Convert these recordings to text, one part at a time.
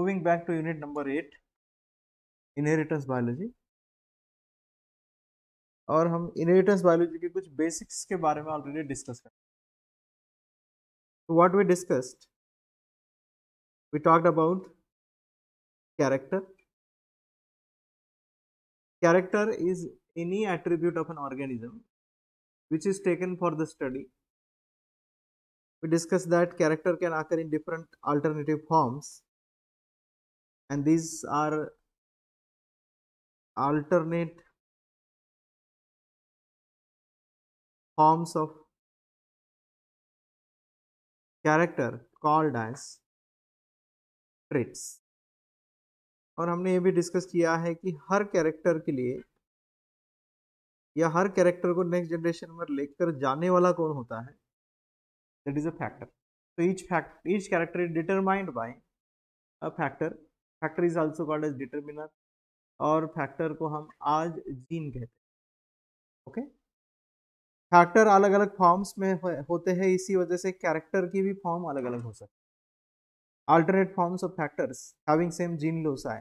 Moving back to unit number 8, inheritance biology, और हम inheritance biology के कुछ basics के बारे में ऑलरेडी we कर what we discussed we character is any attribute of an organism which is taken for the study we discussed that character can occur in different alternative forms and these are alternate forms of character called as traits और हमने ये भी discuss किया है कि हर character के लिए या हर कैरेक्टर को नेक्स्ट जनरेशन में लेकर जाने वाला कौन होता है दैट इज अ फैक्टर तो each fact each character is determined by a factor factor is also called as determiner और फैक्टर को हम आज जीन कहते हैं ओके फैक्टर अलग अलग फॉर्म्स में होते हैं इसी वजह से कैरेक्टर की भी फॉर्म अलग अलग हो सकती है alternate forms of factors having same gene loci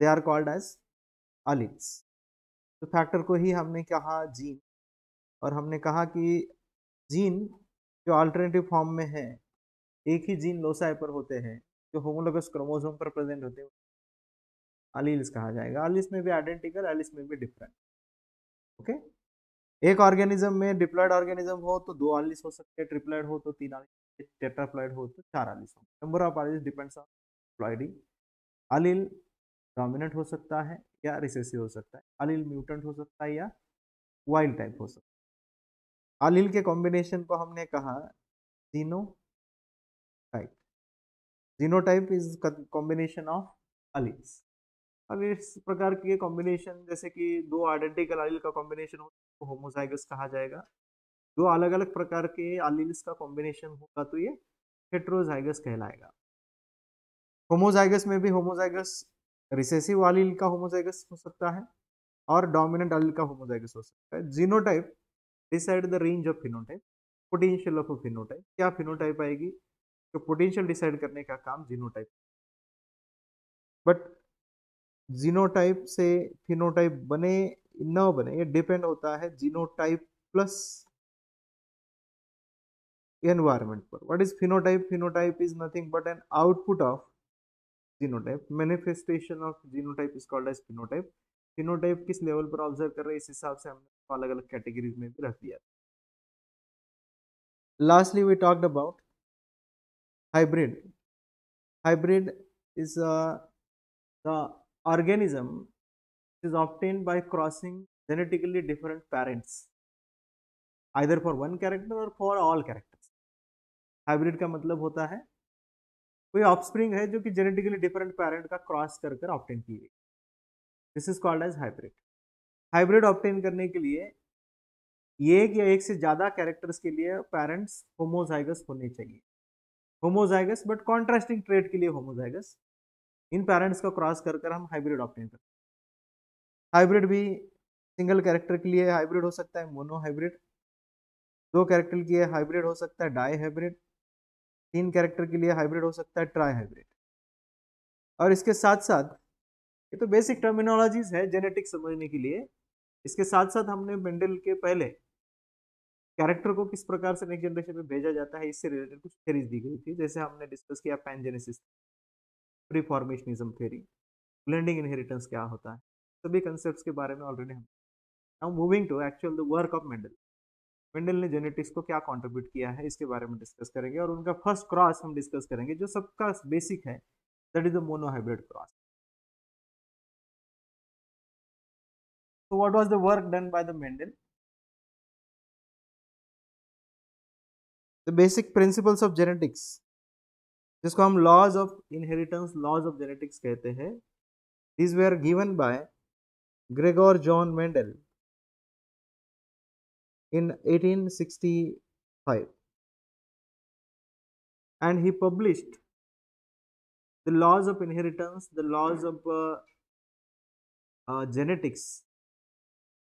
they are called as alleles तो फैक्टर को ही हमने कहा जीन और हमने कहा कि जीन जो अल्टरनेटिव फॉर्म में है एक ही जीन लोसाई पर होते हैं जो होमोलोगस क्रोमोजोम पर प्रेजेंट होते हैं अलील्स कहा जाएगा अलिस में भी आइडेंटिकल अलील्स में भी डिफरेंट ओके एक ऑर्गेनिज्म में डिप्लॉयड ऑर्गेनिज्म हो तो दो आलिस हो सकते हैं ट्रिप्लॉयड हो तो तीन आलिस टेट्राप्लॉयड हो तो चार आलिस हो number of alleles depends on ploidy allele dominant हो सकता है या रिसेसिव हो सकता है अलील म्यूटेंट हो सकता है या वाइल्ड टाइप हो सकता है अलील के कॉम्बिनेशन को हमने कहा तीनों type genotype is combination of alleles अब इस प्रकार के कॉम्बिनेशन जैसे कि दो आइडेंटिकल अलील का कॉम्बिनेशन हो तो होमोजाइगस कहा जाएगा दो अलग अलग प्रकार के अलील्स का कॉम्बिनेशन होगा तो ये हेट्रोजाइगस कहलाएगा होमोजाइगस में भी होमोजाइगस रिसेसिव अलील का होमोजाइगस हो सकता है और डोमिनेंट अलील का होमोजाइगस हो सकता है genotype decide the range of phenotype potential of phenotype क्या फिनोटाइप आएगी तो पोटेंशियल डिसाइड करने का काम जीनोटाइप बट जीनोटाइप से फिनोटाइप बने न बने ये डिपेंड होता है जीनोटाइप प्लस एनवायरमेंट पर what is phenotype phenotype is nothing but an output of genotype manifestation of genotype is called as phenotype phenotype किस लेवल पर ऑब्जर्व कर रहे हैं इस हिसाब से हमने अलग अलग कैटेगरीज में भी रख दिया lastly we talked about hybrid hybrid is uh, the organism which is obtained by crossing genetically different parents either for one character or for all characters hybrid ka matlab hota hai कोई offspring है जो कि genetically different parent का cross कर कर obtain की गई this is called as hybrid hybrid obtain करने के लिए एक या एक से ज़्यादा कैरेक्टर्स के लिए पेरेंट्स होमोजाइगस होने चाहिए होमोजाइगस बट कॉन्ट्रास्टिंग ट्रेड के लिए होमोजाइगस इन पेरेंट्स का क्रॉस कर कर हम हाइब्रिड ऑप्टेन करते हैं हाइब्रिड भी सिंगल कैरेक्टर के लिए हाइब्रिड हो सकता है मोनो हाइब्रिड दो कैरेक्टर के लिए हाइब्रिड हो सकता है डाई हाइब्रिड तीन कैरेक्टर के लिए हाइब्रिड हो सकता है ट्राई हाइब्रिड और इसके साथ साथ ये तो बेसिक टर्मिनोलॉजीज है जेनेटिक्स समझने के लिए इसके साथ साथ हमने मेंडल के पहले कैरेक्टर को किस प्रकार से नेक्स्ट जनरेशन में भेजा जाता है इससे रिलेटेड कुछ थेरीज दी गई थी जैसे हमने डिस्कस किया pangenesis preformationism theory blending inheritance क्या होता है सभी कंसेप्ट के बारे में ऑलरेडी हम now moving to actual the work of Mendel Mendel ने जेनेटिक्स को क्या कॉन्ट्रीब्यूट किया है इसके बारे में डिस्कस करेंगे और उनका फर्स्ट क्रॉस हम डिस्कस करेंगे जो सबका बेसिक है that is the monohybrid cross So what was the work done by the Mendel? the basic principles of genetics जिसको हम laws of inheritance laws of genetics कहते हैं these they are given by Gregor John in 1865 and he published the laws of inheritance the laws of uh, uh, genetics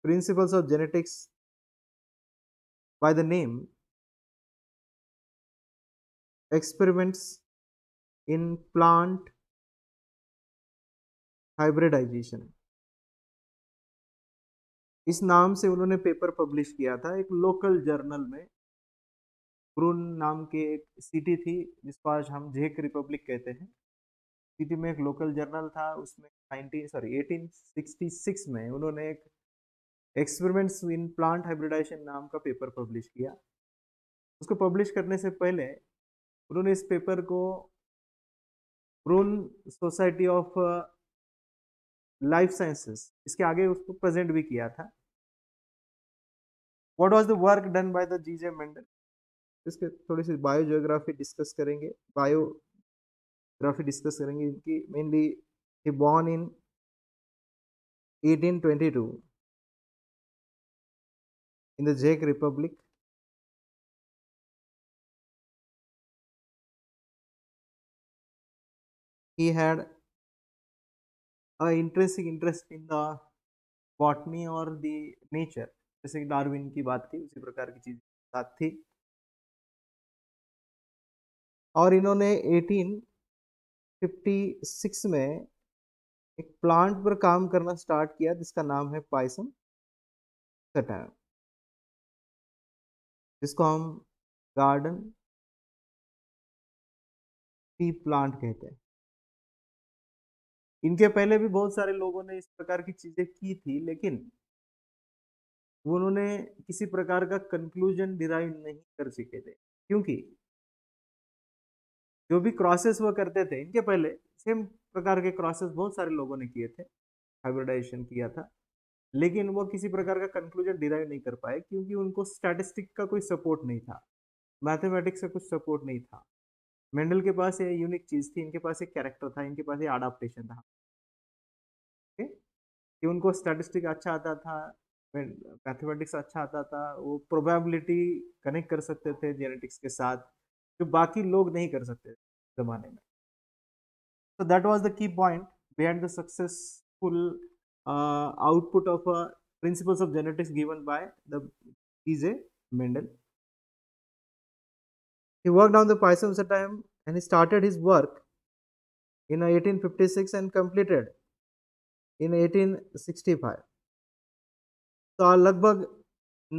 principles of genetics by the name experiments in plant hybridization इस नाम से उन्होंने paper publish किया था एक local journal में prune नाम की एक सिटी थी जिसको आज हम झेक रिपब्लिक कहते हैं सिटी में एक लोकल जर्नल था उसमें नाइनटीन सॉरी 1866 में उन्होंने एक एक्सपेरिमेंट्स इन प्लांट हाइब्रिडाइजेशन नाम का पेपर पब्लिश किया उसको पब्लिश करने से पहले उन्होंने इस पेपर को role society of life sciences इसके आगे उसको प्रेजेंट भी किया था what was the work done by the G J Mendel इसके थोड़ी सी बायोजियोग्राफी डिस्कस करेंगे बायोग्राफी डिस्कस करेंगे इनकी mainly he born in 1822 in the जेक republic he had a intrinsic interest in the botany और दी नेचर जैसे कि डार्विन की बात थी उसी प्रकार की चीज साथ थी और इन्होंने 1856 में एक प्लांट पर काम करना स्टार्ट किया जिसका नाम है पाइसम सटैम जिसको हम गार्डन टी प्लांट कहते हैं इनके पहले भी बहुत सारे लोगों ने इस प्रकार की चीज़ें की थी लेकिन उन्होंने किसी प्रकार का कंक्लूजन डिराइव नहीं कर सके थे क्योंकि जो भी क्रॉसेस वो करते थे इनके पहले सेम प्रकार के क्रॉसेस बहुत सारे लोगों ने किए थे हाइब्रिडाइजेशन किया था लेकिन वो किसी प्रकार का कंक्लूजन डिराइव नहीं कर पाए क्योंकि उनको स्टैटिस्टिक का कोई सपोर्ट नहीं था मैथमेटिक्स का कुछ सपोर्ट नहीं था मेंडल के पास ये यूनिक चीज़ थी इनके पास एक कैरेक्टर था इनके पास ये अडाप्टेशन था ओके कि उनको स्टैटिस्टिक अच्छा आता था मैथमेटिक्स अच्छा आता था वो प्रोबेबिलिटी कनेक्ट कर सकते थे जेनेटिक्स के साथ जो बाकी लोग नहीं कर सकते ज़माने में तो that was the key point behind the successful output of principles of genetics given by the is a Mendel Mendel He worked on the Pisons at time and he started his work in 1856 and completed in 1865. तो लगभग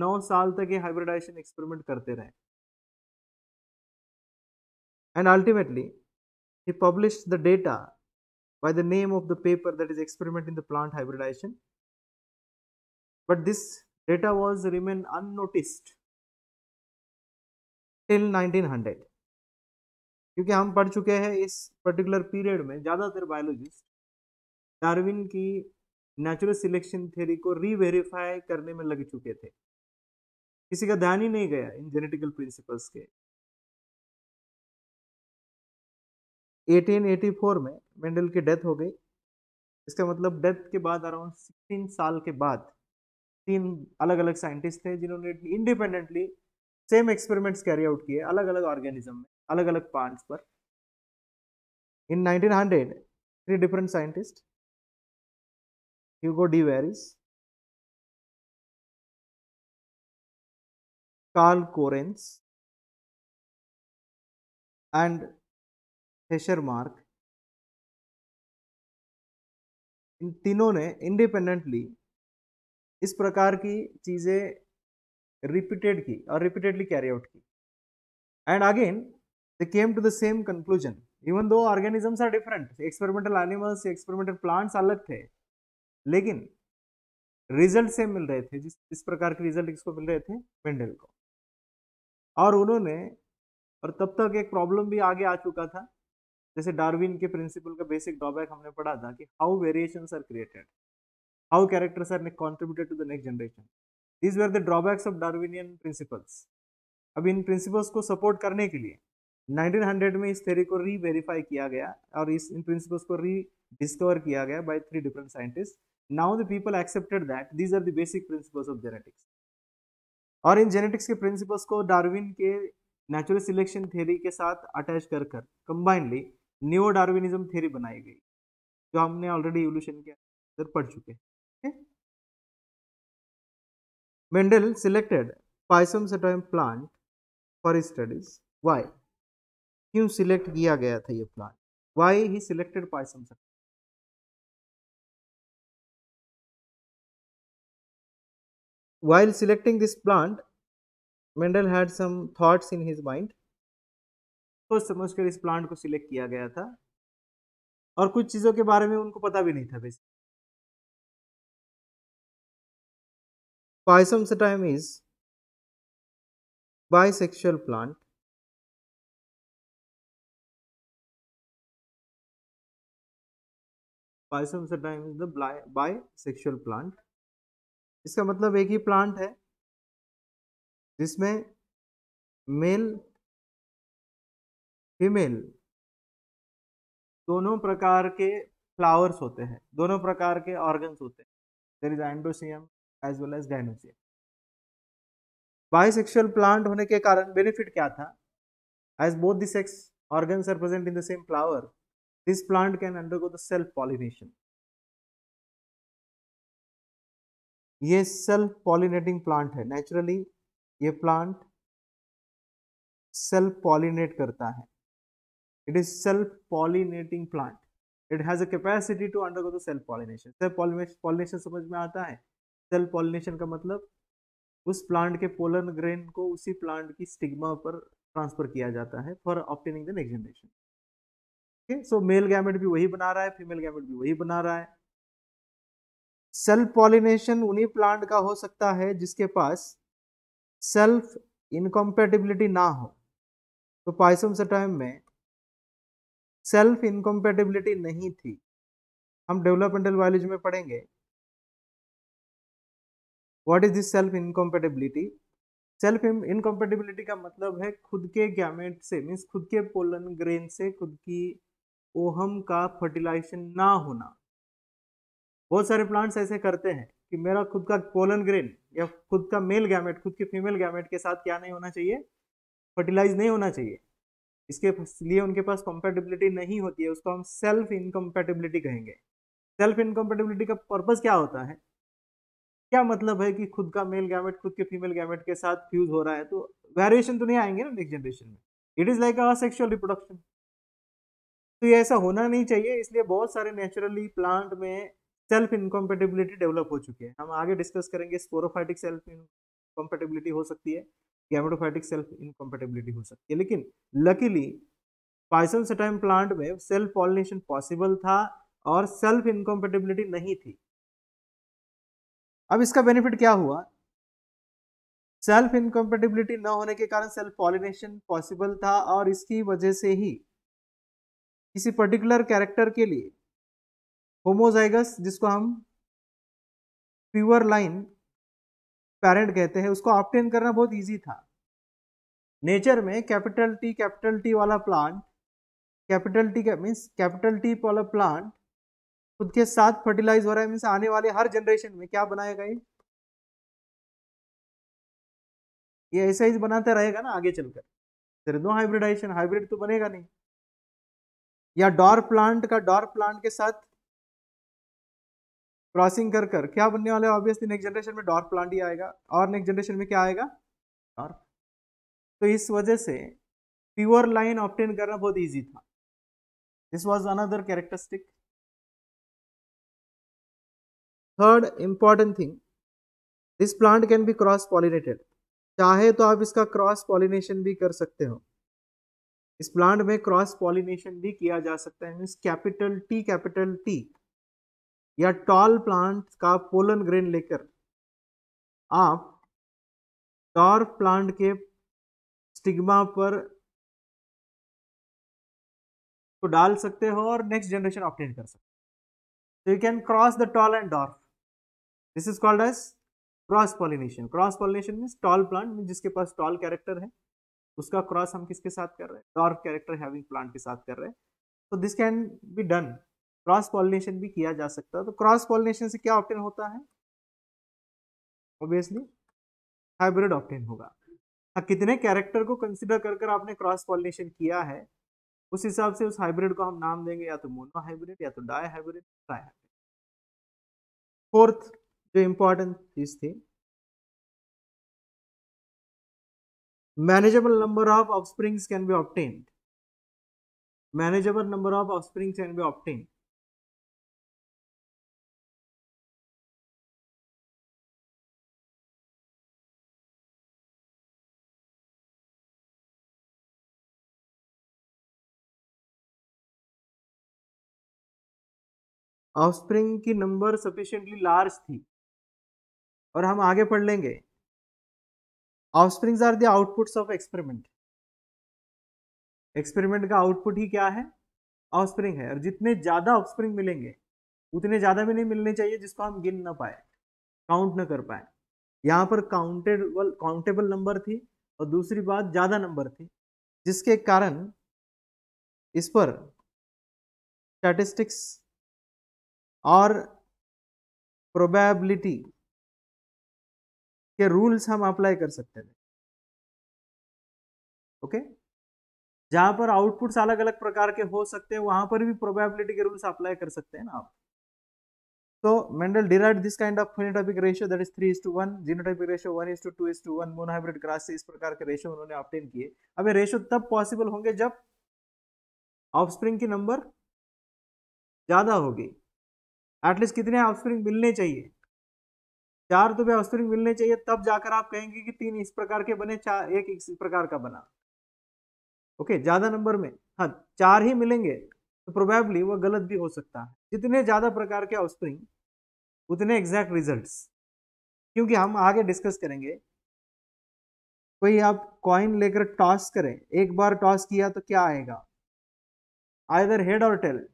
नौ साल तक ये hybridisation experiment करते रहे and ultimately he published the data by the name of the paper that is experiment in the plant hybridization but this data was remain unnoticed till 1900 क्योंकि हम पढ़ चुके हैं इस पर्टिकुलर पीरियड में ज़्यादातर बायोलॉजिस्ट डार्विन की नेचुरल सिलेक्शन थ्योरी को रीवेरीफाई करने में लग चुके थे किसी का ध्यान ही नहीं गया इन जेनेटिकल प्रिंसिपल्स के 1884 में मेंडल की डेथ हो गई इसका मतलब डेथ के बाद अराउंड 16 साल के बाद तीन अलग अलग साइंटिस्ट थे जिन्होंने independently same experiments carry out किए अलग अलग ऑर्गेनिज्म में अलग अलग प्लांट्स पर in 1900 three different scientist Hugo de Vries Carl Correns and Hesher मार्क इन तीनों ने इंडिपेंडेंटली इस प्रकार की चीज़ें repeated की or repeatedly carry out की and again they came to the same conclusion even though organisms are different experimental animals experimental plants अलग थे लेकिन रिजल्ट सेम मिल रहे थे जिस जिस प्रकार के रिजल्ट इसको मिल रहे थे मेंडल को और उन्होंने और तब तक एक प्रॉब्लम भी आगे आ चुका था जैसे डार्विन के प्रिंसिपल का बेसिक ड्रॉबैक हमने पढ़ा था कि how variation are created how characters are contributed to the next generation these were the drawbacks of Darwinian principles अब इन प्रिंसिपल्स को सपोर्ट करने के लिए 1900 में इस थे को री वेरीफाई किया गया और इस इन प्रिंसिपल्स को री डिस्कवर किया गया by three different scientist now the people accepted that these are the basic principles of genetics और इन जेनेटिक्स के प्रिंसिपल्स को डार्विन के नेचुरल सिलेक्शन थेरी के साथ अटैच कर कर कंबाइनली न्यू डार्विनिज्म थेरी बनाई गई जो हमने ऑलरेडी इवोल्यूशन के अंदर पढ़ चुके हैं Mendel selected plant plant his studies. Why? क्यों सिलेक्ट किया गया था ये plant why he selected Pisum While selecting this plant, Mendel had some thoughts in his mind. सोच तो इस प्लांट को सिलेक्ट किया गया था और कुछ चीज़ों के बारे में उनको पता भी नहीं था basically Physomcetam is bisexual plant Pisum sativum is the bisexual plant इसका मतलब एक ही प्लांट है जिसमें मेल फीमेल दोनों प्रकार के फ्लावर्स होते हैं दोनों प्रकार के ऑर्गन्स होते हैं there is androecium as well as gynoecium bisexual plant होने के कारण बेनिफिट क्या था as both this sex organ are present in the same flower this plant can undergo the self pollination ये सेल्फ पॉलिनेटिंग प्लांट है naturally ये plant self pollinate करता है it is self pollinating plant it has a capacity to undergo the self pollination self pollination समझ में आता है self pollination का मतलब उस प्लांट के पोलन ग्रेन को उसी प्लांट की स्टिग्मा पर ट्रांसफर किया जाता है for obtaining the next generation okay so male gamete भी वही बना रहा है फीमेल गैमेट भी वही बना रहा है सेल्फ पॉलिनेशन उन्हीं प्लांट का हो सकता है जिसके पास सेल्फ इनकम्पेटिबिलिटी ना हो तो पाइसम सटाइम में सेल्फ इनकम्पेटिबिलिटी नहीं थी हम डेवलपमेंटल बायोलॉजी में पढ़ेंगे what is this self incompatibility self incompatibility का मतलब है खुद के गैमेट से मीन्स खुद के पोलन ग्रेन से खुद की ओहम का फर्टिलाइजेशन ना होना बहुत सारे प्लांट्स ऐसे करते हैं कि मेरा खुद का पोलन ग्रेन या खुद का मेल गैमेट खुद के फीमेल गैमेट के साथ क्या नहीं होना चाहिए फर्टिलाइज नहीं होना चाहिए इसके लिए उनके पास कॉम्पेटिबिलिटी नहीं होती है उसको हम सेल्फ इनकम्पेटिबिलिटी कहेंगे सेल्फ इनकम्पेटिबिलिटी का पर्पज़ क्या होता है क्या मतलब है कि खुद का मेल गैमेट खुद के फीमेल गैमेट के साथ फ्यूज हो रहा है तो वेरिएशन तो नहीं आएंगे ना नेक्स्ट जनरेशन में it is like asexual reproduction तो ये ऐसा होना नहीं चाहिए इसलिए बहुत सारे नेचुरली प्लांट में सेल्फ इनकम्पेटेबिलिटी डेवलप हो चुकी है हम आगे डिस्कस करेंगे स्पोरोफाइटिक सेल्फ इनकम्पेटेबिलिटी हो सकती है गैमेटोफाइटिक सेल्फ इनकम्पेटेबिलिटी हो सकती है लेकिन लकीली पाइसन सटाइम प्लांट में सेल्फ पॉलिनेशन पॉसिबल था और सेल्फ इनकम्पेटेबिलिटी नहीं थी अब इसका बेनिफिट क्या हुआ सेल्फ इनकम्पेटिबिलिटी न होने के कारण सेल्फ पॉलिनेशन पॉसिबल था और इसकी वजह से ही किसी पर्टिकुलर कैरेक्टर के लिए होमोजाइगस जिसको हम प्योर लाइन पेरेंट कहते हैं उसको ऑप्टेन करना बहुत इजी था नेचर में कैपिटल टी कैपिटल टी वाला plant capital T means capital T वाला प्लांट खुद के साथ फर्टिलाइज हो रहा है मीन्स आने वाले हर जनरेशन में क्या बनाएगा ये ये ऐसा ही बनाता रहेगा ना आगे चलकर देर हाइब्रिडाइजेशन हाइब्रिड तो बनेगा नहीं या डॉर प्लांट का डॉर प्लांट के साथ क्रॉसिंग कर कर क्या बनने वाला है ऑब्वियसली नेक्स्ट जनरेशन में डॉर प्लांट ही आएगा और नेक्स्ट जनरेशन में क्या आएगा डॉर तो इस वजह से प्योर लाइन ऑप्टेन करना बहुत ईजी था this was another characteristic third important thing this plant can be cross pollinated चाहे तो आप इसका क्रॉस पॉलिनेशन भी कर सकते हो इस प्लांट में क्रॉस पॉलिनेशन भी किया जा सकता है means capital T capital T या टॉल प्लांट का पोलन ग्रेन लेकर आप टॉर्फ प्लांट के स्टिग्मा पर को तो डाल सकते हो और नेक्स्ट जनरेशन ऑप्टेन कर सकते हो you can cross the tall and dwarf this is called as cross pollination cross pollination mean tall plant mean जिसके पास टॉल कैरेक्टर है उसका क्रॉस हम किसके साथ कर रहे हैं डॉर्फ कैरेक्टर हैविंग प्लांट के साथ कर रहे हैं तो this can be done cross pollination भी किया जा सकता है तो क्रॉस पॉलिनेशन से क्या ऑप्टेन होता है ऑब्वियसली हाइब्रिड ऑप्टेन होगा हाँ कितने कैरेक्टर को कंसिडर कर कर आपने क्रॉस पॉलिनेशन किया है उस हिसाब से उस हाइब्रिड को हम नाम देंगे या तो मोनो हाइब्रिड या तो dihybrid trihybrid fourth जो इंपॉर्टेंट चीज थी manageable number of offsprings can be obtained manageable number of offsprings can be obtained of की नंबर सफिशियंटली लार्ज थी और हम आगे पढ़ लेंगे offsprings are the outputs of experiment experiment का आउटपुट ही क्या है ऑफस्प्रिंग है और जितने ज़्यादा ऑफस्प्रिंग मिलेंगे उतने ज़्यादा भी नहीं मिलने चाहिए जिसको हम गिन ना पाए काउंट ना कर पाए यहाँ पर काउंटेबल काउंटेबल नंबर थी और दूसरी बात ज़्यादा नंबर थी जिसके कारण इस पर स्टैटिस्टिक्स और प्रोबेबिलिटी के रूल्स हम अप्लाई कर सकते थे ओके जहां पर आउटपुट्स अलग अलग प्रकार के हो सकते हैं वहां पर भी प्रोबेबिलिटी के रूल्स अप्लाई कर सकते हैं ना आप तो Mendel derived this kind of phenotypic ratio that is three is to one genotypic ratio one is to two is to one monohybrid cross से इस प्रकार के रेशियो उन्होंने ऑप्टेन किए अब ये रेशियो तब पॉसिबल होंगे जब ऑफस्प्रिंग की नंबर ज़्यादा होगी एटलीस्ट कितने ऑफस्प्रिंग मिलने चाहिए चार तो व्यवस्थिक मिलने चाहिए तब जाकर आप कहेंगे कि तीन इस प्रकार के बने चार एक इस प्रकार का बना ओके ज्यादा नंबर में हाँ चार ही मिलेंगे तो प्रोबेबली वह गलत भी हो सकता है जितने ज्यादा प्रकार के ऑफस्प्रिंग उतने एग्जैक्ट रिजल्ट्स क्योंकि हम आगे डिस्कस करेंगे कोई आप कॉइन लेकर टॉस करें एक बार टॉस किया तो क्या आएगा आयदर हेड और टेल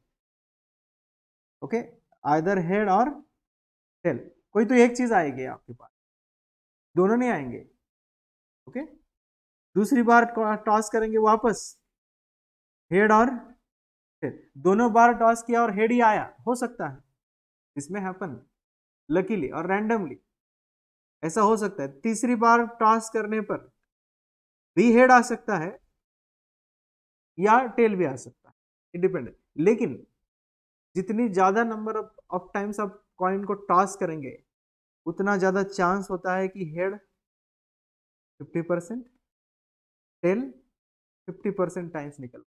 ओके आयदर हेड और टेल कोई तो एक चीज आएगी आपके पास दोनों नहीं आएंगे ओके दूसरी बार टॉस करेंगे वापस हेड और हेड दोनों बार टॉस किया और हेड ही आया हो सकता है इसमें हैपन लकीली और रैंडमली ऐसा हो सकता है तीसरी बार टॉस करने पर भी हेड आ सकता है या टेल भी आ सकता है इंडिपेंडेंट लेकिन जितनी ज्यादा नंबर ऑफ टाइम्स आप कॉइन को टॉस करेंगे उतना ज़्यादा चांस होता है कि head 50 percent tail 50 percent times निकल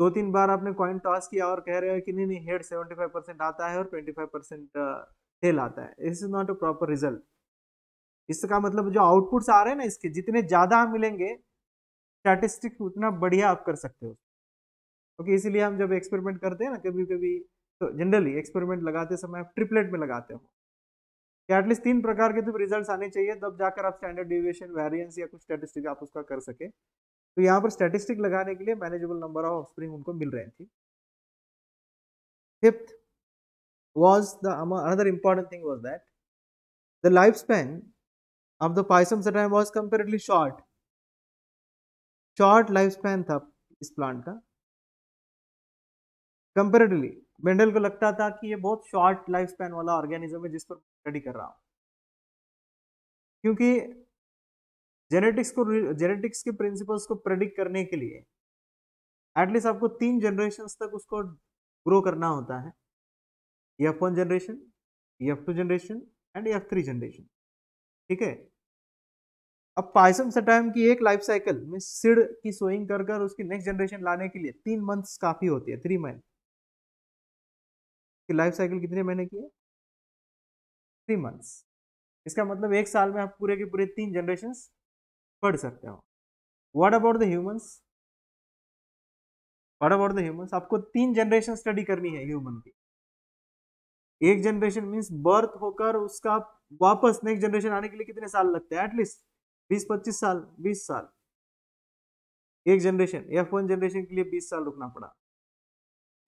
दो तीन बार आपने कॉइन टॉस किया और कह रहे हो कि नहीं नहीं हेड 75 परसेंट आता है और 25 परसेंट टेल आता है this is not a proper result इसका मतलब जो आउटपुट्स आ रहे हैं ना इसके जितने ज़्यादा हम मिलेंगे स्टैटिस्टिक्स उतना बढ़िया आप कर सकते हो ओके okay, इसीलिए हम जब एक्सपेरिमेंट करते हैं ना कभी कभी तो जनरली एक्सपेरिमेंट लगाते समय आप ट्रिपलेट में लगाते हो या एटलीस्ट तीन प्रकार के तो रिजल्ट आने चाहिए तब जाकर आप स्टैंडर्ड डिविएशन वेरिएंस या कुछ स्टैटिस्टिक आप उसका कर सके तो यहाँ पर स्टैटिस्टिक लगाने के लिए मैनेजेबल नंबर ऑफ ऑफस्प्रिंग उनको मिल रहे थे fifth the another um, thing important that the life span of the Pisum Pisum sativum was short short life span था इस प्लांट का कंपेरेटिवली मेंडल को लगता था कि ये बहुत शॉर्ट लाइफ स्पैन वाला ऑर्गेनिज्म है जिस पर स्टडी कर रहा हूँ क्योंकि जेनेटिक्स को जेनेटिक्स के प्रिंसिपल्स को प्रेडिक्ट करने के लिए एटलीस्ट आपको तीन जनरेशन तक उसको ग्रो करना होता है F one generation F two generation and F three generation ठीक है अब पाइसम सटाइम की एक लाइफ साइकिल में सिड की सोइंग कर कर उसकी नेक्स्ट जनरेशन लाने के लिए तीन मंथ्स काफ़ी होती है थ्री मंथ इसकी लाइफ साइकिल कितने महीने की है थ्री मंथ्स इसका मतलब एक साल में आप पूरे के पूरे तीन जनरेशन पढ़ सकते हो what about the humans what about the humans आपको तीन जनरेशन स्टडी करनी है ह्यूमन की एक जनरेशन मीन्स बर्थ होकर उसका वापस नेक्स्ट जनरेशन आने के लिए कितने साल लगते हैं एटलीस्ट बीस पच्चीस साल बीस साल एक जनरेशन एफ वन जनरेशन के लिए बीस साल रुकना पड़ा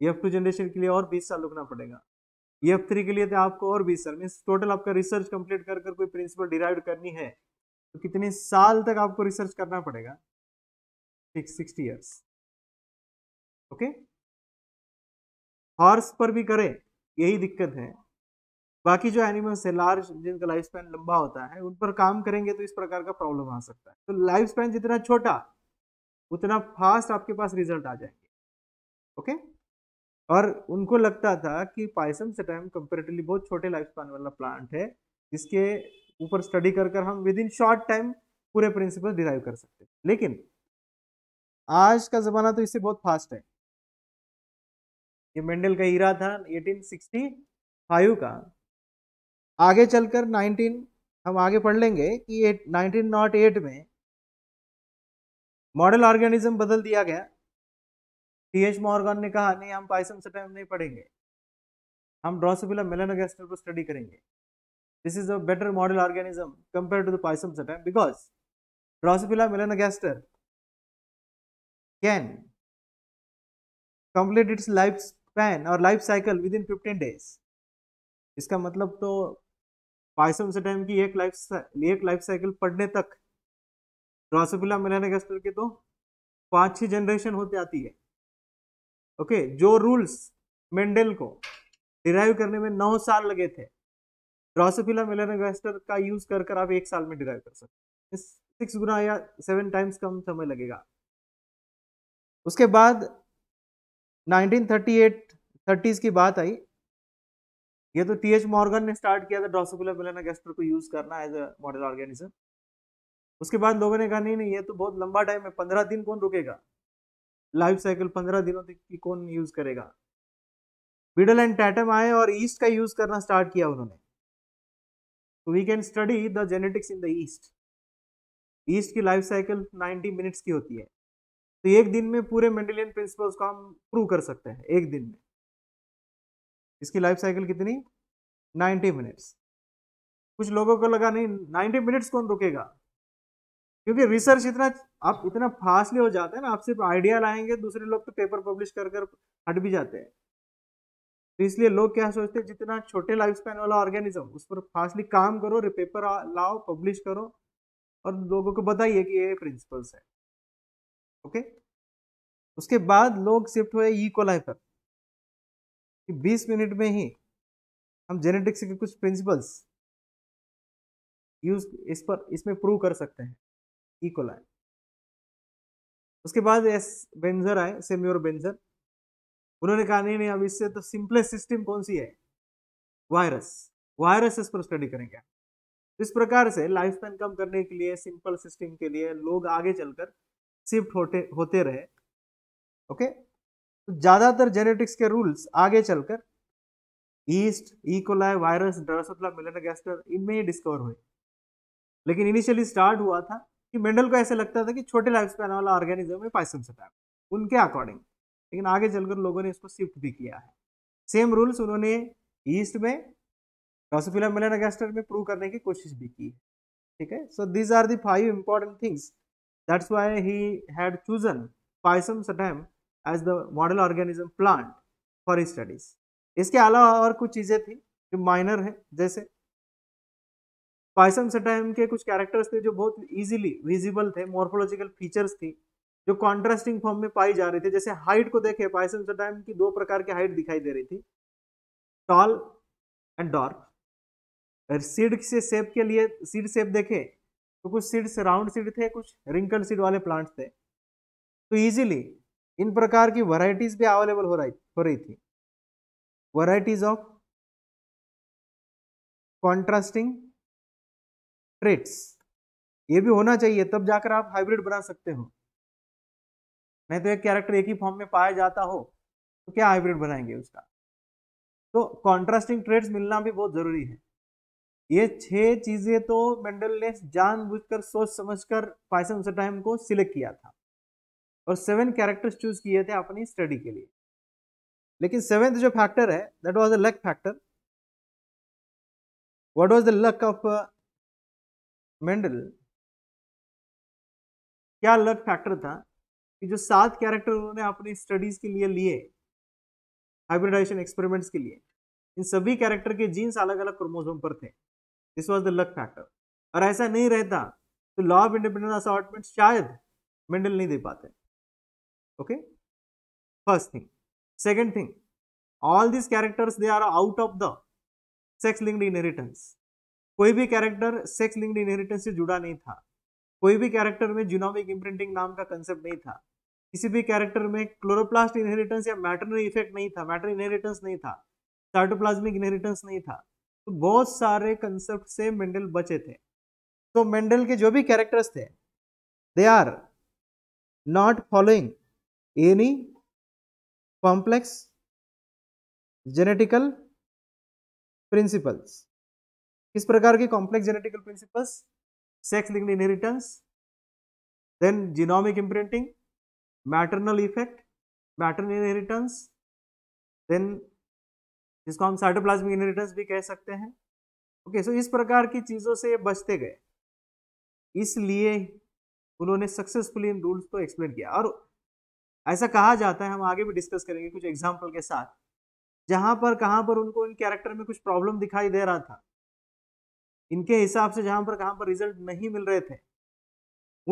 एफ टू जनरेशन के लिए और बीस साल रुकना पड़ेगा एफ थ्री के लिए तो आपको और बीस साल मीन्स टोटल आपका रिसर्च कंप्लीट कर कर कोई प्रिंसिपल डिराइव करनी है तो कितने साल तक आपको रिसर्च करना पड़ेगा सिक्सटी ईयर्स ओके हॉर्स पर भी करें यही दिक्कत है बाकी जो एनिमल्स है लार्ज जिनका लाइफ स्पैन लंबा होता है उन पर काम करेंगे तो इस प्रकार का प्रॉब्लम आ सकता है तो लाइफ स्पैन जितना छोटा उतना फास्ट आपके पास रिजल्ट आ जाएंगे ओके okay? और उनको लगता था कि पाइसम टाइम कंपेरेटिवली बहुत छोटे लाइफ स्पान वाला प्लांट है जिसके ऊपर स्टडी कर कर हम विद इन शॉर्ट टाइम पूरे प्रिंसिपल डिराइव कर सकते हैं लेकिन आज का ज़माना तो इससे बहुत फास्ट है ये मेंडल का हीरा था 1865 का आगे चलकर 19 हम आगे पढ़ लेंगे कि 1908 में मॉडल ऑर्गेनिज्म बदल दिया गया टी एच मॉर्गन ने कहा नहीं हम पाइसम से टाइम नहीं पढ़ेंगे हम ड्रॉसोफिला मेलेनोगैस्टर को स्टडी करेंगे this is a better model organism compare to the Pisum sativum because Drosophila melanogaster can complete its life span और life cycle within fifteen days इसका मतलब तो पाइसम से टाइम की एक लाइफ एक लाइफ साइकिल पढ़ने तक ड्रॉसोफिला मेलेनोगैस्टर के तो पाँच छह जनरेशन होते आती है ओके जो रूल्स मेंडल को डिराइव करने में नौ साल लगे थे ड्रॉसोफिला मिलनगेस्टर का यूज कर कर आप एक साल में डिराइव कर सकते सिक्स गुना या सेवन टाइम्स कम समय लगेगा उसके बाद 1938 थर्टीज की बात आई ये तो टी एच मॉर्गन ने स्टार्ट किया था ड्रॉसोफिला मिलनगेस्टर को यूज करना एज अ मॉडल ऑर्गेनिज्म उसके बाद लोगों ने कहा नहीं नहीं ये तो बहुत लंबा टाइम है पंद्रह दिन कौन रुकेगा लाइफ साइकिल पंद्रह दिनों तक की कौन यूज करेगा बिडल एंड टैटम आए और ईस्ट का यूज करना स्टार्ट किया उन्होंने तो we can study the genetics in the yeast yeast की लाइफ साइकिल 90 मिनट्स की होती है तो एक दिन में पूरे मेंडेलियन प्रिंसिपल्स को हम प्रूव कर सकते हैं एक दिन में इसकी लाइफ साइकिल कितनी 90 मिनट्स कुछ लोगों को लगा नहीं 90 मिनट्स कौन रुकेगा क्योंकि रिसर्च इतना आप इतना फास्टली हो जाता है ना आप सिर्फ आइडिया लाएंगे दूसरे लोग तो पेपर पब्लिश कर कर हट भी जाते हैं तो इसलिए लोग क्या सोचते हैं जितना छोटे लाइफ स्पैन वाला ऑर्गेनिज्म उस पर फास्टली काम करो पेपर लाओ पब्लिश करो और लोगों को बताइए कि ये प्रिंसिपल्स है ओके उसके बाद लोग शिफ्ट हुए ई e. कोलाई पर कि 20 मिनट में ही हम जेनेटिक्स के कुछ प्रिंसिपल्स यूज इस पर इसमें प्रूव कर सकते हैं इकोल उसके बाद एस बेंजर आए सेम्योर बेंजर उन्होंने कहा नहीं नहीं अब इससे तो सिंपलेस्ट सिस्टम कौन सी है वायरस वायरसेस पर स्टडी करेंगे इस प्रकार से लाइफ स्पेन कम करने के लिए सिंपल सिस्टम के लिए लोग आगे चलकर शिफ्ट होते होते रहे ओके तो ज़्यादातर जेनेटिक्स के रूल्स आगे चलकर yeast E coli virus Drosophila melanogaster इनमें ही डिस्कवर हुए लेकिन इनिशियली स्टार्ट हुआ था कि मेंडल को ऐसे लगता था कि छोटे लाइफ स्पैन आने वाला ऑर्गेनिज्म है पाइसन से उनके अकॉर्डिंग लेकिन आगे चलकर लोगों ने इसको शिफ्ट भी किया है सेम रूल्स उन्होंने ईस्ट में रॉसोफिला मेलानागेस्टर में प्रूव करने की कोशिश भी की है ठीक है so these are the five important things that's why he had chosen Pisum sativum as the model organism plant for studies इसके अलावा और कुछ चीज़ें थी जो माइनर हैं जैसे पाइसम सेटाइम के कुछ कैरेक्टर्स थे जो बहुत इजीली विजिबल थे मॉर्फोलॉजिकल फीचर्स थी जो कॉन्ट्रास्टिंग फॉर्म में पाई जा रही थी जैसे हाइट को देखें पाइसम सेटाइम की दो प्रकार की हाइट दिखाई दे रही थी टॉल एंड डॉर्क सीड से शेप के लिए सीड शेप देखे तो कुछ सीड्स राउंड सीड थे कुछ रिंकल सीड वाले प्लांट्स थे तो इजीली इन प्रकार की वैरायटीज भी अवेलेबल हो रही हो रही थी वैरायटीज ऑफ कॉन्ट्रास्टिंग ट्रेट्स ये भी होना चाहिए तब जाकर आप हाइब्रिड बना सकते हो नहीं तो एक कैरेक्टर एक ही फॉर्म में पाया जाता हो तो क्या हाइब्रिड बनाएंगे उसका तो कॉन्ट्रास्टिंग ट्रेड्स मिलना भी बहुत जरूरी है ये छह चीजें तो मेंडल ने जानबूझकर सोच समझकर पाइसन टाइम को सिलेक्ट किया था और सेवन कैरेक्टर्स चूज किए थे अपनी स्टडी के लिए लेकिन सेवेंथ जो फैक्टर है that was a luck factor what was the luck of Mendel क्या अलग फैक्टर था कि जो सात कैरेक्टर उन्होंने अपनी स्टडीज के लिए लिए हाइब्रिडाइजेशन एक्सपेरिमेंट्स के लिए इन सभी कैरेक्टर के जीन्स अलग अलग क्रोमोसोम पर थे this was the luck factor और ऐसा नहीं रहता तो लॉ ऑफ इंडिपेंडेंट असॉटमेंट शायद मेंडल नहीं दे पाते okay first thing second thing all this characters they are out of the sex linked inheritance कोई भी कैरेक्टर सेक्स लिंक्ड इनहेरिटेंस से जुड़ा नहीं था कोई भी कैरेक्टर में जीनोमिक इम्प्रिंटिंग नाम का कंसेप्ट नहीं था किसी भी कैरेक्टर में क्लोरोप्लास्ट इनहेरिटेंस या मैटरनरी इफेक्ट नहीं था मैटर इनहेरिटेंस नहीं था साइटोप्लाज्मिक इनहेरिटेंस नहीं था तो बहुत सारे कंसेप्ट से मेंडल बचे थे तो मेंडल के जो भी कैरेक्टर्स थे they are not following any complex genetical principles किस प्रकार के complex genetical principles sex linked inheritance then genomic imprinting maternal effect maternal inheritance then जिसको हम साइटोप्लाज्मिक इनहेरिटेंस भी कह सकते हैं ओके okay, सो so इस प्रकार की चीज़ों से बचते गए इसलिए उन्होंने सक्सेसफुली इन रूल्स को एक्सप्लेन किया और ऐसा कहा जाता है हम आगे भी डिस्कस करेंगे कुछ एग्जाम्पल के साथ जहां पर कहां पर उनको इन कैरेक्टर में कुछ प्रॉब्लम दिखाई दे रहा था इनके हिसाब से जहां पर कहां पर रिजल्ट नहीं मिल रहे थे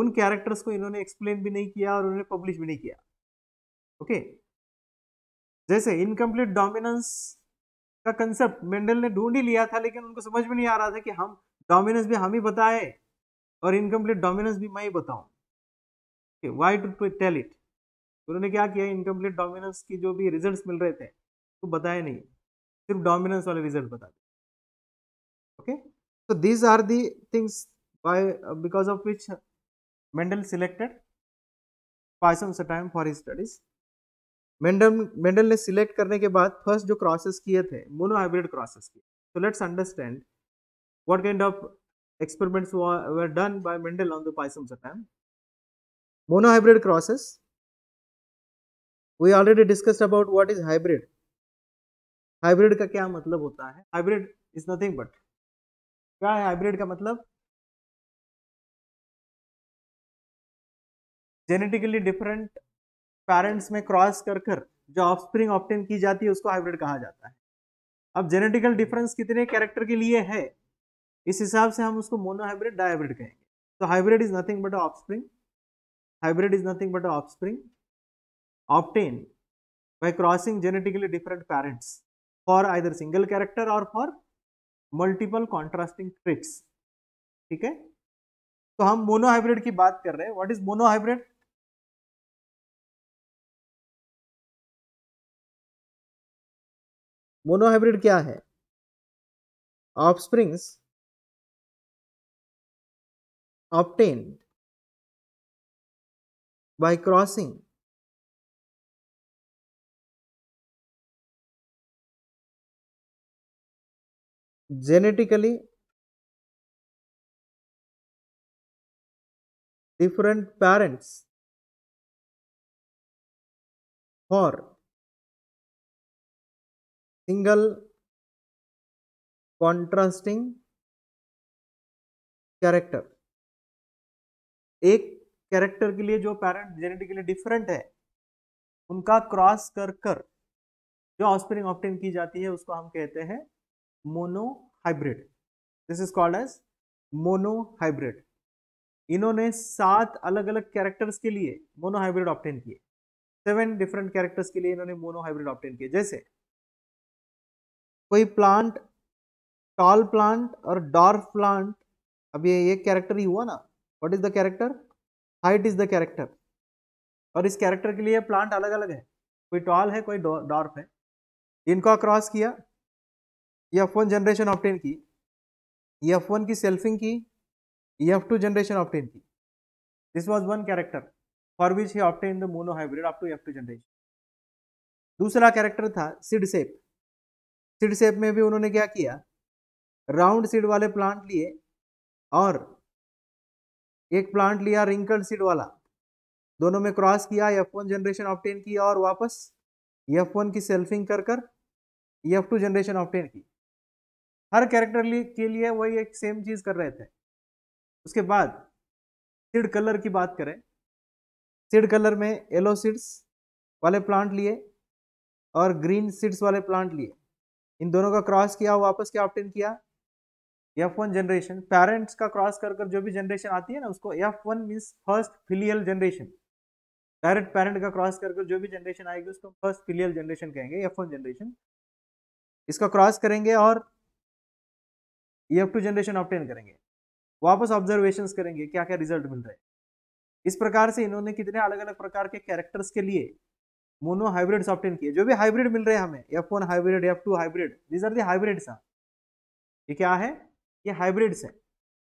उन कैरेक्टर्स को इन्होंने एक्सप्लेन भी नहीं किया और उन्होंने पब्लिश भी नहीं किया ओके जैसे इनकम्प्लीट डोमिनेंस का कंसेप्ट मेंडल ने ढूंढ ही लिया था लेकिन उनको समझ में नहीं आ रहा था कि हम डोमिनेंस भी हम ही बताए और इनकम्प्लीट डोमिनेंस भी मैं ही बताऊं वाई टू टेल इट उन्होंने क्या किया इनकम्प्लीट डोमिनेंस की जो भी रिजल्ट्स मिल रहे थे तो बताए नहीं सिर्फ डोमिनेंस वाले रिजल्ट बता okay okay? so these are the things by uh, because of which mendel selected Pisum for his studies mendel mendel ne select karne ke baad first jo crosses kiye the mono hybrid crosses किए so let's understand what kind of experiments were, were done by Mendel on the mono hybrid crosses. We already discussed about what is hybrid. Hybrid ka kya matlab hota hai Hybrid is nothing but क्या है hybrid का मतलब genetically different parents में cross कर कर जो offspring obtain की जाती है उसको हाइब्रिड कहा जाता है अब जेनेटिकल डिफरेंस कितने कैरेक्टर के लिए है इस हिसाब से हम उसको मोनोहाइब्रिड डायहाइब्रिड कहेंगे तो hybrid is nothing but offspring hybrid is nothing but offspring obtain by crossing genetically different parents for either single character और फॉर मल्टीपल कॉन्ट्रास्टिंग ट्रिक्स ठीक है तो हम मोनोहाइब्रिड की बात कर रहे हैं व्हाट इज मोनोहाइब्रिड मोनोहाइब्रिड क्या है springs obtain by crossing genetically different parents for single contrasting character एक कैरेक्टर के लिए जो पेरेंट जेनेटिकली डिफरेंट है उनका क्रॉस कर कर जो ऑस्प्रिंग ऑप्टेन की जाती है उसको हम कहते हैं monohybrid this is called as monohybrid इन्होंने सात अलग अलग कैरेक्टर्स के लिए मोनोहाइब्रिड ऑप्टेन किए सेवन डिफरेंट कैरेक्टर्स के लिए इन्होंने मोनोहाइब्रिड ऑप्टेन किए जैसे कोई प्लांट टॉल प्लांट और डॉर्फ प्लांट अब ये एक कैरेक्टर ही हुआ ना what is the character height is the character और इस कैरेक्टर के लिए प्लांट अलग अलग है कोई टॉल है कोई डॉर्फ है इनको क्रॉस किया ये एफ वन जनरेशन ऑप्टेन की ये एफ वन की सेल्फिंग की ये एफ टू जनरेशन ऑप्टेन की this was one character for which he obtain the monohybrid up to F two generation दूसरा कैरेक्टर था सिड सेप सिड सेप में भी उन्होंने क्या किया राउंड सीड वाले प्लांट लिए और एक प्लांट लिया रिंकल्ड सीड वाला दोनों में क्रॉस किया एफ वन जनरेशन ऑप्टेन की और वापस एफ e वन की सेल्फिंग कर कर एफ टू जनरेशन ऑप्टेन की हर कैरेक्टर के लिए वही एक सेम चीज़ कर रहे थे उसके बाद सीड कलर की बात करें सीड कलर में येलो सीड्स वाले प्लांट लिए और ग्रीन सीड्स वाले प्लांट लिए इन दोनों का क्रॉस किया वापस क्या ऑप्टेन किया एफ वन जनरेशन पेरेंट्स का क्रॉस कर कर जो भी जनरेशन आती है ना उसको F one means first filial generation direct parent का क्रॉस कर कर जो भी जनरेशन आएगी उसको फर्स्ट फिलियल जनरेशन कहेंगे एफ वन जनरेशन इसका क्रॉस करेंगे और एफ टू जनरेशन ऑप्टेन करेंगे वापस ऑब्जर्वेशन करेंगे क्या क्या रिजल्ट मिल रहे हैं इस प्रकार से इन्होंने कितने अलग अलग प्रकार के कैरेक्टर्स के लिए मोनो हाइब्रिड्स ऑप्टेन किए जो भी हाइब्रिड मिल रहे हैं हमें F one hybrid F two hybrid these are dihybrids ये क्या है ये हाइब्रिड्स है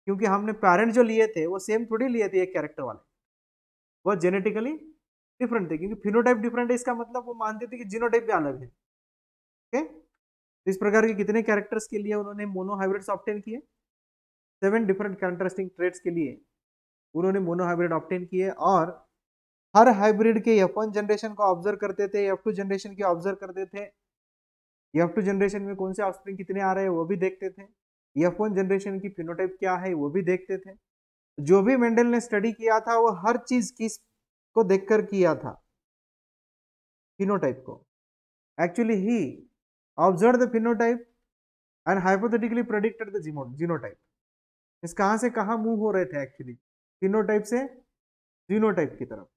क्योंकि हमने पेरेंट जो लिए थे वो सेम थोड़ी लिए थे एक कैरेक्टर वाले वो जेनेटिकली डिफरेंट थे क्योंकि फिनोटाइप डिफरेंट है इसका मतलब वो मानते थे कि जीनोटाइप भी अलग है ओके okay? तो इस प्रकार के कितने कैरेक्टर्स के लिए उन्होंने मोनोहाइब्रिड्स ऑप्टेन किए सेवन डिफरेंट कंट्रास्टिंग ट्रेड्स के लिए उन्होंने मोनोहाइब्रिड ऑप्टेन किए और हर हाइब्रिड के एफ वन जनरेशन को ऑब्जर्व करते थे एफ टू जनरेशन के ऑब्जर्व करते थे एफ टू जनरेशन में कौन से ऑफस्प्रिंग कितने आ रहे हैं वो भी देखते थे एफ वन जनरेशन की फिनोटाइप क्या है वो भी देखते थे जो भी मेंडल ने स्टडी किया था वो हर चीज किस को देखकर किया था फिनोटाइप को एक्चुअली ही observe the phenotype and hypothetically predicted the genotype इस कहाँ से कहाँ मूव हो रहे थे एक्चुअली फिनोटाइप से जीनोटाइप की तरफ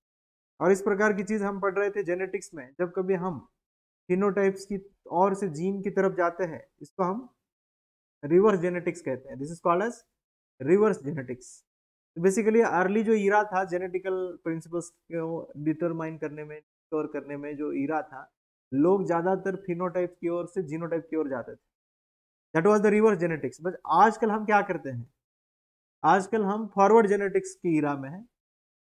और इस प्रकार की चीज़ हम पढ़ रहे थे जेनेटिक्स में जब कभी हम फिनोटाइप्स की और से जीन की तरफ जाते हैं इसको हम रिवर्स जेनेटिक्स कहते हैं this is called as reverse genetics basically early जो ईरा था जेनेटिकल प्रिंसिपल्स को डिटरमाइन करने में स्टोर करने में जो ईरा था लोग ज़्यादातर फिनोटाइप की ओर से जीनोटाइप की ओर जाते थे that was the reverse genetics but आजकल हम क्या करते हैं आजकल हम फॉरवर्ड जेनेटिक्स की ईरा में हैं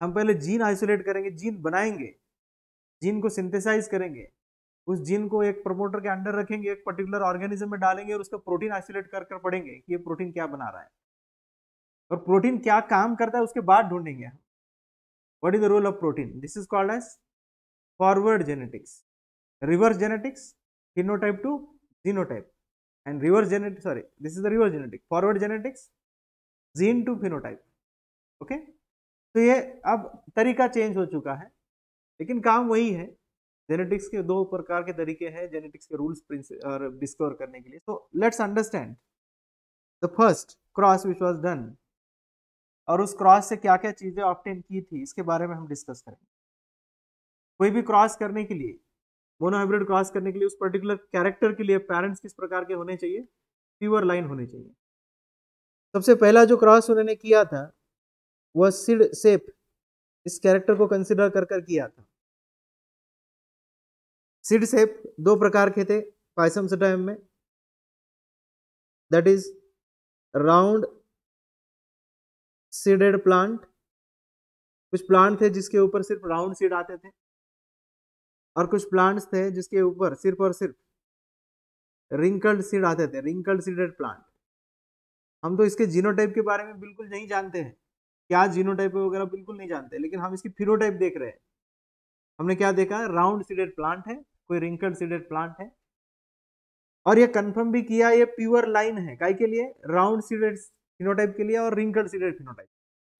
हम पहले जीन आइसोलेट करेंगे जीन बनाएंगे जीन को सिंथेसाइज करेंगे उस जीन को एक प्रोमोटर के अंडर रखेंगे एक पर्टिकुलर ऑर्गेनिज्म में डालेंगे और उसका प्रोटीन आइसोलेट कर कर पढ़ेंगे कि ये प्रोटीन क्या बना रहा है और प्रोटीन क्या काम करता है उसके बाद ढूंढेंगे what is the role of protein this is called as forward genetics reverse genetics, phenotype to genotype. And reverse genetics, sorry, this is the reverse genetic. Forward genetics, gene to phenotype. Okay okay? तो ये अब तरीका change हो चुका है लेकिन काम वही है जेनेटिक्स के दो प्रकार के तरीके हैं जेनेटिक्स के रूल्स और डिस्कवर करने के लिए so let's understand the first cross which was done और उस क्रॉस से क्या क्या चीज़ें ऑप्टेन की थी इसके बारे में हम डिस्कस करेंगे कोई भी क्रॉस करने के लिए मोनोहाइब्रिड क्रॉस करने के लिए उस पर्टिकुलर कैरेक्टर के लिए पेरेंट्स किस प्रकार के होने चाहिए प्योर लाइन होने चाहिए सबसे पहला जो क्रॉस उन्होंने किया था वह सिड सेप इस कैरेक्टर को कंसिडर कर कर किया था सिड सेप दो प्रकार के थे पाइसम सटाइम में that is round seeded plant कुछ प्लांट थे जिसके ऊपर सिर्फ राउंड सीड आते थे और कुछ प्लांट्स थे जिसके ऊपर सिर्फ और सिर्फ रिंकल्ड सीड आते थे रिंकल्ड सीडेड प्लांट हम तो इसके जीनोटाइप के बारे में बिल्कुल नहीं जानते हैं क्या जीनोटाइप वगैरह बिल्कुल नहीं जानते लेकिन हम इसकी फिनोटाइप देख रहे हैं हमने क्या देखा राउंड सीडेड प्लांट है कोई रिंकल्ड सीडेड प्लांट है और ये कंफर्म भी किया ये प्योर लाइन है काय के लिए राउंड सीडेड फिनोटाइप के लिए और रिंकल्ड सीडेड फिनोटाइप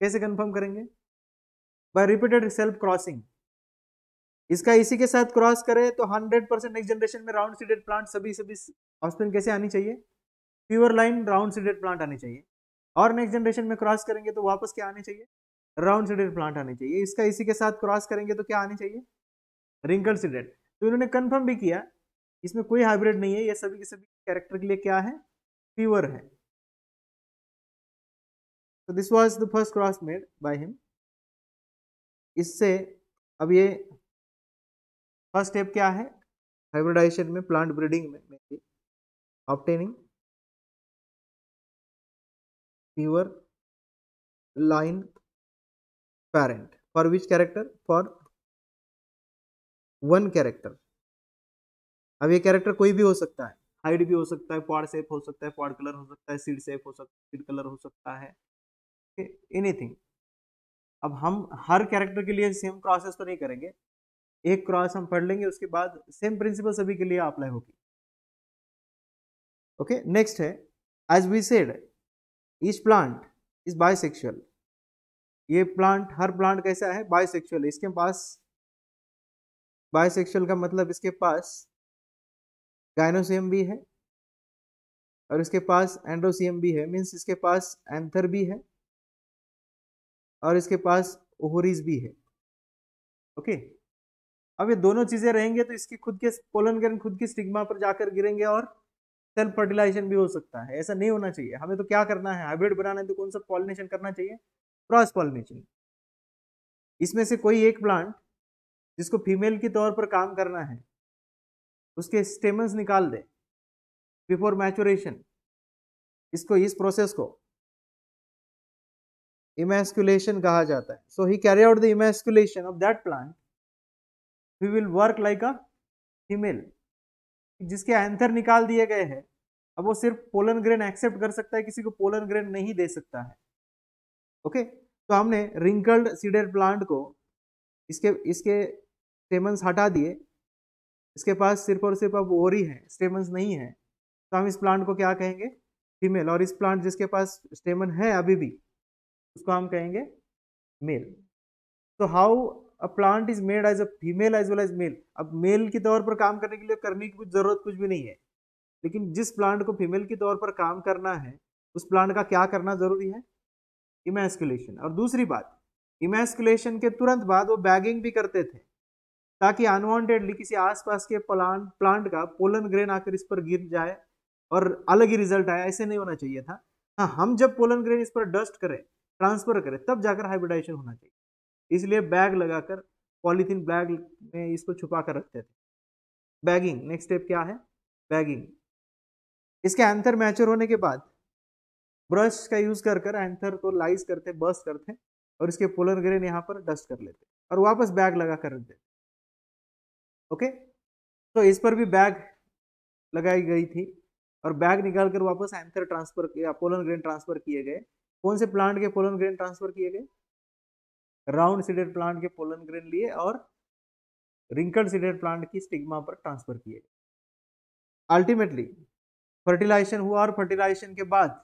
कैसे कंफर्म करेंगे बाय रिपीटेड सेल्फ क्रॉसिंग इसका इसी के साथ क्रॉस करें तो 100 परसेंट नेक्स्ट जनरेशन में राउंड सीडेड प्लांट सभी सभी ऑस्पिन कैसे आनी चाहिए pure line round seeded plant आनी चाहिए और नेक्स्ट जनरेशन में क्रॉस करेंगे तो वापस क्या आने चाहिए राउंड सीडेड प्लांट आने चाहिए इसका इसी के साथ क्रॉस करेंगे तो क्या आनी चाहिए रिंकल सीडेड तो इन्होंने कन्फर्म भी किया इसमें कोई हाइब्रिड नहीं है यह सभी के सभी कैरेक्टर के लिए क्या है प्योर है this was the first cross made by him इससे अब ये फर्स्ट स्टेप क्या है हाइब्रिडाइजेशन में प्लांट ब्रीडिंग में obtaining pure line parent for which character for one character अब ये कैरेक्टर कोई भी हो सकता है हाइट भी हो सकता है पॉड शेप हो सकता है पॉड कलर हो सकता है सीड शेप हो सकता है सीड कलर हो सकता है एनीथिंग अब हम हर कैरेक्टर के लिए सेम प्रोसेस तो नहीं करेंगे एक क्रॉस हम पढ़ लेंगे उसके बाद सेम प्रिंसिपल सभी के लिए अप्लाई होगी ओके नेक्स्ट है as we said each plant is bisexual ये प्लांट हर प्लांट कैसा है बायसेक्सुअल इसके पास बायसेक्सुअल का मतलब इसके पास गायनोसियम भी है और इसके पास एंड्रोसियम भी है मीन्स इसके पास एंथर भी है और इसके पास ओहरीज भी है ओके okay? अब ये दोनों चीज़ें रहेंगे तो इसकी खुद के पोलन करण खुद की स्टिग्मा पर जाकर गिरेंगे और सेल्फ फर्टिलाइजेशन भी हो सकता है ऐसा नहीं होना चाहिए हमें तो क्या करना है हाइब्रिड बनाना है तो कौन सा पॉलिनेशन करना चाहिए क्रॉस पॉलिनेशन इसमें से कोई एक प्लांट जिसको फीमेल के तौर पर काम करना है उसके स्टेमन्स निकाल दें बिफोर मैचुरेशन इसको इस प्रोसेस को इमेस्कुलेशन कहा जाता है so he carry out the emasculation of that plant we will work like a female जिसके एंथर निकाल दिए गए हैं अब वो सिर्फ पोलन ग्रेन एक्सेप्ट कर सकता है किसी को पोलन ग्रेन नहीं दे सकता है ओके okay? तो हमने रिंकल्ड सीडर प्लांट को इसके इसके स्टेमंस हटा दिए इसके पास सिर्फ और सिर्फ अब ओरी है स्टेमंस नहीं है तो हम इस प्लांट को क्या कहेंगे फीमेल और इस प्लांट जिसके पास स्टेमन है अभी भी उसको हम कहेंगे मेल तो हाउ अब plant is made as a female as well as male अब मेल के तौर पर काम करने के लिए करने की कुछ जरूरत कुछ भी नहीं है लेकिन जिस प्लांट को फीमेल के तौर पर काम करना है उस प्लांट का क्या करना जरूरी है इमेस्कुलेशन और दूसरी बात इमेस्कुलेशन के तुरंत बाद वो बैगिंग भी करते थे ताकि अनवांटेडली किसी आसपास के प्लांट प्लांट का पोलन ग्रेन आकर इस पर गिर जाए और अलग ही रिजल्ट आए ऐसे नहीं होना चाहिए था हाँ हम जब पोलन ग्रेन इस पर डस्ट करें ट्रांसफर करें तब जाकर हाइब्रिडाइजेशन होना चाहिए इसलिए बैग लगाकर पॉलीथीन बैग में इसको छुपा कर रखते थे बैगिंग नेक्स्ट स्टेप क्या है बैगिंग इसके एंथर मैचर होने के बाद ब्रश का यूज़ कर कर एंथर को लाइज करते बस करते और इसके पोलर ग्रेन यहाँ पर डस्ट कर लेते और वापस बैग लगा कर रख देते ओके तो इस पर भी बैग लगाई गई थी और बैग निकाल कर वापस एंथर ट्रांसफर किया पोलन ग्रेन ट्रांसफर किए गए कौन से प्लांट के पोलन ग्रेन ट्रांसफर किए गए राउंड सीडेड प्लांट के पोलन ग्रेन लिए और रिंकल सीडेड प्लांट की स्टिग्मा पर ट्रांसफर किए अल्टीमेटली फर्टिलाइजेशन हुआ और फर्टिलाइजेशन के बाद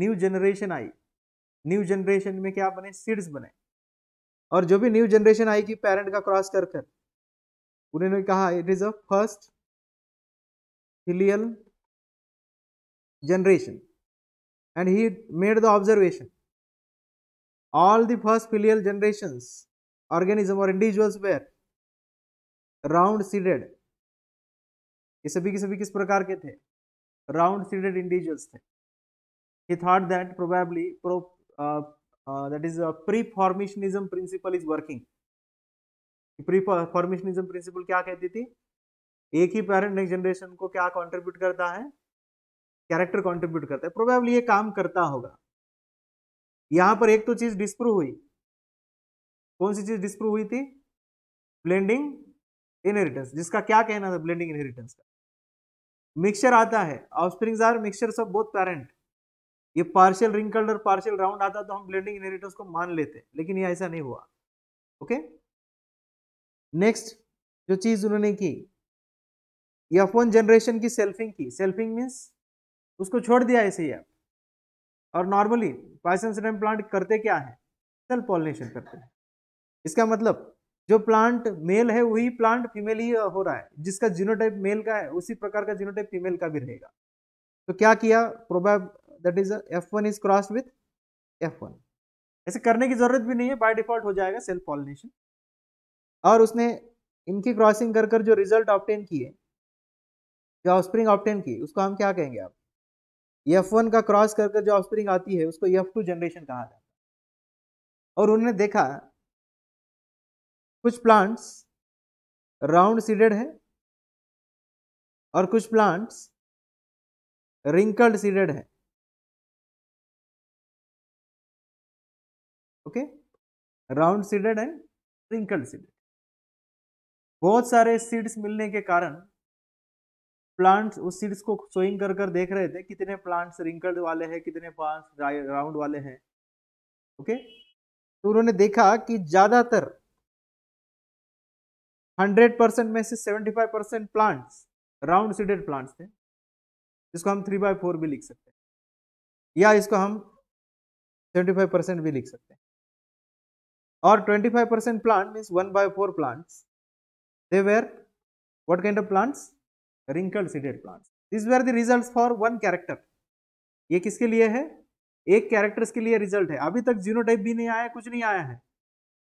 न्यू जनरेशन आई न्यू जनरेशन में क्या बने सीड्स बने और जो भी न्यू जनरेशन आई कि पेरेंट का क्रॉस कर कर उन्होंने कहा it is a first filial generation and he made the observation all the first filial generations organism or individuals were round seeded ये सभी के सभी किस प्रकार के थे राउंड सीडेड इंडिविजुअल्स थे he thought that probably pro, uh, uh, that is a preformationism principle is working preformationism principle क्या कहती थी एक ही पेरेंट नेक्स्ट जनरेशन को क्या कंट्रीब्यूट करता है कैरेक्टर कंट्रीब्यूट करता है प्रोबेबली ये काम करता होगा यहां पर एक तो चीज डिस्प्रूव हुई कौन सी चीज डिस्प्रूव हुई थी ब्लेंडिंग इनहेरिटेंस जिसका क्या कहना था ब्लेंडिंग इनहेरिटेंस का मिक्सचर आता है offsprings are mixture of both parent ये पार्शियल रिंकल्ड और पार्शियल राउंड आता तो हम ब्लेंडिंग इनहेरिटेंस को मान लेते लेकिन ये ऐसा नहीं हुआ ओके नेक्स्ट जो चीज उन्होंने की ये अफोन जनरेशन की सेल्फिंग की सेल्फिंग मीन्स उसको छोड़ दिया ऐसे ही आप और नॉर्मली बायोसेंसोडाइन प्लांट करते क्या है सेल्फ पॉलिनेशन करते हैं इसका मतलब जो प्लांट मेल है वही प्लांट फीमेल ही हो रहा है जिसका जीनोटाइप मेल का है उसी प्रकार का जीनोटाइप फीमेल का भी रहेगा तो क्या किया प्रोबैब that is F one is cross with F one ऐसे करने की जरूरत भी नहीं है बाय डिफॉल्ट हो जाएगा सेल्फ पॉलिनेशन और उसने इनकी क्रॉसिंग कर कर जो रिजल्ट ऑप्टेन किए जो ऑस्प्रिंग ऑप्टेन की उसको हम क्या कहेंगे आप एफ वन का क्रॉस कर जो ऑफस्प्रिंग आती है उसको एफ टू जनरेशन कहा जाता है और उन्होंने देखा कुछ प्लांट्स राउंड सीडेड है और कुछ प्लांट्स रिंकल्ड सीडेड है okay round seeded and wrinkled seeded बहुत सारे सीड्स मिलने के कारण प्लांट्स उस सीड्स को सोइंग कर कर देख रहे थे कितने प्लांट्स रिंकल्ड वाले हैं कितने प्लांट्स राउंड वाले हैं ओके तो उन्होंने देखा कि ज़्यादातर 100 परसेंट में से 75 percent plants round seeded plants थे जिसको हम थ्री बाय फोर भी लिख सकते हैं या इसको हम 75 परसेंट भी लिख सकते हैं और 25 percent plant means one by four plants they what kind of plants wrinkled seeded plants this were the result for one character ये किसके लिए है एक कैरेक्टर्स के लिए रिजल्ट है अभी तक जीनोटाइप भी नहीं आया कुछ नहीं आया है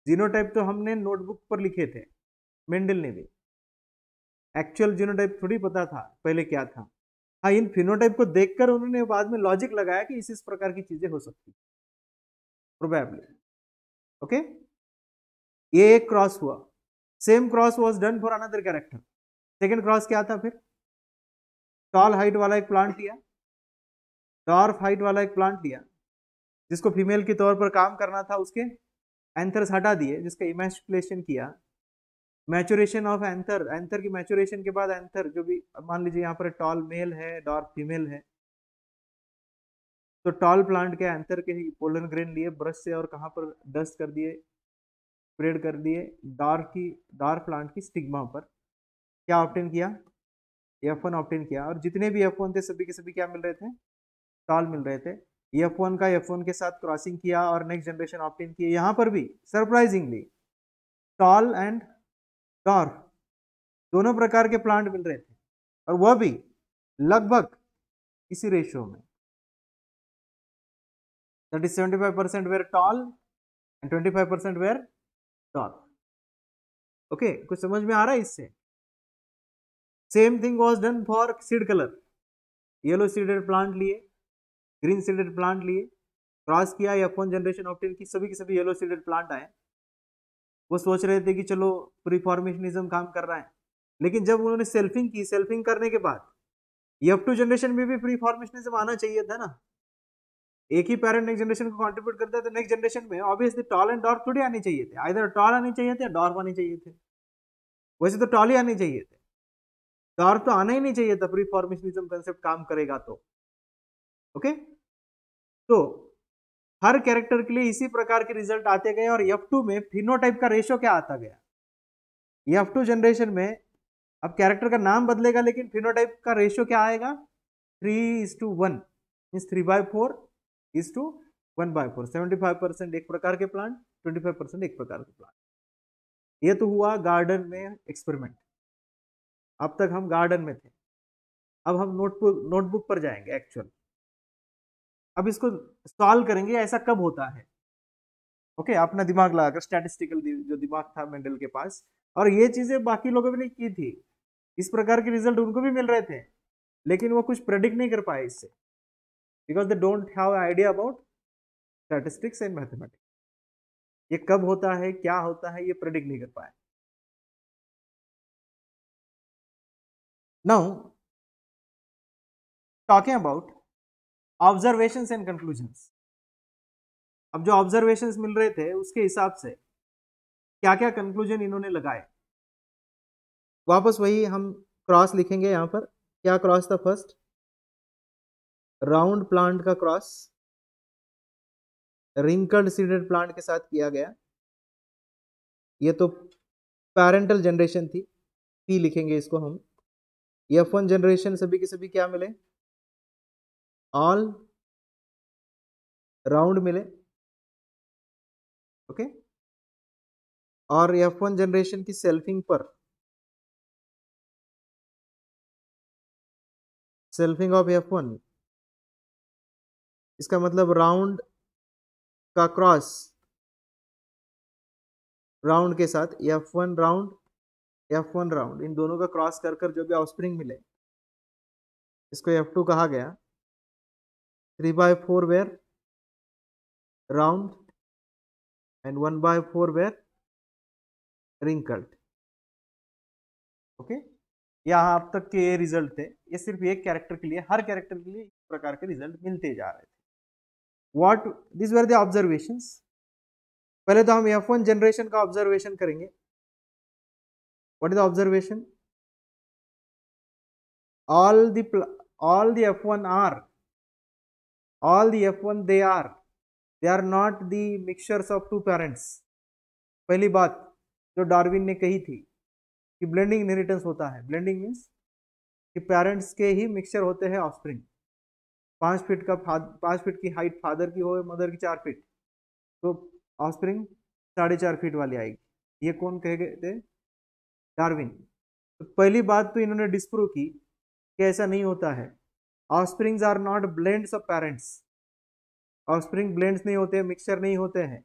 जीनोटाइप तो हमने नोटबुक पर लिखे थे मेंडल ने भी एक्चुअल जीनोटाइप थोड़ी पता था पहले क्या था हाँ इन फिनोटाइप को देखकर उन्होंने बाद में लॉजिक लगाया कि इस इस प्रकार की चीजें हो सकती प्रोबेबली ओके ये एक क्रॉस हुआ same cross was done for another character second cross क्या था फिर टॉल हाइट वाला एक प्लांट लिया डॉर्फ हाइट वाला एक प्लांट लिया जिसको फीमेल के तौर पर काम करना था उसके एंथर्स हटा दिए जिसका इमेस्टिप्लेशन किया मैचुरेशन ऑफ एंथर एंथर की मैचुरेशन के बाद एंथर जो भी मान लीजिए यहाँ पर टॉल मेल है डॉर्फ फीमेल है तो टॉल प्लांट के एंथर के पोलन ग्रेन लिए ब्रश से और कहाँ पर डस्ट कर दिए स्प्रेड कर दिए डॉर्फ की डॉर्फ प्लांट की स्टिग्मा पर क्या ऑप्टेन किया एफ वन ऑप्टेन किया और जितने भी एफ वन थे सभी के सभी क्या मिल रहे थे टॉल मिल रहे थे एफ वन का एफ वन के साथ क्रॉसिंग किया और नेक्स्ट जनरेशन ऑप्टेन किया यहाँ पर भी सरप्राइजिंगली टॉल एंड टॉर दोनों प्रकार के प्लांट मिल रहे थे और वह भी लगभग इसी रेशियो में that is 75% were tall and 25% were dark okay कुछ समझ में आ रहा है इससे same thing was done for seed colour yellow seeded plant लिए ग्रीन सीडेड प्लांट लिए क्रॉस किया या फोन जनरेशन ऑप्टेन की सभी के सभी येलो सीडेड प्लांट आए वो सोच रहे थे कि चलो प्रीफॉर्मेशनिज्म काम कर रहा है लेकिन जब उन्होंने सेल्फिंग की सेल्फिंग करने के बाद ये टू जनरेशन में भी प्रीफॉर्मेशनिज्म आना चाहिए था ना एक ही पेरेंट नेक्स्ट जनरेशन को कॉन्ट्रीब्यूट करता है तो नेक्स्ट जनरेशन में ऑब्वियसली टॉल एंड डॉर्फ थोड़ी आनी चाहिए थे आधर टॉल आनी चाहिए थे या डॉर्फ आनी चाहिए थे वैसे तो टॉल ही आनी चाहिए थे और तो आना ही नहीं चाहिए तब फॉर्मेशनिज्म कंसेप्ट काम करेगा तो ओके तो हर कैरेक्टर के लिए इसी प्रकार के रिजल्ट आते गए और एफ टू में फिनोटाइप का रेशो क्या आता गया एफ टू जनरेशन में अब कैरेक्टर का नाम बदलेगा लेकिन फिनोटाइप का रेशियो क्या आएगा three is to one means three by four is to one by four seventy five percent एक प्रकार के प्लांट ट्वेंटी फाइव परसेंट एक प्रकार के प्लांट ये तो हुआ गार्डन में एक्सपेरिमेंट अब तक हम गार्डन में थे अब हम नोटबुक नोटबुक पर जाएंगे एक्चुअल अब इसको सॉल्व करेंगे ऐसा कब होता है ओके okay, अपना दिमाग लगाकर स्टैटिस्टिकल जो दिमाग था मेंडल के पास और ये चीजें बाकी लोगों ने की थी इस प्रकार के रिजल्ट उनको भी मिल रहे थे लेकिन वो कुछ प्रेडिक्ट नहीं कर पाए इससे because they don't have idea about statistics and mathematics ये कब होता है क्या होता है ये प्रेडिक्ट नहीं कर पाए Now, talking about observations and conclusions अब जो ऑब्जर्वेशन मिल रहे थे उसके हिसाब से क्या क्या कंक्लूजन इन्होंने लगाए वापस वही हम क्रॉस लिखेंगे यहां पर क्या क्रॉस था फर्स्ट राउंड प्लांट का क्रॉस रिंकल्ड सीडेड प्लांट के साथ किया गया ये तो पेरेंटल जनरेशन थी पी लिखेंगे इसको हम एफ वन जनरेशन सभी के सभी क्या मिले ऑल राउंड मिले ओके और एफ वन जनरेशन की सेल्फिंग पर सेल्फिंग ऑफ एफ वन इसका मतलब राउंड का क्रॉस राउंड के साथ F one round F one round इन दोनों का क्रॉस कर कर जो भी ऑफस्प्रिंग मिले इसको एफ टू कहा गया three by four were round and one by four were wrinkled okay यहाँ अब तक के ये रिजल्ट थे ये सिर्फ एक कैरेक्टर के लिए हर कैरेक्टर के लिए इस प्रकार के रिजल्ट मिलते जा रहे थे what this were the observation पहले तो हम एफ वन जनरेशन का ऑब्जर्वेशन करेंगे what is the observation all the all the f1 are all the f1 they are they are not the mixtures of two parents पहली बात जो Darwin ने कही थी कि ब्लेंडिंग इनहेरिटेंस होता है ब्लेंडिंग मीन्स कि पेरेंट्स के ही मिक्सचर होते हैं ऑफस्प्रिंग पाँच फीट का पाँच फीट की हाइट फादर की हो मदर की चार फीट तो ऑफस्प्रिंग साढ़े चार फीट वाली आएगी ये कौन कह गए थे डार्विन तो पहली बात तो इन्होंने डिस्प्रूव की कि ऐसा नहीं होता है offsprings are not blends of parents offspring blends नहीं होते मिक्सचर नहीं होते हैं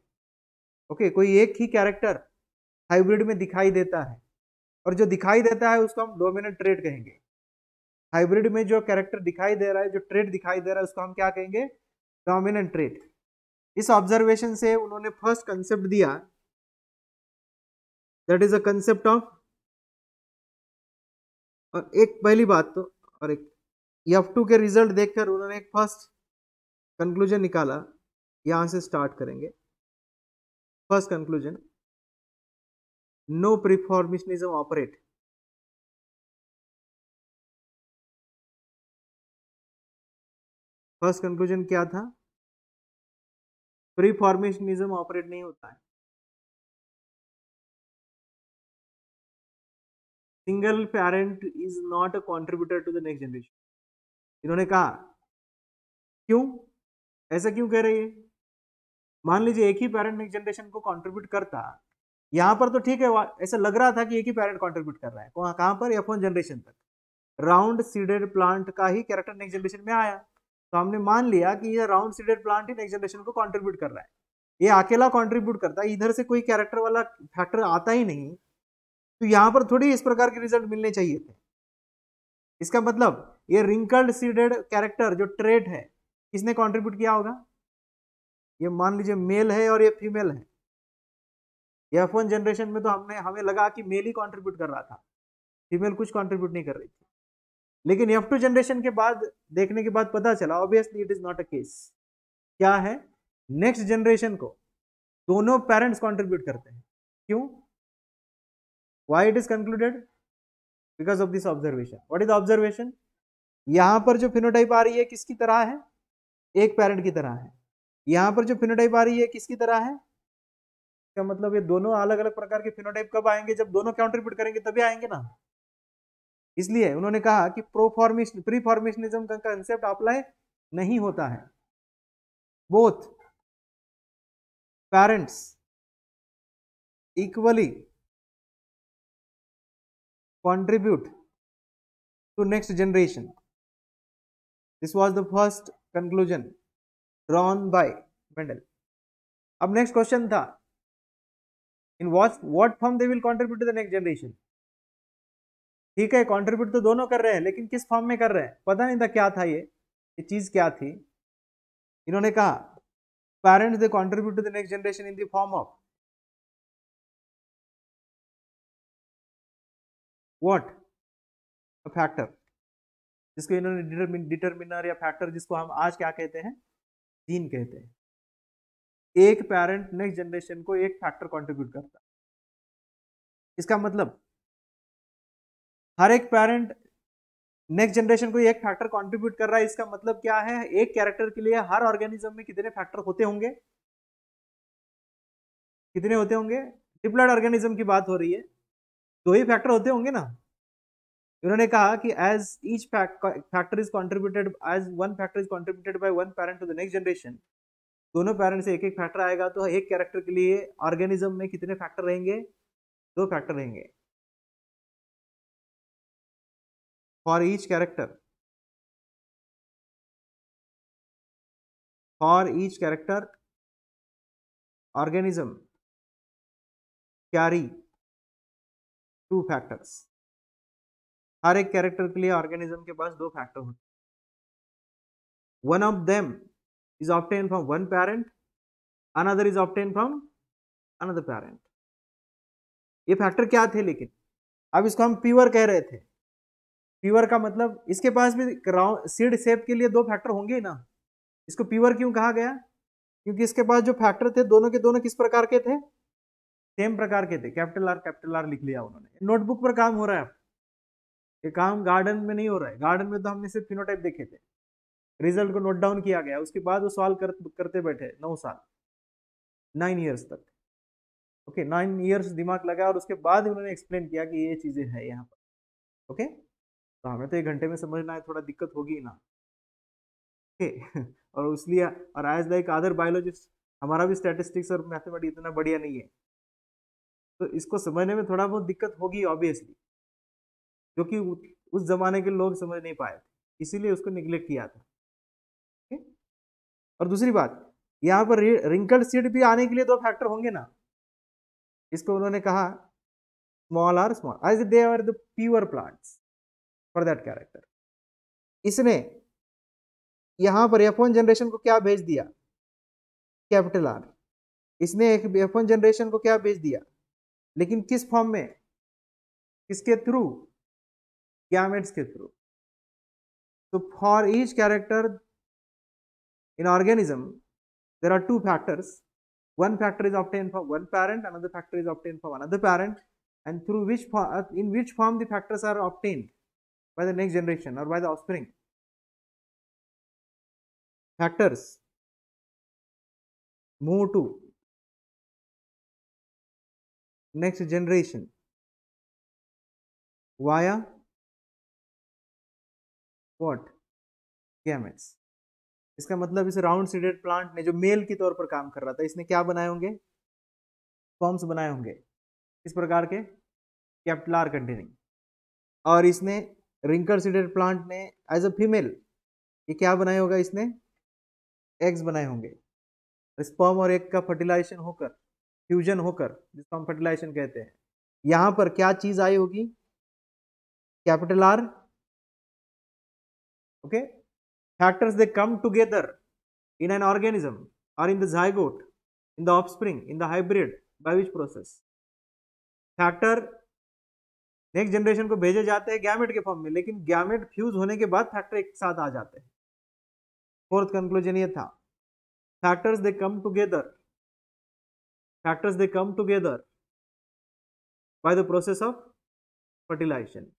ओके okay, कोई एक ही कैरेक्टर हाइब्रिड में दिखाई देता है और जो दिखाई देता है उसको हम डोमिनेंट ट्रेड कहेंगे हाइब्रिड में जो कैरेक्टर दिखाई दे रहा है जो ट्रेड दिखाई दे रहा है उसको हम क्या कहेंगे डोमिनेंट ट्रेड इस ऑब्जर्वेशन से उन्होंने फर्स्ट कंसेप्ट दिया that is a concept of और एक पहली बात तो और एक एफ टू के रिजल्ट देखकर उन्होंने एक फर्स्ट कंक्लूजन निकाला यहां से स्टार्ट करेंगे first conclusion no preformationism operate first conclusion क्या था प्रीफॉर्मेशनिज्म ऑपरेट नहीं होता है single parent is not a contributor to the next generation इन्होंने कहा क्यों ऐसा क्यों कह रही है मान लीजिए एक ही पेरेंट नेक्स्ट जनरेशन को कॉन्ट्रीब्यूट करता यहाँ पर तो ठीक है ऐसा लग रहा था कि एक ही पेरेंट कॉन्ट्रीब्यूट कर रहा है कहां पर एफ जनरेशन तक राउंड सीडेड प्लांट का ही कैरेक्टर नेक्स्ट जनरेशन में आया तो हमने मान लिया कि यह राउंड सीडेड प्लांट ही नेक्स्ट जनरेशन को कॉन्ट्रीब्यूट कर रहा है ये अकेला कॉन्ट्रीब्यूट करता है इधर से कोई कैरेक्टर वाला फैक्टर आता ही नहीं तो यहां पर थोड़ी इस प्रकार के रिजल्ट मिलने चाहिए थे इसका मतलब ये रिंकल्ड सीडेड कैरेक्टर जो ट्रेड है किसने कॉन्ट्रीब्यूट किया होगा ये मान लीजिए मेल है और ये फीमेल है ये एफ वन जनरेशन में तो हमने हमें लगा कि मेल ही कंट्रीब्यूट कर रहा था फीमेल कुछ कंट्रीब्यूट नहीं कर रही थी लेकिन एफ टू जनरेशन के बाद देखने के बाद पता चला obviously it is not a case क्या है नेक्स्ट जनरेशन को दोनों पेरेंट्स कंट्रीब्यूट करते हैं क्यों why it is concluded because of this observation what is the observation यहाँ पर जो फिनोटाइप आ रही है किसकी तरह है एक पैरेंट की तरह है यहाँ पर जो फिनोटाइप आ रही है किसकी तरह है इसका मतलब ये दोनों अलग अलग प्रकार के फिनोटाइप कब आएंगे जब दोनों काउंट्रीब्यूट करेंगे तभी आएंगे ना इसलिए उन्होंने कहा कि प्रोफॉर्मेशन प्रीफॉर्मेशनिज्म का कंसेप्ट अप्लाई नहीं होता है both parents equally contribute to next generation. This was the first conclusion drawn by Mendel. ab next question tha in what what form they will contribute to the next generation. ठीक है contribute तो दोनों कर रहे हैं लेकिन किस form में कर रहे हैं पता नहीं था क्या था ये ये चीज क्या थी इन्होंने कहा parents they contribute to the next generation in the form of what a factor जिसको इन्होंने डिटरमिनर या फैक्टर जिसको हम आज क्या कहते हैं जीन कहते हैं एक पेरेंट नेक्स्ट जनरेशन को एक फैक्टर कंट्रीब्यूट करता है इसका मतलब हर एक पेरेंट नेक्स्ट जनरेशन को एक फैक्टर कंट्रीब्यूट कर रहा है इसका मतलब क्या है एक कैरेक्टर के लिए हर ऑर्गेनिज्म में कितने फैक्टर होते होंगे कितने होते होंगे ट्रिपलेट ऑर्गेनिज्म की बात हो रही है दो ही फैक्टर होते होंगे ना उन्होंने कहा कि as each factor is contributed as one factor is contributed by one parent to the next generation दोनों पेरेंट से एक एक फैक्टर आएगा तो एक कैरेक्टर के लिए ऑर्गेनिज्म में कितने फैक्टर रहेंगे दो फैक्टर रहेंगे for each character for each character organism carry two factors हर एक कैरेक्टर के लिए ऑर्गेनिज्म के पास दो फैक्टर होते हैं one of them is obtain from one parent another is obtain from another parent ये फैक्टर क्या थे लेकिन अब इसको हम प्योर कह रहे थे प्योर का मतलब इसके पास भी सीड शेप के लिए दो फैक्टर होंगे ही ना इसको प्यवर क्यों कहा गया क्योंकि इसके पास जो फैक्टर थे दोनों के दोनों किस प्रकार के थे सेम प्रकार के थे कैपिटल आर कैपिटल आर लिख लिया उन्होंने नोटबुक पर काम हो रहा है ये काम गार्डन में नहीं हो रहा है गार्डन में तो हमने सिर्फ फिनोटाइप देखे थे रिजल्ट को नोट डाउन किया गया उसके बाद वो सॉल्व कर, करते बैठे नौ साल नाइन ईयर्स तक ओके नाइन ईयर्स दिमाग लगा और उसके बाद उन्होंने एक्सप्लेन किया कि ये चीज़ें हैं यहाँ पर ओके तो हमें तो एक घंटे में समझना है थोड़ा दिक्कत होगी ना ओके और उसलिए और एज लाइक अदर बायोलॉजिस्ट हमारा भी स्टैटिस्टिक्स और मैथमेटिक्स इतना बढ़िया नहीं है तो इसको समझने में थोड़ा बहुत दिक्कत होगी ऑब्वियसली जो कि उस ज़माने के लोग समझ नहीं पाए थे इसीलिए उसको निगलेक्ट किया था ठीक और दूसरी बात यहाँ पर रिंकल सीट भी आने के लिए दो फैक्टर होंगे ना इसको उन्होंने कहा small R small as they are the pure plants for that character इसने यहाँ पर एफ जनरेशन को क्या भेज दिया कैपिटल आर इसने एफ जनरेशन को क्या भेज दिया लेकिन किस फॉर्म में किसके थ्रू गैमेट्स के थ्रू तो for each character in organism there are two factors one factor is obtain for one parent another factor is obtain for another parent and through which in which form the factors are obtain by the next generation और by the offspring factors move to next generation via what gametes इसका मतलब इस round seeded plant ने जो mail के तौर पर काम कर रहा था इसने क्या बनाए होंगे फॉर्म्स बनाए होंगे इस प्रकार के कैप्टलार कंटेनिंग और इसने रिंकर सीडेड प्लांट ने एज अ फीमेल ये क्या बनाया होगा इसने एग्स बनाए होंगे स्पर्म और एग का फर्टिलाइजेशन होकर फ्यूजन होकर जिसको हम फर्टिलाइजेशन कहते हैं यहां पर क्या चीज़ आई होगी capital R okay factors they come together in an organism और in the zygote in the offspring in the hybrid by which process next generation को भेजे जाते हैं गैमेट के फॉर्म में लेकिन गैमेट फ्यूज होने के बाद फैक्टर एक साथ आ जाते हैं फोर्थ कंक्लूजन ये था factors they come together factors they come together by the process of fertilization.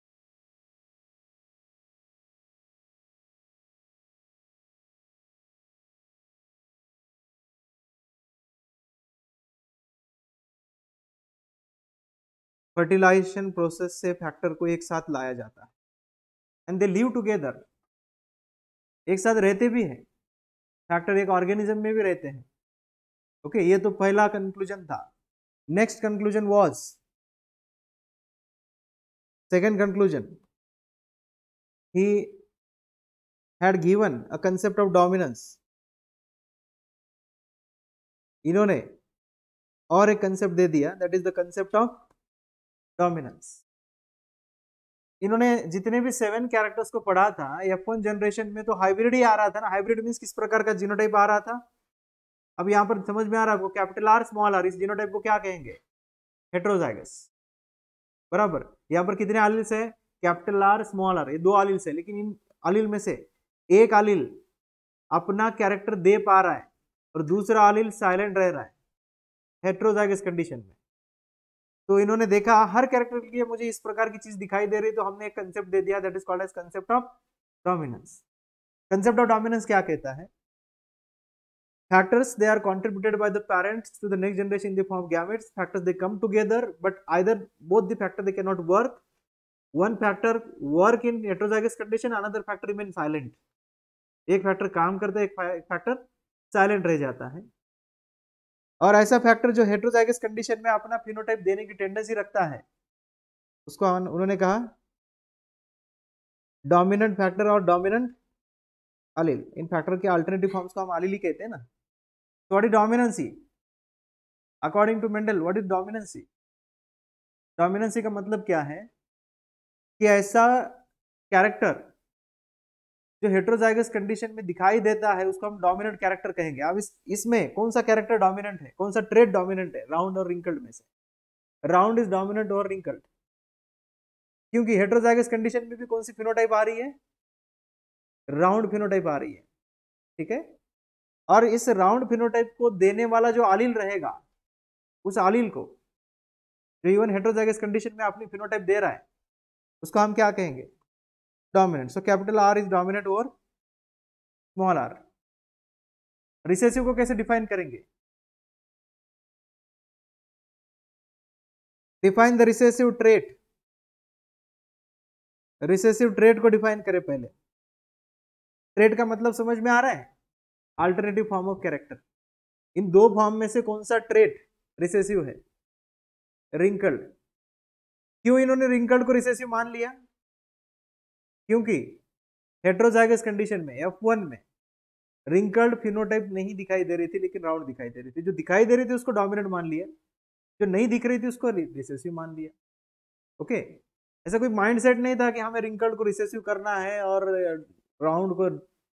Fertilization process से फैक्टर को एक साथ लाया जाता है एंड दे लिव टुगेदर एक साथ रहते भी हैं फैक्टर एक ऑर्गेनिज्म में भी रहते हैं ओके ये तो पहला कंक्लूजन था next conclusion was second conclusion he had given a concept of dominance इन्होंने और एक कंसेप्ट दे दिया that is the concept of dominance इन्होंने जितने भी सेवन कैरेक्टर्स को पढ़ा था एफ वन जनरेशन में तो हाइब्रिड ही आ रहा था ना हाइब्रिड मीन्स किस प्रकार का जीनोटाइप आ रहा था अब यहाँ पर समझ में आ रहा है आपको कैपिटल आर स्मॉल आर इस जीनोटाइप को क्या कहेंगे हेट्रोजाइगस बराबर यहाँ पर कितने आलिल्स है कैपिटल आर स्मॉल आर ये दो आलिल्स है लेकिन इन आलिल में से एक आलिल अपना कैरेक्टर दे पा रहा है और दूसरा आलिल साइलेंट रह रहा है हेट्रोजाइगस कंडीशन में तो इन्होंने देखा हर कैरेक्टर के लिए मुझे इस प्रकार की चीज दिखाई दे रही तो हमने एक कंसेप्ट दे दिया that is called as concept of dominance concept of dominance क्या कहता है Factors they are contributed by the parents to the next generation in the form of gametes. Factors they come together, but either both the factor they cannot work. One factor work in heterozygous condition, another factor remain silent. ek factor kaam karta है एक factor silent रह जाता है और ऐसा factor जो heterozygous condition में अपना फिनोटाइप देने की टेंडेंसी रखता है उसको उन्होंने कहा डोमिनेंट फैक्टर और डोमिनेंट अलील इन फैक्टर के अल्टरनेटिव फॉर्म्स को हम अलीली कहते हैं ना So what is dominancy? According to Mendel, what is dominancy? Dominancy का मतलब क्या है कि ऐसा कैरेक्टर जो हेट्रोजाइगस कंडीशन में दिखाई देता है उसको हम dominant कैरेक्टर कहेंगे अब इस इसमें कौन सा कैरेक्टर dominant है कौन सा ट्रेड डोमिनेंट है राउंड और रिंकल्ड में से राउंड इज dominant और रिंकल्ड क्योंकि हेट्रोजाइगस कंडीशन में भी कौन सी फिनोटाइप आ रही है राउंड फिनोटाइप आ रही है ठीक है और इस राउंड फिनोटाइप को देने वाला जो आलिल रहेगा उस आलिल को जो इवन हेट्रोजाइगस कंडीशन में अपनी फिनोटाइप दे रहा है उसको हम क्या कहेंगे dominant so capital R is dominant और स्मॉल आर रिसेसिव को कैसे डिफाइन करेंगे define the recessive trait recessive trait को डिफाइन करें पहले ट्रेट का मतलब समझ में आ रहा है अल्टरनेटिव फॉर्म ऑफ कैरेक्टर इन दो फॉर्म में से कौन सा ट्रेट रिसेसिव है रिंकल्ड क्यों इन्होंने रिंकल्ड को रिसेसिव मान लिया क्योंकि हेट्रोजाइगस कंडीशन में एफ वन में रिंकल्ड फिनोटाइप नहीं दिखाई दे रही थी लेकिन राउंड दिखाई दे रही थी जो दिखाई दे रही थी उसको डोमिनेंट मान लिया जो नहीं दिख रही थी उसको रिसेसिव मान लिया ओके ऐसा कोई माइंड सेट नहीं था कि हमें रिंकल्ड को रिसेसिव करना है और राउंड को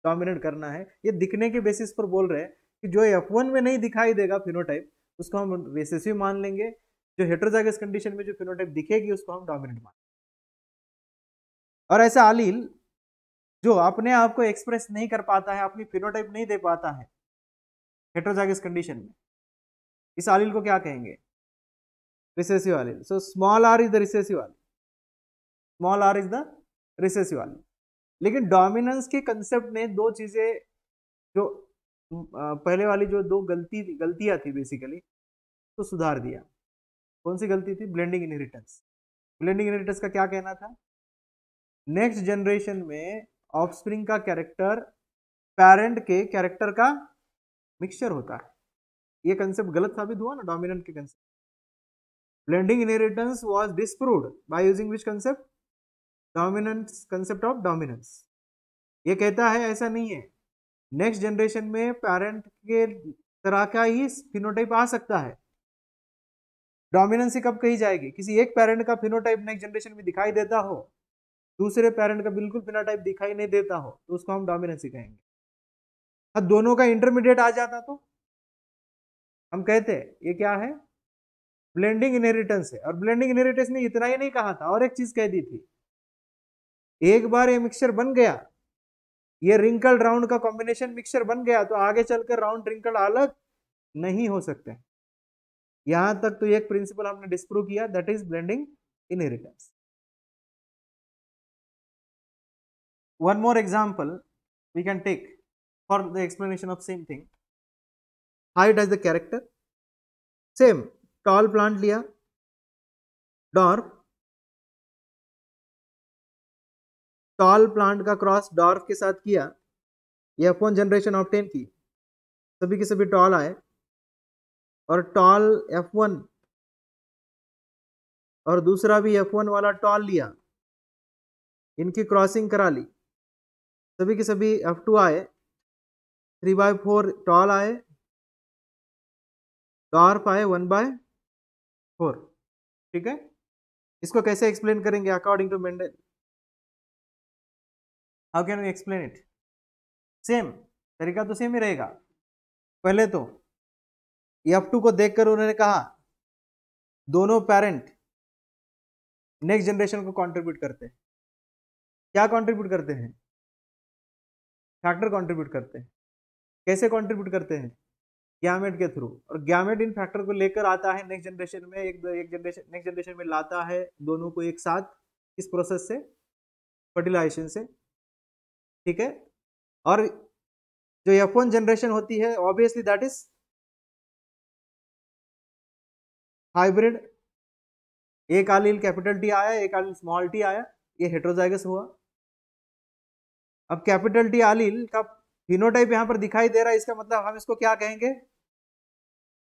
डोमिनेट करना है ये दिखने के बेसिस पर बोल रहे हैं कि जो एफ में नहीं दिखाई देगा फिनोटाइप उसको हम रेसेसिव मान लेंगे जो हेट्रोजाइगस कंडीशन में जो फिनोटाइप दिखेगी उसको हम डोमिनेंट मान और ऐसा आलील जो अपने आप को एक्सप्रेस नहीं कर पाता है अपनी फिनोटाइप नहीं दे पाता है हेट्रोजागस कंडीशन में इस आलील को क्या कहेंगे recessive allele so small R is the recessive allele small R is the recessive allele लेकिन डोमिनेंस के कंसेप्ट ने दो चीज़ें जो पहले वाली जो दो गलती गलतियां थी बेसिकली तो सुधार दिया कौन सी गलती थी ब्लेंडिंग इनहेरिटेंस ब्लेंडिंग इनहेरिटेंस का क्या कहना था नेक्स्ट जनरेशन में ऑफस्प्रिंग का कैरेक्टर पेरेंट के कैरेक्टर का मिक्सचर होता है ये कंसेप्ट गलत साबित हुआ ना डोमिनेंट के concept blending inheritance was disproved by using which concept dominance concept of dominance ये कहता है ऐसा नहीं है नेक्स्ट जनरेशन में पेरेंट के तरह का ही फिनोटाइप आ सकता है डोमिनेंसी कब कही जाएगी किसी एक पेरेंट का फिनोटाइप नेक्स्ट जनरेशन में दिखाई देता हो दूसरे पेरेंट का बिल्कुल फिनोटाइप दिखाई नहीं देता हो तो उसको हम ही कहेंगे हाँ दोनों का इंटरमीडिएट आ जाता तो हम कहते ये क्या है ब्लेंडिंग इनहेरिटेंस है और ब्लेंडिंग इनहेरिटेंस ने इतना ही नहीं कहा था और एक चीज कह दी थी एक बार ये मिक्सचर बन गया ये रिंकल राउंड का कॉम्बिनेशन मिक्सचर बन गया तो आगे चलकर राउंड रिंकल अलग नहीं हो सकते यहां तक तो एक प्रिंसिपल हमने डिस्प्रूव किया that is blending inheritance one more example we can take for the explanation of same thing height as the character same tall plant लिया डॉर्फ टॉल प्लांट का क्रॉस डॉर्फ के साथ किया ये अपॉन जनरेशन ऑफ टेन की सभी के सभी टॉल आए और टॉल एफ वन और दूसरा भी एफ वन वाला टॉल लिया इनकी क्रॉसिंग करा ली सभी के सभी एफ टू आए थ्री बाय फोर टॉल आए डॉर्फ आए वन बाय फोर ठीक है इसको कैसे एक्सप्लेन करेंगे according to Mendel how can we explain it same तरीका तो सेम ही रहेगा पहले तो एफ टू को देखकर उन्होंने कहा दोनों पेरेंट नेक्स्ट जनरेशन को कंट्रीब्यूट करते हैं क्या कंट्रीब्यूट करते हैं फैक्टर कंट्रीब्यूट करते हैं कैसे कंट्रीब्यूट करते हैं ग्यामेट के थ्रू और ग्यामेट इन फैक्टर को लेकर आता है नेक्स्ट जनरेशन में एक एक जनरेशन नेक्स्ट जनरेशन में लाता है दोनों को एक साथ इस प्रोसेस से फर्टिलाइजेशन से ठीक है और जो एफ वन जनरेशन होती है ऑब्वियसली दैट इज हाइब्रिड एक आलील कैपिटल टी आया एक आलिल स्मॉल टी आया ये हेट्रोजाइगस हुआ अब कैपिटल टी आलील का फिनोटाइप यहां पर दिखाई दे रहा है इसका मतलब हम इसको क्या कहेंगे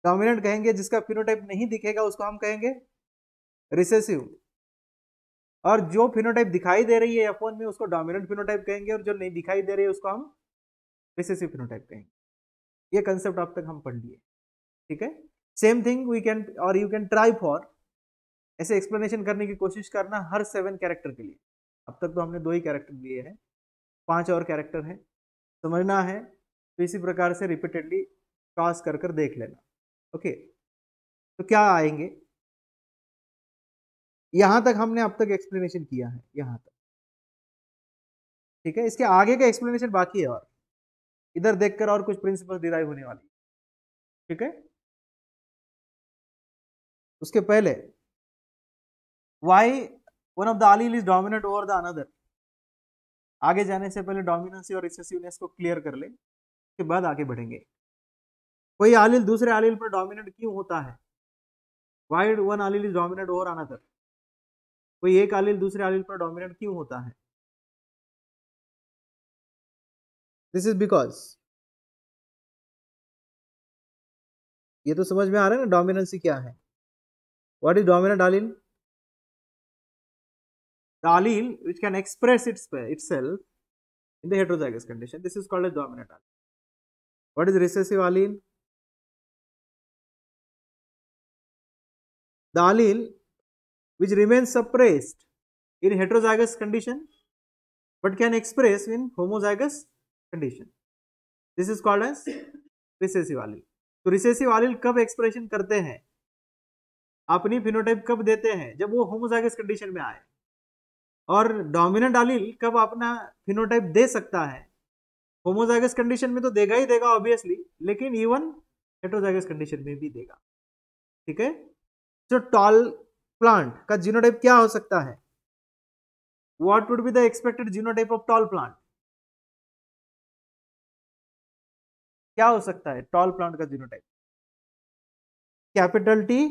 डोमिनेंट कहेंगे जिसका फिनोटाइप नहीं दिखेगा उसको हम कहेंगे रिसेसिव और जो फिनोटाइप दिखाई दे रही है एफ में उसको डोमिनेंट फिनोटाइप कहेंगे और जो नहीं दिखाई दे रही है उसको हम रिसेसिव फिनोटाइप कहेंगे ये कंसेप्ट अब तक हम पढ़ लिए ठीक है सेम थिंग वी कैन और यू कैन ट्राई फॉर ऐसे एक्सप्लेनेशन करने की कोशिश करना हर सेवन कैरेक्टर के लिए अब तक तो हमने दो ही कैरेक्टर लिए हैं पांच और कैरेक्टर हैं समझना है तो इसी प्रकार से रिपीटेडली क्रॉस कर कर देख लेना ओके तो क्या आएंगे यहां तक हमने अब तक एक्सप्लेनेशन किया है यहां तक ठीक है इसके आगे का एक्सप्लेनेशन बाकी है और इधर देखकर और कुछ प्रिंसिपल डिराइव होने वाली ठीक है उसके पहले why one of the allele is dominant over the another आगे जाने से पहले डोमिनेंसी और रिसेसिवनेस को क्लियर कर ले उसके बाद आगे बढ़ेंगे कोई आलिल दूसरे आलिल पर डोमिनेंट क्यों होता है why one allele is dominant over another कोई एक आलिल दूसरे आलिल पर डोमिनेंट क्यों होता है दिस इज बिकॉज ये तो समझ में आ रहा है ना डोमिनेंसी क्या है what is dominant allele allele which can express its itself in दाइगस condition this is called a dominant allele what is recessive allele The allele which remains suppressed in heterozygous condition but can express in homozygous condition. This is called as recessive allele. so recessive allele kab expression karte hain apni phenotype kab dete hain jab wo homozygous condition mein aaye और dominant allele कब अपना phenotype दे सकता है homozygous condition में तो देगा ही देगा obviously लेकिन इवन हेट्रोजाइगस कंडीशन में भी देगा ठीक है सो टॉल प्लांट का जीनोटाइप क्या हो सकता है what would be the expected genotype of tall plant क्या हो सकता है टॉल प्लांट का genotype capital T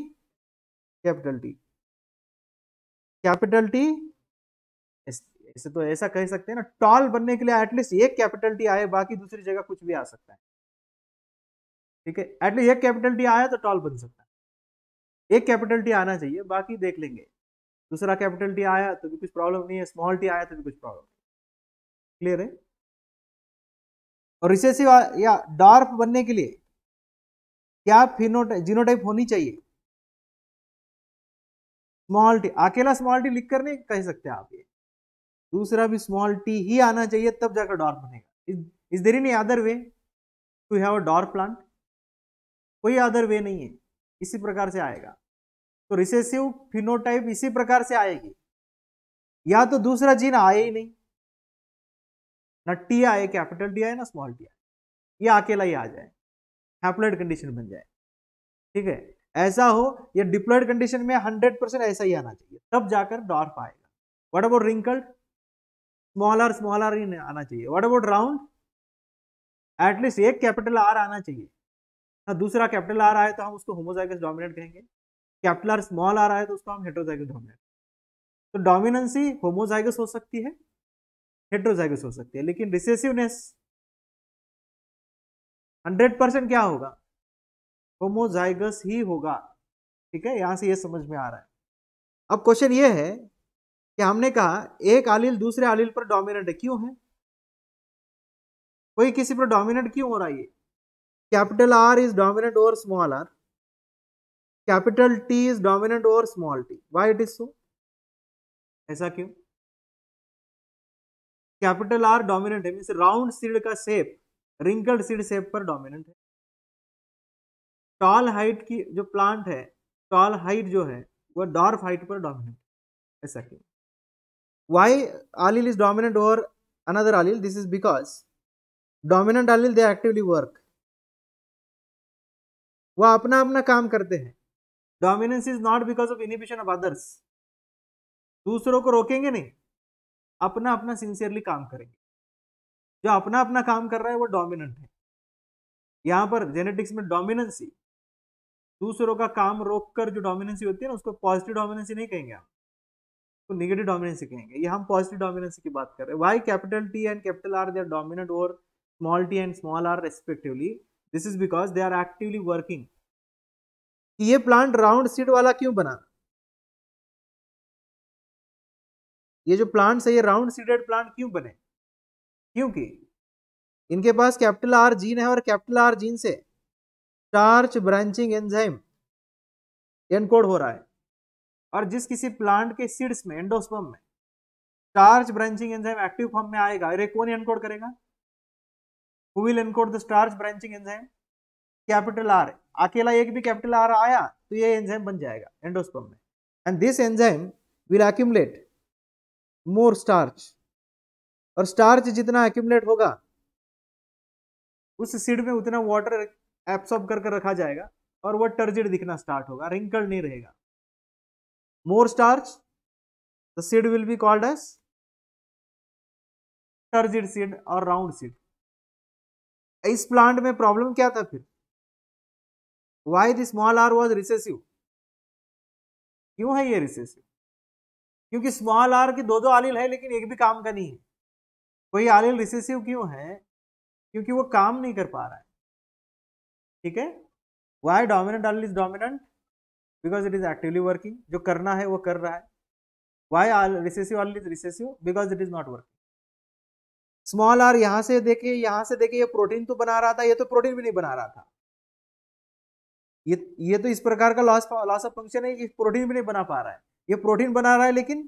capital T capital T ऐसे तो ऐसा कह सकते हैं ना टॉल बनने के लिए एटलीस्ट एक कैपिटल टी आए बाकी दूसरी जगह कुछ भी आ सकता है ठीक है एटलीस्ट एक कैपिटल टी आया तो टॉल बन सकता है एक कैपिटल टी आना चाहिए बाकी देख लेंगे दूसरा कैपिटल टी आया तो भी कुछ प्रॉब्लम नहीं है स्मॉल टी आया तो भी कुछ प्रॉब्लम नहीं क्लियर है और रिसेसिव या डार्फ बनने के लिए क्या फिनोटाइप जीनोटाइप होनी चाहिए स्मॉल टी अकेला स्मॉल टी लिख कर नहीं कह सकते आप ये दूसरा भी स्मॉल टी ही आना चाहिए तब जाकर डॉर्फ बनेगा is there in other way to have a dwarf plant कोई अदर वे नहीं है इसी प्रकार से आएगा तो रिसेसिव फिनोटाइप इसी प्रकार से आएगी या तो दूसरा जीन आए ही नहीं ना टी आए कैपिटल टी आए ना स्मॉल टी आए या अकेला ही आ जाए हैप्लॉइड कंडीशन बन जाए ठीक है ऐसा हो या डिप्लॉइड कंडीशन में हंड्रेड परसेंट ऐसा ही आना चाहिए तब जाकर डॉर्फ आएगा what about wrinkled small R small R ही आना चाहिए वट अबाउट राउंड एटलीस्ट एक कैपिटल आर आना चाहिए ना हाँ, दूसरा कैपिटल आर आए तो हम उसको होमोजाइगस डोमिनेंट कहेंगे कैपिटल आर स्मॉल आ रहा है तो उसको हम हेट्रोजाइगस डोमिनेंट तो डोमिनेंसी होमोजाइगस हो सकती है हेट्रोजाइगस हो सकती है लेकिन रिसेसिवनेस हंड्रेड परसेंट क्या होगा होमोजाइगस ही होगा ठीक है यहां से ये यह समझ में आ रहा है अब क्वेश्चन ये है कि हमने कहा एक आलिल दूसरे आलिल पर डोमिनेंट है क्यों है कोई किसी पर डोमिनेंट क्यों हो रहा है ये capital R is dominant over small R capital T is dominant over small T why it is so ऐसा क्यों कैपिटल आर डोमिनेंट है मीन्स राउंड सीड का शेप रिंकल्ड सीड शेप पर डोमिनेंट है टॉल हाइट की जो plant है tall height जो है वो डॉर्फ हाइट पर डोमिनेंट ऐसा क्यों why allele is dominant over another allele this is because dominant allele they actively work वह अपना अपना काम करते हैं dominance is not because of inhibition of others दूसरों को रोकेंगे नहीं अपना अपना सिंसियरली काम करेंगे जो अपना अपना काम कर रहा है वो डोमिनेंट है यहां पर जेनेटिक्स में डोमिनेंसी दूसरों का काम रोक कर जो डोमिनेंसी होती है ना उसको पॉजिटिव डोमिनेंसी नहीं कहेंगे हम उसको निगेटिव डोमिनेंसी कहेंगे ये हम पॉजिटिव डोमिनेंसी की बात कर रहे हैं why capital T and capital R they are dominant और small T and small R respectively this is because they are actively working कि ये प्लांट राउंड सीड वाला क्यों बना ये जो प्लांट्स है ये राउंड सीडेड प्लांट क्यों बने क्योंकि इनके पास कैपिटल आर जीन है और कैपिटल आर जीन से स्टार्च ब्रांचिंग एंजाइम एनकोड हो रहा है और जिस किसी प्लांट के सीड्स में एंडोस्पम में starch branching enzyme active form में आएगा अरे कौन एनकोड करेगा who will encode the starch branching enzyme capital R अकेला एक भी कैपिटल आर आया तो ये एंजाइम बन जाएगा एंडोस्पर्म में and this enzyme will accumulate more starch और स्टार्च जितना एक्यूमलेट होगा उस सीड में उतना वाटर एब्सॉर्ब कर कर रखा जाएगा और वह टर्जिड दिखना स्टार्ट होगा रिंकल नहीं रहेगा more starch the seed will be called as turgid seed और राउंड सीड इस प्लांट में प्रॉब्लम क्या था फिर why the small R was recessive क्यों है ये रिसेसिव क्योंकि स्मॉल आर की दो दो आलिल है लेकिन एक भी काम का नहीं है कोई आलिल रिसेसिव क्यों है क्योंकि वो काम नहीं कर पा रहा है ठीक है why dominant allele is dominant because it is actively working जो करना है वो कर रहा है why recessive allele is recessive because it is not working small R यहां से देखिए यहां से देखिए ये प्रोटीन तो बना रहा था ये तो प्रोटीन भी नहीं बना रहा था ये ये तो इस प्रकार का लॉस लॉस ऑफ फंक्शन है इस प्रोटीन भी नहीं बना पा रहा है ये प्रोटीन बना रहा है लेकिन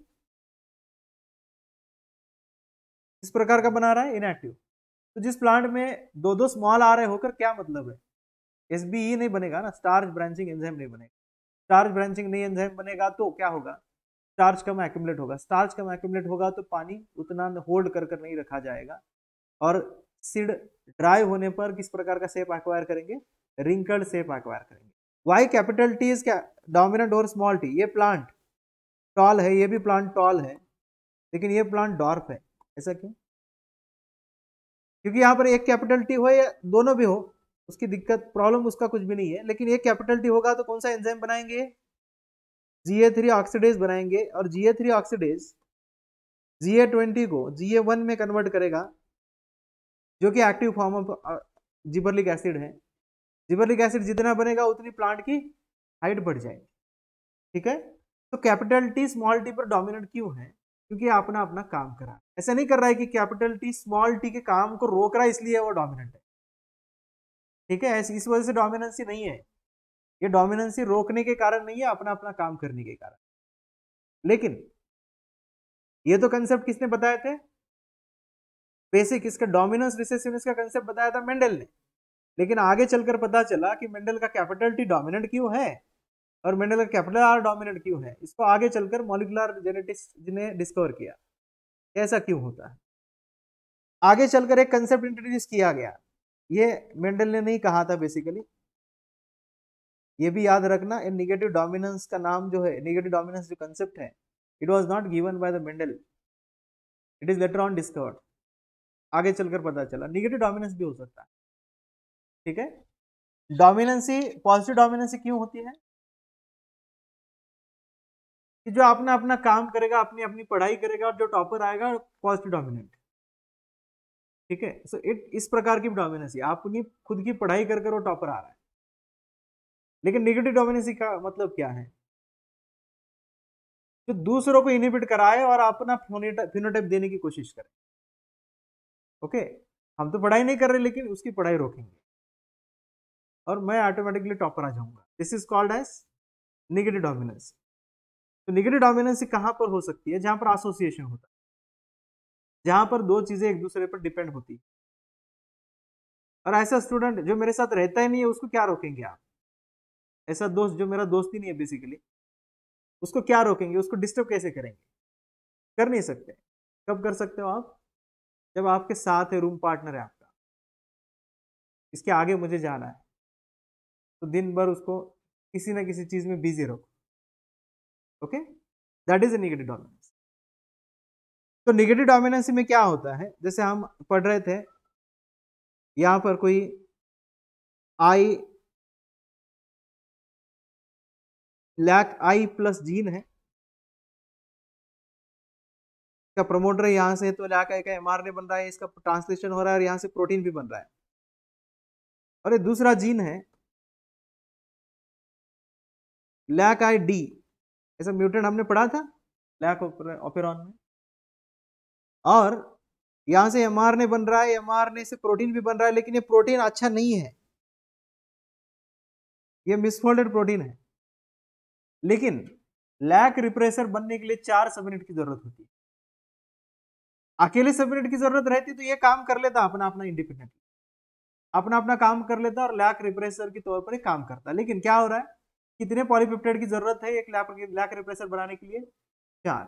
इस प्रकार का बना रहा है इनएक्टिव तो जिस प्लांट में दो दो स्मॉल आ रहे होकर क्या मतलब है एस e नहीं बनेगा ना स्टार्च ब्रांचिंग एंजाइम नहीं बनेगा स्टार्च ब्रांचिंग नहीं एंजाइम बनेगा तो क्या होगा स्टार्च कम एक्यूमलेट होगा स्टार्च कम एक्यूमलेट होगा तो पानी उतना होल्ड कर कर नहीं रखा जाएगा और सीड ड्राई होने पर किस प्रकार का सेप एक्वायर करेंगे रिंकल्ड सेप एक्वायर करेंगे why capital T is dominant और स्मॉल टी ये प्लांट टॉल है ये भी प्लांट टॉल है लेकिन ये प्लांट डॉर्फ है ऐसा क्यों क्योंकि यहाँ पर एक कैपिटल टी हो या दोनों भी हो उसकी दिक्कत प्रॉब्लम उसका कुछ भी नहीं है लेकिन एक कैपिटल टी होगा तो कौन सा एंजाइम बनाएंगे जी थ्री ऑक्सीडेज बनाएंगे और G three oxidase G twenty को जी ए वन में कन्वर्ट करेगा जो कि active form of gibberellic acid है जिबरलिक एसिड जितना बनेगा उतनी प्लांट की हाइट बढ़ जाएगी ठीक है तो कैपिटल टी स्मॉल टी पर डोमिनेंट क्यों है क्योंकि अपना अपना काम करा ऐसा नहीं कर रहा है कि कैपिटल टी स्मॉल टी के काम को रोक रहा है इसलिए वो डोमिनेंट है ठीक है इस वजह से डोमिनेंसी नहीं है ये डोमिनेंसी रोकने के कारण नहीं है अपना अपना काम करने के कारण लेकिन ये तो कंसेप्ट किसने बताए थे बेसिक इसका डोमिनेंस रिसेसिवनेस का कंसेप्ट बताया था मेंडल ने लेकिन आगे चलकर पता चला कि मेंडल का कैपिटल टी डोमिनेंट क्यों है और मेंडल का कैपिटल आर डोमिनेंट क्यों है इसको आगे चलकर मॉलिकुलर जेनेटिक्स ने डिस्कवर किया ऐसा क्यों होता है आगे चलकर एक कंसेप्ट इंट्रोड्यूस किया गया ये मेंडल ने नहीं कहा था बेसिकली ये भी याद रखना निगेटिव डोमिनेंस का नाम जो है निगेटिव डोमिनेंस जो कंसेप्ट है it was not given by the Mendel it is later on discovered आगे चलकर पता चला निगेटिव डोमिनेंस भी हो सकता है ठीक है डोमिनेंसी पॉजिटिव डोमिनेंसी क्यों होती है कि जो अपना अपना काम करेगा अपनी अपनी पढ़ाई करेगा और जो टॉपर आएगा पॉजिटिव डोमिनेंट ठीक है सो इट इस प्रकार की डोमिनेंसी अपनी खुद की पढ़ाई कर कर वो टॉपर आ रहा है लेकिन निगेटिव डोमिनेंसी का मतलब क्या है जो दूसरों को इनिबिट कराए और अपना फिनोटाइप देने की कोशिश करें ओके हम तो पढ़ाई नहीं कर रहे लेकिन उसकी पढ़ाई रोकेंगे और मैं ऑटोमेटिकली टॉपर आ जाऊंगा this is called as negative dominance तो निगेटिव डोमिनेंस कहाँ पर हो सकती है जहाँ पर एसोसिएशन होता है जहाँ पर दो चीज़ें एक दूसरे पर डिपेंड होती है और ऐसा स्टूडेंट जो मेरे साथ रहता ही नहीं है उसको क्या रोकेंगे आप ऐसा दोस्त जो मेरा दोस्त ही नहीं है बेसिकली उसको क्या रोकेंगे उसको डिस्टर्ब कैसे करेंगे कर नहीं सकते कब कर सकते हो आप जब आपके साथ है रूम पार्टनर है आपका इसके आगे मुझे जाना है तो दिन भर उसको किसी ना किसी चीज़ में बिजी रखो okay that is a negative dominance तो निगेटिव डोमिनेंस में क्या होता है जैसे हम पढ़ रहे थे यहां पर कोई आई लैक आई प्लस जीन है इसका प्रमोटर यहां से तो लैक आई का एम बन रहा है इसका ट्रांसलेशन हो रहा है और यहां से प्रोटीन भी बन रहा है और ये दूसरा जीन है लैक आई डी ऐसा म्यूटेंट हमने पढ़ा था लैक ओपेरॉन में और यहाँ से एम आर बन रहा है एम से प्रोटीन भी बन रहा है लेकिन ये प्रोटीन अच्छा नहीं है ये मिसफोल्डेड प्रोटीन है लेकिन लैक रिप्रेसर बनने के लिए चार सबनेट की जरूरत होती है अकेले सबनेट की जरूरत रहती तो ये काम कर लेता अपना अपना इंडिपेंडेंटली अपना अपना काम कर लेता और लैक रिप्रेसर के तौर पर ही काम करता लेकिन क्या हो रहा है कितने पॉलीपेप्टाइड की जरूरत है एक लैक रिप्रेसर बनाने के लिए चार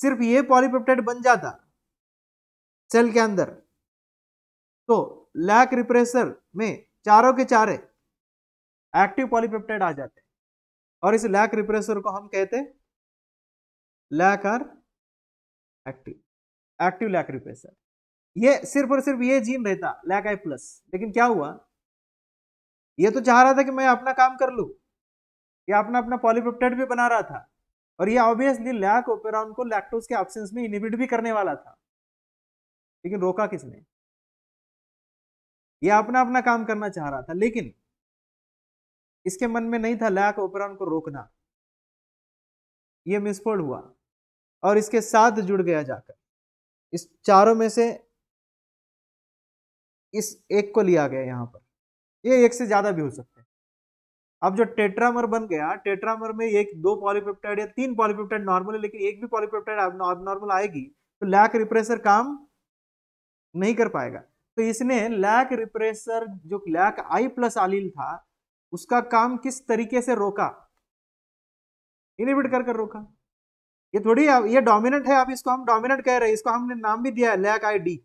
सिर्फ ये पॉलीपेप्टाइड बन जाता सेल के अंदर तो लैक रिप्रेसर में चारों के चारे एक्टिव पॉलीपेप्टाइड आ जाते और इस लैक रिप्रेसर को हम कहते lac R active active lac repressor ये सिर्फ और सिर्फ ये जीन रहता लैक आई प्लस लेकिन क्या हुआ ये तो चाह रहा था कि मैं अपना काम कर लूं ये अपना अपना पॉलीपेप्टाइड भी बना रहा था और ये ऑब्वियसली लैक ओपेरॉन को लैक्टोज के ऑप्शन में इनिबिट भी करने वाला था लेकिन रोका किसने ये अपना अपना काम करना चाह रहा था लेकिन इसके मन में नहीं था लैक ओपेरॉन को रोकना ये मिसफोल्ड हुआ और इसके साथ जुड़ गया जाकर इस चारों में से इस एक को लिया गया यहां पर ये एक से ज़्यादा भी हो सकता अब जो टेट्रामर बन गया टेट्रामर में एक दो पॉलीपेप्टाइड या तीन पॉलीपेप्टाइड नॉर्मल है लेकिन एक भी पॉलीपेप्टाइड नॉर्मल आएगी तो लैक रिप्रेसर काम नहीं कर पाएगा तो इसने लैक रिप्रेसर जो लैक आई प्लस आलील था उसका काम किस तरीके से रोका इनिबिट कर कर रोका ये थोड़ी ये डोमिनेंट है आप इसको हम डोमिनेंट कह रहे हैं इसको हमने नाम भी दिया है lac I D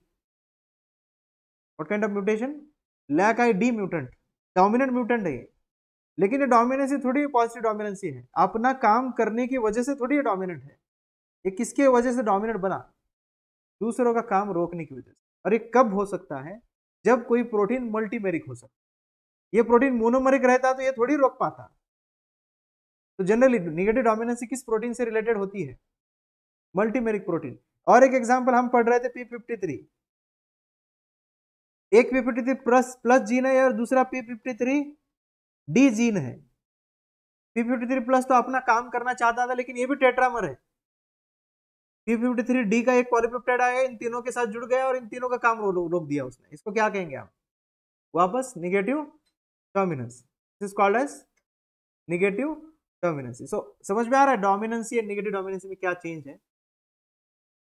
what kind of mutation lac I D mutant dominant mutant है ये लेकिन ये डोमिनेंसी थोड़ी पॉजिटिव डोमिनेंसी है अपना काम करने की वजह से थोड़ी डोमिनेंट है ये किसके वजह से डोमिनेंट बना दूसरों का काम रोकने की वजह से और ये कब हो सकता है जब कोई प्रोटीन मल्टीमेरिक हो सकता ये प्रोटीन मोनोमेरिक रहता तो ये थोड़ी रोक पाता तो जनरली निगेटिव डोमिनेंसी किस प्रोटीन से रिलेटेड होती है मल्टीमेरिक प्रोटीन और एक एग्जाम्पल हम पढ़ रहे थे पी फिफ्टी थ्री एक P fifty three plus plus gene है और दूसरा P fifty three D gene है पी फिफ्टी थ्री प्लस तो अपना काम करना चाहता था लेकिन ये भी टेट्रामर है पी फिफ्टी थ्री डी का एक पॉलीपेप्टाइड आया इन तीनों के साथ जुड़ गया और इन तीनों का काम रो, रो, रोक दिया उसने इसको क्या कहेंगे आप वापस negative dominance this is called as negative dominancy so समझ में आ रहा है डोमिनेंसी एंड निगेटिव डोमिनेंसी में क्या चेंज है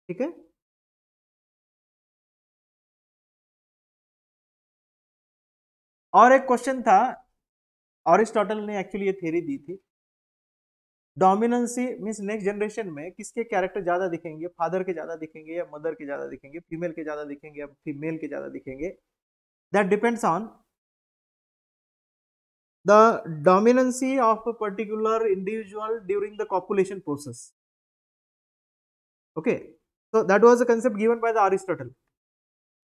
ठीक है और एक क्वेश्चन था अरिस्टोटल ने एक्चुअली ये थेरी दी थी डोमिनेंसी मीन्स नेक्स्ट जनरेशन में किसके कैरेक्टर ज़्यादा दिखेंगे फादर के ज़्यादा दिखेंगे या मदर के ज़्यादा दिखेंगे फीमेल के ज़्यादा दिखेंगे या फीमेल के ज़्यादा दिखेंगे that depends on the dominancy of a particular individual during the copulation process okay so that was a concept given by the Aristotle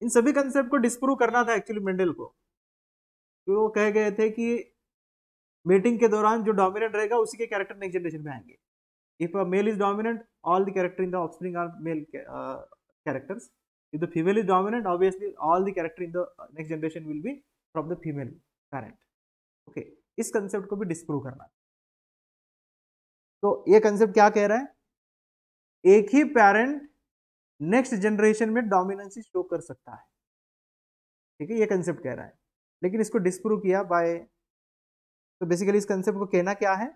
इन सभी कंसेप्ट को डिस्प्रूव करना था एक्चुअली मेंडल को तो वो कह गए थे कि मेटिंग के दौरान जो डोमिनेंट रहेगा उसी के कैरेक्टर नेक्स्ट जनरेशन में आएंगे if a male is dominant all the character in the offspring are male characters if the female is dominant obviously all the character in the next generation will be from the female parent okay इस concept को भी disprove करना तो ये concept क्या कह रहा है एक ही पेरेंट नेक्स्ट जनरेशन में डोमिनेंस शो कर सकता है ठीक है ये कंसेप्ट कह रहा है लेकिन इसको डिस्प्रूव किया बाय तो बेसिकली इस कंसेप्ट को कहना क्या है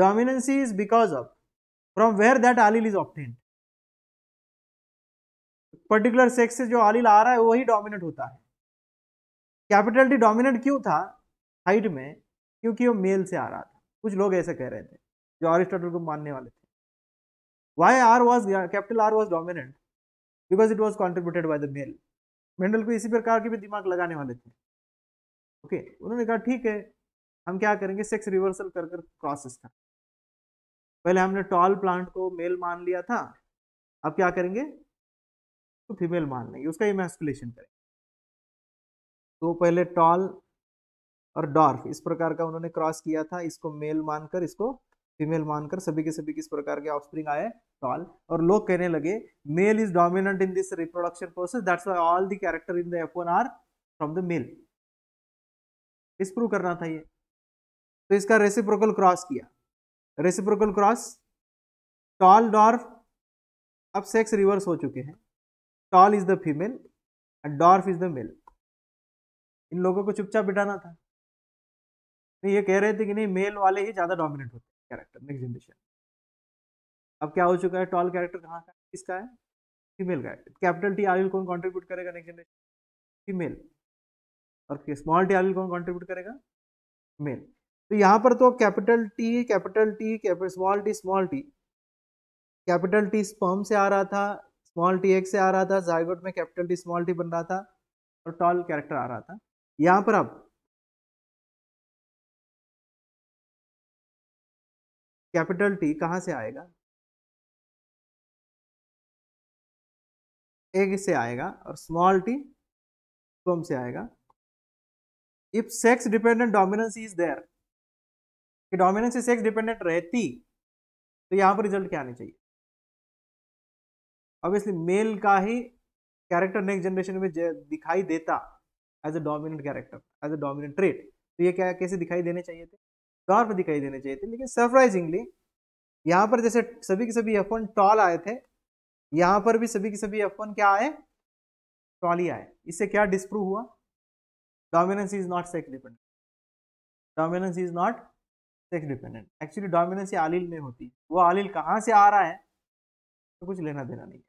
dominancy is because of from where that allele is obtained particular sex से जो आलिल आ रहा है वही डोमिनेट होता है कैपिटल डी डोमिनेट क्यों था हाइट में क्योंकि वो मेल से आ रहा था कुछ लोग ऐसे कह रहे थे जो अरिस्टोटल को मानने वाले थे why R was capital R was dominant because it was contributed by the male Mendel को इसी प्रकार के भी दिमाग लगाने वाले थे ओके okay, उन्होंने कहा ठीक है हम क्या करेंगे सेक्स रिवर्सल कर कर प्रोसेस कर पहले हमने टॉल प्लांट को मेल मान लिया था अब क्या करेंगे तो फीमेल मान लेंगे उसका इमेस्कुलेशन करेंगे तो पहले टॉल और डॉर्फ इस प्रकार का उन्होंने क्रॉस किया था इसको मेल मानकर इसको फीमेल मानकर सभी के सभी किस प्रकार के ऑफस्प्रिंग आए टॉल और लोग कहने लगे male is dominant in this reproduction process that's why all the character in the F one are from the male इस प्रूव करना था ये तो इसका रेसिप्रोकल क्रॉस किया रेसिप्रोकल क्रॉस टॉल डॉर्फ अब सेक्स रिवर्स हो चुके हैं tall is the female and dwarf is the male इन लोगों को चुपचाप बिठाना था नहीं तो ये कह रहे थे कि नहीं मेल वाले ही ज़्यादा डोमिनेट होते हैं कैरेक्टर नेक्स्ट जनरेशन अब क्या हो चुका है टॉल कैरेक्टर कहाँ का किसका है फीमेल का कैपिटल टी आर कौन कॉन्ट्रीब्यूट करेगा नेक्स्ट जनरेशन फीमेल और स्मॉल टी आर कौन कॉन्ट्रीब्यूट करेगा मेल तो यहां पर तो capital T capital T capital small T small T capital T sperm से आ रहा था स्मॉल टी एक से आ रहा था जायगोट में कैपिटल टी स्मॉल टी बन रहा था और टॉल कैरेक्टर आ रहा था यहां पर अब कैपिटल टी कहां से आएगा एग से आएगा और स्मॉल टी स्पर्म से आएगा if sex dependent dominance is there कि डोमिनेंस सेक्स डिपेंडेंट रहती तो यहां पर रिजल्ट क्या आने चाहिए ऑब्वियसली मेल का ही कैरेक्टर नेक्स्ट जनरेशन में दिखाई देता as a dominant character as a dominant trait तो ये क्या कैसे दिखाई देने चाहिए थे तौर पर दिखाई देने चाहिए थे लेकिन सरप्राइजिंगली यहाँ पर जैसे सभी के सभी एफ टॉल आए थे यहाँ पर भी सभी के सभी एफ क्या आए टॉल ही आए इससे क्या डिस्प्रूव हुआ dominance is not sex dependent dominance is not sex dependent actually dominance allele में होती है वो आलिल कहाँ से आ रहा है तो कुछ लेना देना नहीं है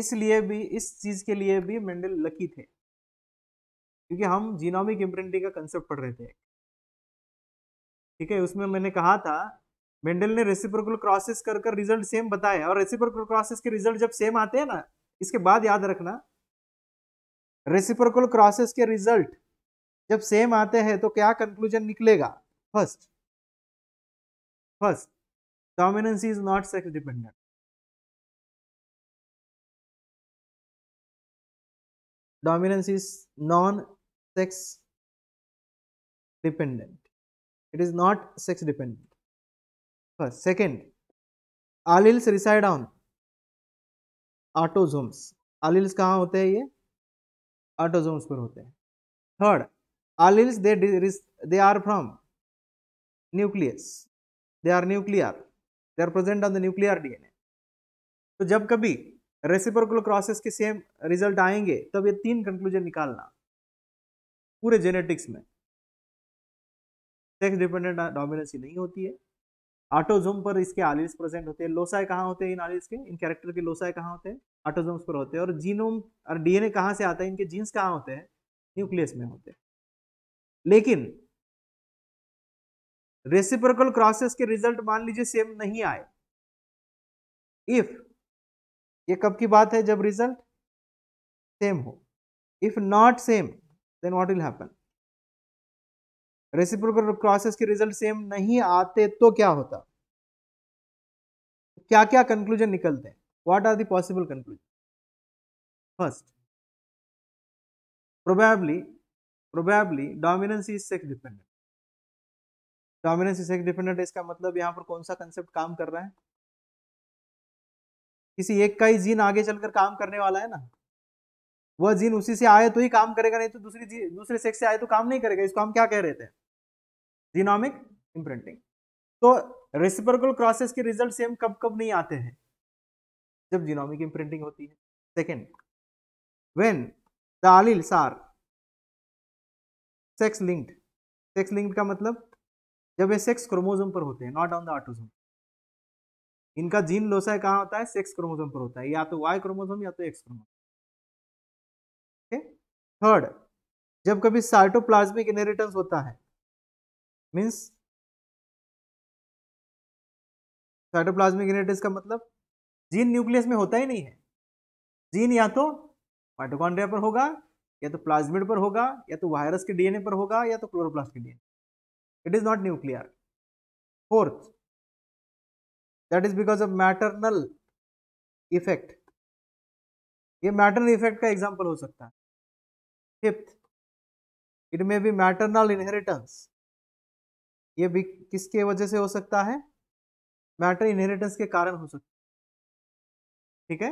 इसलिए भी इस चीज़ के लिए भी मेंडल लकी थे क्योंकि हम जीनोमिक इम्प्रिंटिंग का कंसेप्ट पढ़ रहे थे ठीक है उसमें मैंने कहा था मेंडल ने रेसिप्रोकल क्रॉसेस कर कर रिजल्ट सेम बताया और रेसिप्रोकल क्रॉसेस के रिजल्ट जब सेम आते हैं ना इसके बाद याद रखना रेसिप्रोकल क्रॉसेस के रिजल्ट जब सेम आते हैं तो क्या कंक्लूजन निकलेगा First, first, dominance is not sex dependent. Dominance is non-sex dependent. It is not sex dependent. First, second, alleles reside on autosomes alleles kahan hote hai ye autosomes par hote हैं third alleles they they are from nucleus they are nuclear they are present on the nuclear DNA तो जब कभी reciprocal crosses के same result आएंगे तब ये तीन conclusion निकालना पूरे जेनेटिक्स में सेक्स डिपेंडेंट डोमिनेंसी नहीं होती है ऑटोजोम पर इसके आलिल्स प्रेजेंट होते हैं लोसाए कहाँ होते हैं इन आलिल्स के इन कैरेक्टर के लोसाए कहाँ होते हैं ऑटोजोम्स पर होते हैं और जीनोम और डीएनए कहाँ से आता है इनके जीन्स कहाँ होते हैं न्यूक्लियस में होते हैं लेकिन रेसिप्रोकल क्रॉसेस के रिजल्ट मान लीजिए सेम नहीं आए इफ ये कब की बात है जब रिजल्ट सेम हो if not same then what will happen reciprocal crosses के रिजल्ट सेम नहीं आते तो क्या होता क्या क्या कंक्लूजन निकलते हैं what are the possible conclusion first probably probably dominance is sex dependent dominance is एक डिपेंडेंट इसका मतलब यहाँ पर कौन सा कंसेप्ट काम कर रहा है किसी एक का ही जीन आगे चलकर काम करने वाला है ना वह जीन उसी से आए तो ही काम करेगा नहीं तो दूसरी दूसरे सेक्स से आए तो काम नहीं करेगा इसको हम क्या कह रहे थे जीनोमिक इम्प्रिंटिंग तो रेसिपर्कल क्रॉसेस के रिजल्ट सेम कब कब नहीं आते हैं जब जीनोमिक इम्प्रिंटिंग होती है second when the alleles are sex linked sex linked का मतलब जब वे सेक्स क्रोमोजोम पर होते हैं नॉट ऑन द ऑटोजोम इनका जीन लोसा कहाँ होता है सेक्स क्रोमोजोम पर होता है या तो वाई क्रोमोजोम या तो एक्स क्रोमोजोम थर्ड जब कभी सार्टोप्लाज्मिक इनहेरिटेंस होता है मीन्स साइटोप्लाज्मिक इनहेरिटेंस का मतलब जीन न्यूक्लियस में होता ही नहीं है जीन या तो माइटोकॉन्ड्रिया पर होगा या तो प्लाज्मिड पर होगा या तो वायरस के डीएनए पर होगा या तो क्लोरोप्लास्ट के DNA It is not nuclear. Fourth, that is because of maternal effect. ye maternal effect ka example ho sakta hai fifth it may be maternal inheritance ye bhi kiske wajah se ho sakta hai matter inheritance के कारण हो सकता है ठीक है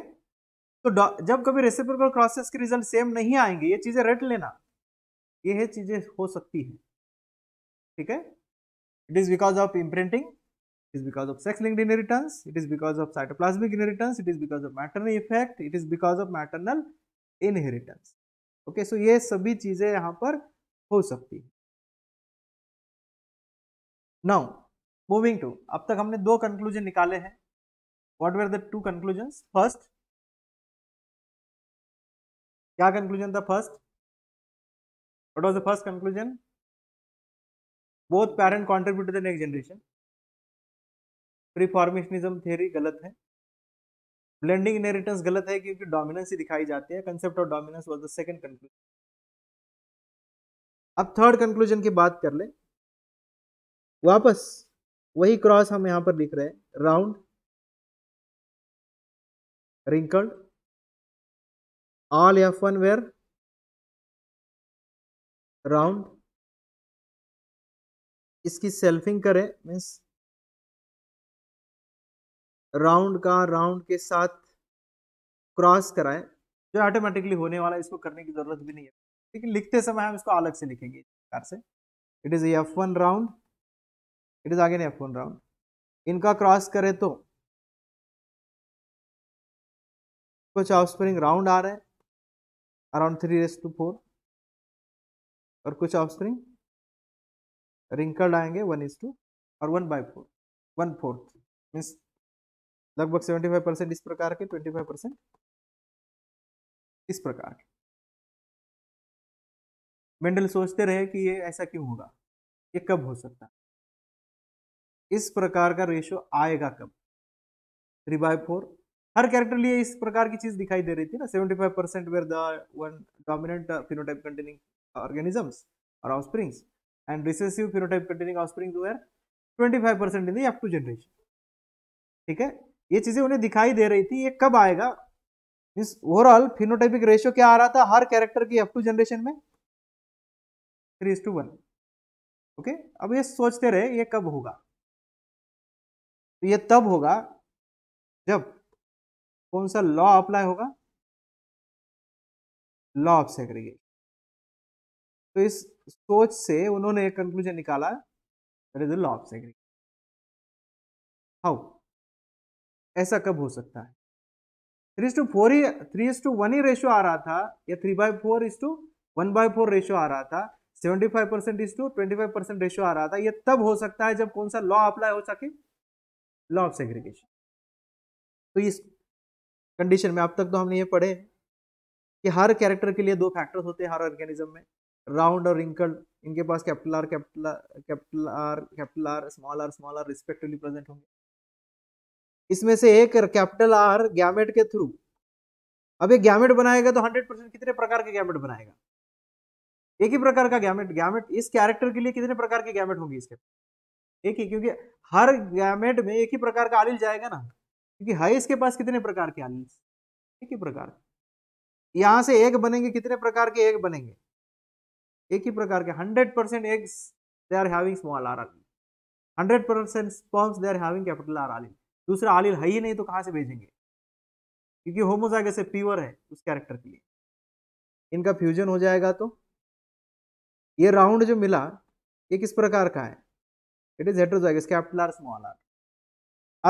तो जब कभी रेसिप्रोकल क्रॉसेस के रिजल्ट सेम नहीं आएंगे ये चीज़ें रट लेना ये है चीज़ें हो सकती हैं ठीक है it is because of imprinting it is because of sex linked inheritance it is because of cytoplasmic inheritance it is because of maternal effect it is because of maternal inheritance okay so ये सभी चीजें यहाँ पर हो सकती है now moving to अब तक हमने दो conclusion निकाले हैं what were the two conclusions first क्या conclusion था first what was the first conclusion both parent contribute the next generation preformationism theory गलत है ब्लेंडिंग इनहेरिटेंस गलत है क्योंकि डोमिनेंस ही दिखाई जाती है concept of dominance was the second conclusion अब थर्ड कंक्लूजन की बात कर ले वापस वही क्रॉस हम यहां पर लिख रहे हैं round all F one where round इसकी सेल्फिंग करें मीन्स राउंड का राउंड के साथ क्रॉस कराएं जो ऑटोमेटिकली होने वाला है इसको करने की ज़रूरत भी नहीं है लेकिन लिखते समय हम इसको अलग से लिखेंगे कार से it is F one round it is again F one round इनका क्रॉस करें तो कुछ ऑफ स्प्रिंग राउंड आ रहे हैं around three race to four और कुछ ऑफ स्प्रिंग रिंकल्ड आएंगे वन इज टू और one by four one fourth means लगभग सेवेंटी फाइव परसेंट इस प्रकार के ट्वेंटी फाइव परसेंट इस प्रकार के मेंडल सोचते रहे कि ये ऐसा क्यों होगा ये कब हो सकता है इस प्रकार का रेशो आएगा कब थ्री बाय फोर हर कैरेक्टर लिए इस प्रकार की चीज दिखाई दे रही थी ना seventy five percent where the one dominant phenotype containing organisms और of and recessive phenotype containing offspring were 25 in the F2 generation. ठीक है ये चीजें उन्हें दिखाई दे रही थी ये कब आएगा मीन्स ओवरऑल फिनोटाइपिक रेशियो क्या आ रहा था हर कैरेक्टर की अप टू जनरेशन में थ्री टू वन ओके अब ये सोचते रहे ये कब होगा तो ये तब होगा जब कौन सा लॉ अप्लाई होगा लॉ ऑफ सेग्रीगेशन तो इस सोच से उन्होंने एक कंक्लूजन निकाला that is the law of segregation how ऐसा कब हो सकता है थ्री टू फोर ही थ्री टू वन ही रेशियो आ रहा था या three by four is to one by four ratio आ रहा था seventy five percent is to twenty five percent ratio आ रहा था यह तब हो सकता है जब कौन सा लॉ अप्लाई हो सके लॉ ऑफ सेग्रीगेशन तो इस कंडीशन में अब तक तो हमने ये पढ़े कि हर कैरेक्टर के लिए दो फैक्टर्स होते हैं हर ऑर्गेनिज्म में राउंड और रिंकल्ड इनके पास capital R capital capital R capital R small R small R respectively present होंगे इसमें से एक कैपिटल आर गैमेट के थ्रू अब एक गैमेट बनाएगा तो हंड्रेड परसेंट कितने प्रकार के गैमेट बनाएगा एक ही प्रकार का गैमेट गैमेट इस कैरेक्टर के लिए कितने प्रकार के गैमेट होंगे इसके एक ही क्योंकि हर गैमेट में एक ही प्रकार का आलिल जाएगा ना क्योंकि हाई इसके पास कितने प्रकार के आलिल एक ही प्रकार यहाँ से एक बनेंगे कितने प्रकार के एक बनेंगे एक ही प्रकार के hundred percent eggs they are having small R allele hundred percent sperms they are having capital R allele दूसरा आलिल है ही नहीं तो कहाँ से भेजेंगे क्योंकि होमोजाइगस से प्योर है उस कैरेक्टर के लिए इनका फ्यूजन हो जाएगा तो ये राउंड जो मिला ये किस प्रकार का है it is heterozygous capital R small R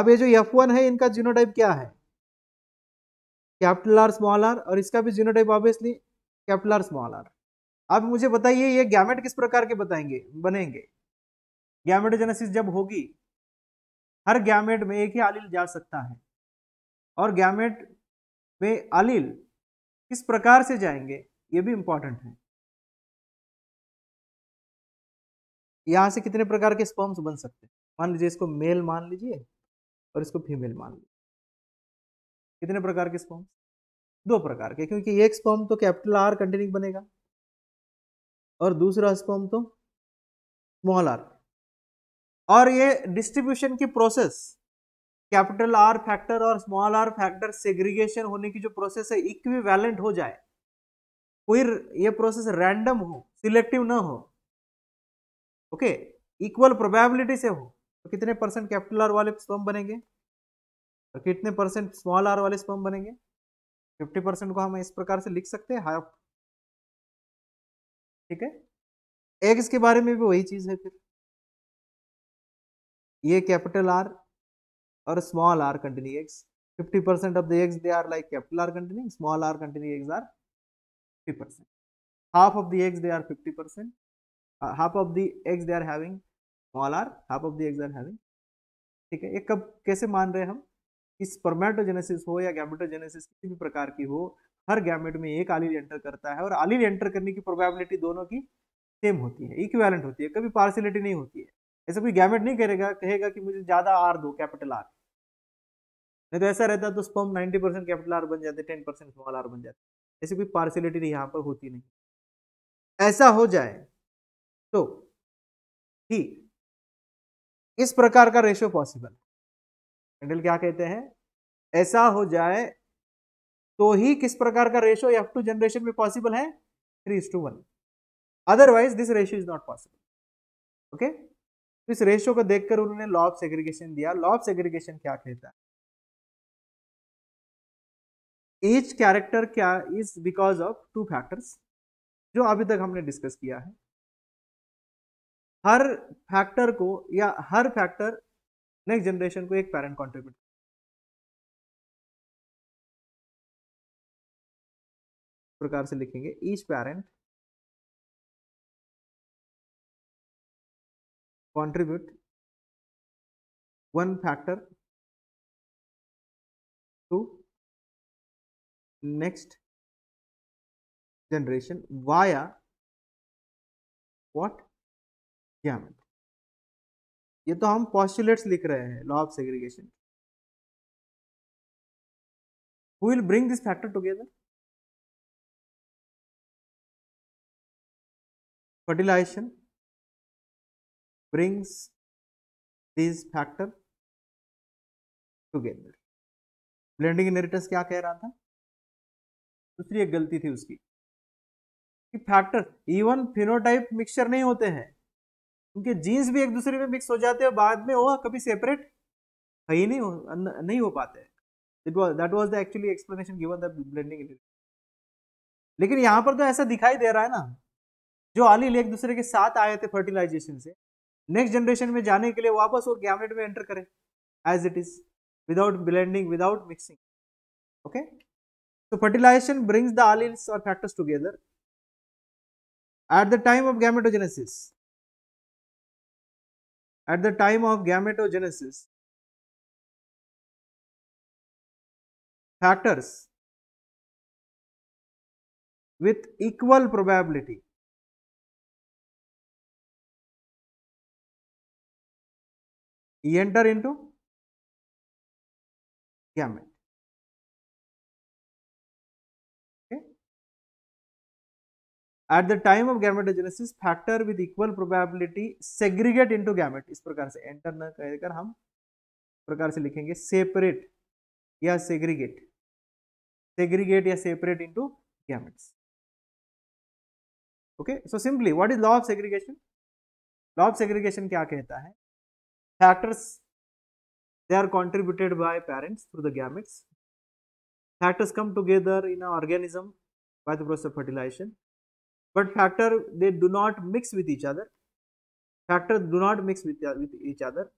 अब ये जो एफ वन है इनका जीनोटाइप क्या है कैपिटल आर स्मॉल आर और इसका भी genotype obviously capital R small R आप मुझे बताइए ये गैमेट किस प्रकार के बताएंगे बनेंगे गैमेटोजेनेसिस जब होगी हर गैमेट में एक ही आलिल जा सकता है और गैमेट में आलिल किस प्रकार से जाएंगे ये भी इंपॉर्टेंट है यहां से कितने प्रकार के स्पर्म्स बन सकते हैं मान लीजिए इसको मेल मान लीजिए और इसको फीमेल मान लीजिए कितने प्रकार के स्पर्म्स दो प्रकार के क्योंकि एक स्पर्म तो कैपिटल आर कंटेनिंग बनेगा और दूसरा स्पर्म तो स्मॉल आर और ये डिस्ट्रीब्यूशन की प्रोसेस कैपिटल आर फैक्टर और स्मॉल आर फैक्टर सेग्रीगेशन होने की जो प्रोसेस है इक्वी वैलेंट हो जाए कोई ये प्रोसेस रैंडम हो सिलेक्टिव ना हो ओके इक्वल प्रोबेबिलिटी से हो तो कितने परसेंट कैपिटल आर वाले स्पर्म बनेंगे और तो कितने परसेंट स्मॉल आर वाले स्पर्म बनेंगे 50 परसेंट को हम इस प्रकार से लिख सकते हैं हाफ ठीक है एक्स के बारे में भी वही चीज़ है फिर ये कैपिटल आर और small R continue X 50 percent of the X they are like capital R continue small R continue X are 50 percent half of the X they are 50 percent half of the X they are having small R half of the X are having ठीक है ये कब कैसे मान रहे हैं हम इस परमेटोजेनेसिस हो या गैमेटोजेनेसिस किसी भी प्रकार की हो हर गैमेट में एक आलिल एंटर करता है और आलिल एंटर करने की प्रोबेबिलिटी दोनों की सेम होती है इक्वेलेंट होती है कभी पार्सिलिटी नहीं होती है ऐसा कोई गैमेट नहीं करेगा कहेगा कि मुझे ज़्यादा आर दो कैपिटल आर नहीं तो ऐसा रहता तो स्पम 90 परसेंट कैपिटल आर बन जाते टेन परसेंट स्मॉल आर बन जाते ऐसी कोई पार्सिलिटी यहाँ पर होती नहीं ऐसा हो जाए तो ही इस प्रकार का रेशियो पॉसिबल हैंडल क्या कहते हैं ऐसा हो जाए तो ही किस प्रकार का रेशो एफ टू जनरेशन में पॉसिबल है three to one otherwise this ratio is not possible okay इस रेशियो को देखकर उन्होंने लॉ ऑफ सेग्रीगेशन दिया लॉ ऑफ सेग्रीगेशन क्या कहता है एज कैरेक्टर क्या is because of two factors जो अभी तक हमने डिस्कस किया है हर फैक्टर को या हर फैक्टर नेक्स्ट जनरेशन को एक पेरेंट कॉन्ट्रीब्यूट प्रकार से लिखेंगे each parent contribute one factor to next generation via what gamut ये तो हम पॉस्टुलेट्स लिख रहे हैं law of segregation who will bring this factor together fertilization brings these factor together. Blending inheritance क्या कह रहा था दूसरी एक गलती थी उसकी कि फैक्टर इवन फिनोटाइप मिक्सचर नहीं होते हैं उनके जीन्स भी एक दूसरे में मिक्स हो जाते हैं बाद में वो कभी सेपरेट ही नहीं हो नहीं हो पाते that was the actually explanation given the blending लेकिन यहाँ पर तो ऐसा दिखाई दे रहा है ना जो आलील एक दूसरे के साथ आए थे फर्टिलाइजेशन से नेक्स्ट जनरेशन में जाने के लिए वापस वो गैमेट में एंटर करें as it is without blending without mixing okay तो फर्टिलाइजेशन ब्रिंग्स द अलील्स और factors together at the time of gametogenesis at the time of gametogenesis factors with equal probability he enter into gamete okay at the time of gametogenesis factor with equal probability segregate into gamete इस प्रकार से enter न कहकर हम प्रकार से लिखेंगे separate या सेग्रीगेट सेग्रीगेट या separate into gametes okay so simply what is law of segregation law of segregation क्या कहता है Factors, they are contributed by parents through the gametes. Factors come together in an organism by the process of fertilization. But factor, they do not mix with each other. Factors do not mix with, uh, with each other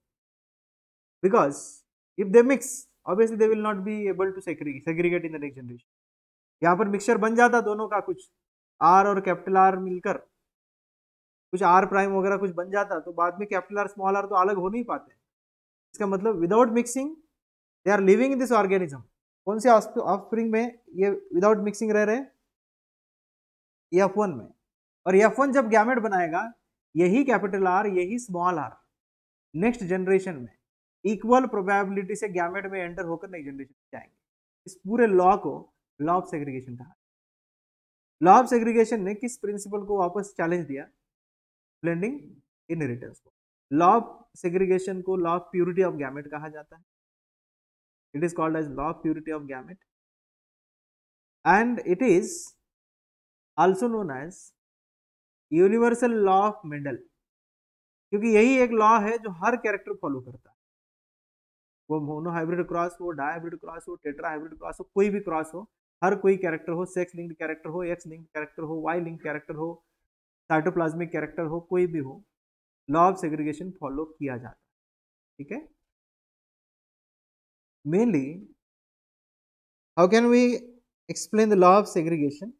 because if they mix, obviously they will not be able to segregate, segregate in the next generation. यहाँ पर mixture बन जाता दोनों का कुछ R और capital R मिलकर कुछ आर प्राइम वगैरह कुछ बन जाता तो बाद में कैपिटल आर स्मॉल आर तो अलग हो नहीं पाते इसका मतलब without mixing they are living this organism कौन से ऑफ स्प्रिंग में ये विदाउट मिक्सिंग रह रहे एफ वन में और एफ वन जब गैमेट बनाएगा यही कैपिटल आर यही स्मॉल आर नेक्स्ट जनरेशन में इक्वल प्रोबेबिलिटी से गैमेट में एंटर होकर नेक्स्ट जनरेशन में जाएंगे इस पूरे लॉ को लॉ ऑफ सेग्रीगेशन कहा लॉ ऑफ सेग्रीगेशन ने किस प्रिंसिपल को वापस चैलेंज दिया ब्लेंडिंग इनहेरिटेंस को लॉ ऑफ सेग्रीगेशन को law of purity of gamete कहा जाता है it is called as law of purity of gamete and it is also known as universal law of Mendel क्योंकि यही एक लॉ है जो हर कैरेक्टर फॉलो करता है वो मोनो हाइब्रिड क्रॉस हो डाई हाइब्रिड क्रॉस हो टेट्रा हाइब्रिड क्रॉस हो कोई भी क्रॉस हो हर कोई कैरेक्टर हो सेक्स लिंक्ड कैरेक्टर हो एक्स लिंक्ड कैरेक्टर हो वाई लिंक्ड कैरेक्टर हो साइटोप्लाज्मिक कैरेक्टर हो कोई भी हो लॉ ऑफ सेग्रीगेशन फॉलो किया जाता है ठीक है mainly how can we explain the law of segregation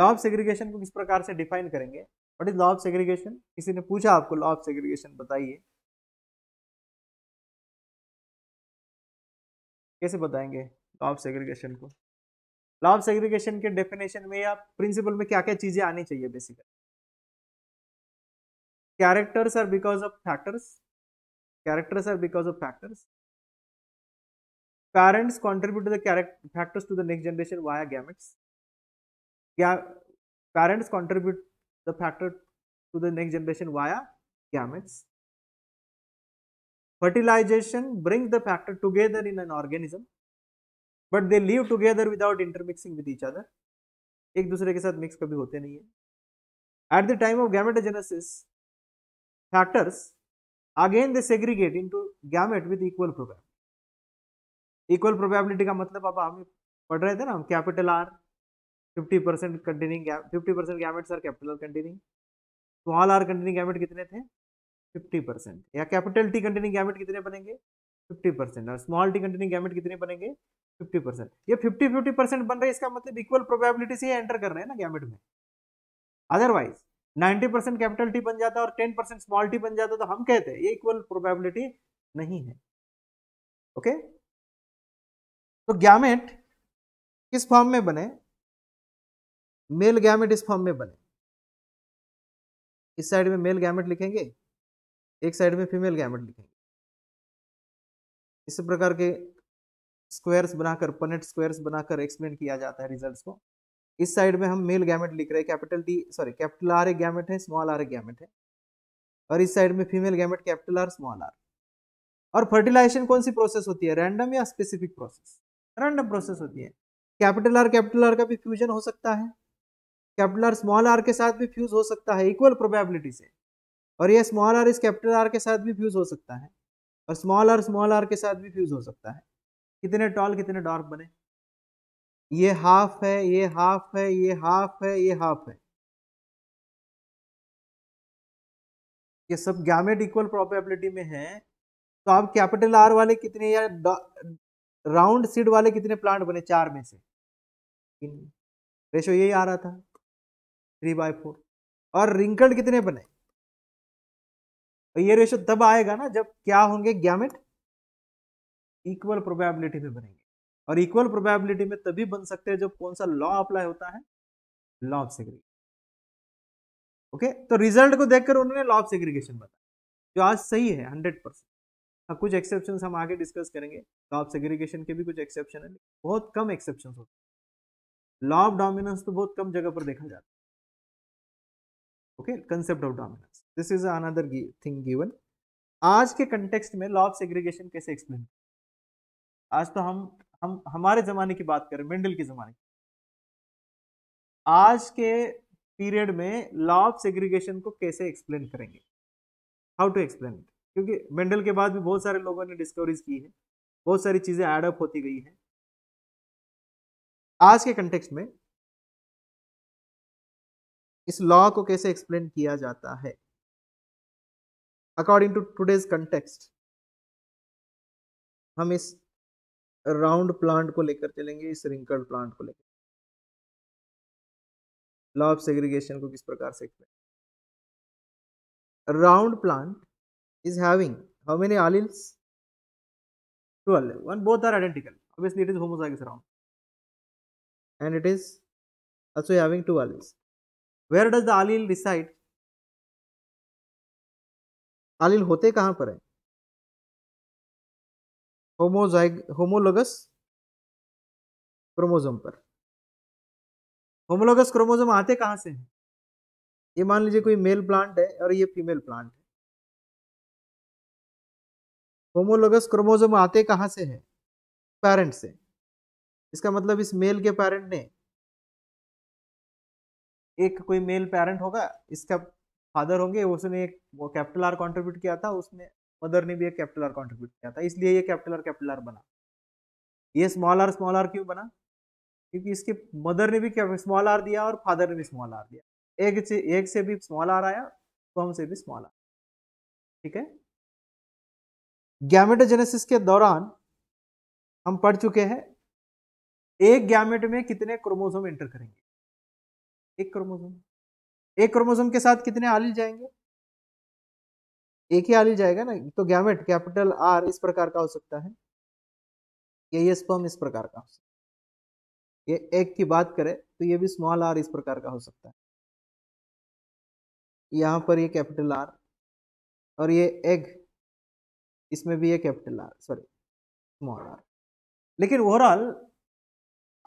law of segregation को किस प्रकार से डिफाइन करेंगे what is law of segregation किसी ने पूछा आपको लॉ ऑफ सेग्रीगेशन बताइए कैसे बताएंगे लॉ ऑफ सेग्रीगेशन को लॉ ऑफ सेग्रीगेशन के डेफिनेशन में या प्रिंसिपल में क्या क्या चीजें आनी चाहिए basically characters are because of factors characters are because of factors parents contribute the character factors to the next generation via gametes parents contribute the factor to the next generation via gametes fertilization brings the factor together in an organism but they live together without intermixing with each other एक दूसरे के साथ mix कभी होते नहीं है at the time of gametogenesis factors again they segregate into gamete with equal probability equal probability का मतलब आप हम पढ़ रहे थे ना हम capital R 50 percent containing fifty percent gametes are capital R containing small R containing gamete कितने थे 50 परसेंट या कैपिटल टी कंटेनिंग गैमेट कितने बनेंगे 50 परसेंट और स्मॉल टी कंटेनिंग गैमेट कितने बनेंगे फिफ्टी परसेंट ये फिफ्टी फिफ्टी परसेंट बन रहा है इसका मतलब इक्वल प्रोबेबिलिटी से एंटर कर रहे हैं ना गैमेट में otherwise ninety percent capital T बन जाता और टेन परसेंट स्मॉल टी बन जाता तो हम कहते हैं ये इक्वल प्रोबेबिलिटी नहीं है ओके तो गैमेट किस फॉर्म में बने मेल गैमेट इस फॉर्म में बने इस साइड में मेल गैमेट लिखेंगे एक साइड में फीमेल गैमेट लिखेंगे इस प्रकार के स्क्वायर्स बनाकर पनेट स्क्वायर्स बनाकर एक्सप्लेन किया जाता है रिजल्ट्स को इस साइड में हम मेल गैमेट लिख रहे हैं capital D sorry capital R एक गैमेट है स्मॉल आर एक गैमेट है और इस साइड में female gamete capital R small R और फर्टिलाइजेशन कौन सी प्रोसेस होती है रैंडम या स्पेसिफिक प्रोसेस रैंडम प्रोसेस होती है कैपिटल आर कैपिटल आर का भी फ्यूजन हो सकता है कैपिटल आर स्मॉल आर के साथ भी फ्यूज हो सकता है इक्वल प्रोबेबिलिटी से और यह स्मॉल आर इस कैपिटल आर के साथ भी फ्यूज हो सकता है और स्मॉल आर स्मॉल आर के साथ भी फ्यूज हो सकता है कितने टॉल कितने डार्क बने ये हाफ है ये हाफ है ये हाफ है ये हाफ है ये सब गैमेट इक्वल प्रोबेबिलिटी में है तो आप कैपिटल आर वाले कितने या राउंड सीड वाले कितने प्लांट बने चार में से रेशो यही आ रहा था थ्री बाय फोर और रिंकल्ड कितने बने तो ये रेशो तब आएगा ना जब क्या होंगे गैमेट इक्वल प्रोबेबिलिटी में बनेंगे और इक्वल प्रोबेबिलिटी में तभी बन सकते हैं जब कौन सा लॉ अप्लाई होता है लॉ ऑफ सेग्रीगेशन ओके तो रिजल्ट को देखकर उन्होंने लॉ ऑफ सेग्रीगेशन बताया जो आज सही है हंड्रेड परसेंट अब कुछ एक्सेप्शन हम आगे डिस्कस करेंगे लॉ ऑफ सेग्रीगेशन के भी कुछ एक्सेप्शन है बहुत कम एक्सेप्शन होते हैं लॉ ऑफ डोमिनेंस तो बहुत कम जगह पर देखा जाता है okay concept of dominance this is another thing given आज के कंटेक्स्ट में लॉ ऑफ सेग्रीगेशन कैसे एक्सप्लेन आज तो हम हम हमारे ज़माने की बात करें मेंडल के ज़माने की आज के पीरियड में लॉ ऑफ सेग्रीगेशन को कैसे एक्सप्लेन करेंगे हाउ टू एक्सप्लेन इट क्योंकि मेंडल के बाद भी बहुत सारे लोगों ने डिस्कवरीज की है बहुत सारी चीज़ें एडअप होती गई हैं आज के कंटेक्स में इस लॉ को कैसे एक्सप्लेन किया जाता है अकॉर्डिंग टू टूडेज कंटेक्स्ट हम इस राउंड प्लांट को लेकर चलेंगे इस रिंकल्ड प्लांट को लेकर लॉ ऑफ सेग्रीगेशन को किस प्रकार से explain round plant is having how many alleles twelve one both are identical obviously it is homozygous round and it is also having two alleles where does the allele decide allele होते कहाँ पर है homozygous homologous chromosome पर homologous chromosome आते कहाँ से हैं ये मान लीजिए कोई मेल प्लांट है और ये फीमेल प्लांट है होमोलोगस क्रोमोजोम आते कहाँ से हैं पेरेंट से इसका मतलब इस मेल के पेरेंट ने एक कोई मेल पेरेंट होगा इसका फादर होंगे उसने एक वो कैपिटल आर कंट्रीब्यूट किया था उसने मदर ने भी एक कैपिटल आर कॉन्ट्रीब्यूट किया था इसलिए ये कैपिटल आर कैपिटल आर बना ये स्मॉल आर स्मॉल आर क्यों बना क्योंकि इसके मदर ने भी स्मॉल आर दिया और फादर ने भी स्मॉल आर दिया एक से एक से भी स्मॉल आर आया स्पर्म तो से भी स्मॉल आर ठीक है गैमेटोजेनेसिस के दौरान हम पढ़ चुके हैं एक गैमेट में कितने क्रोमोसोम एंटर करेंगे एक क्रोमोसोम एक क्रोमोसोम के साथ कितने आलिल जाएंगे एक ही आल जाएगा ना तो गैमेट कैपिटल आर इस प्रकार का हो सकता है ये ये स्पर्म इस प्रकार का हो सकता है ये एक की बात करें तो ये भी स्मॉल आर इस प्रकार का हो सकता है यहां पर ये कैपिटल आर और ये एग इसमें भी ये capital R sorry small R लेकिन ओवरऑल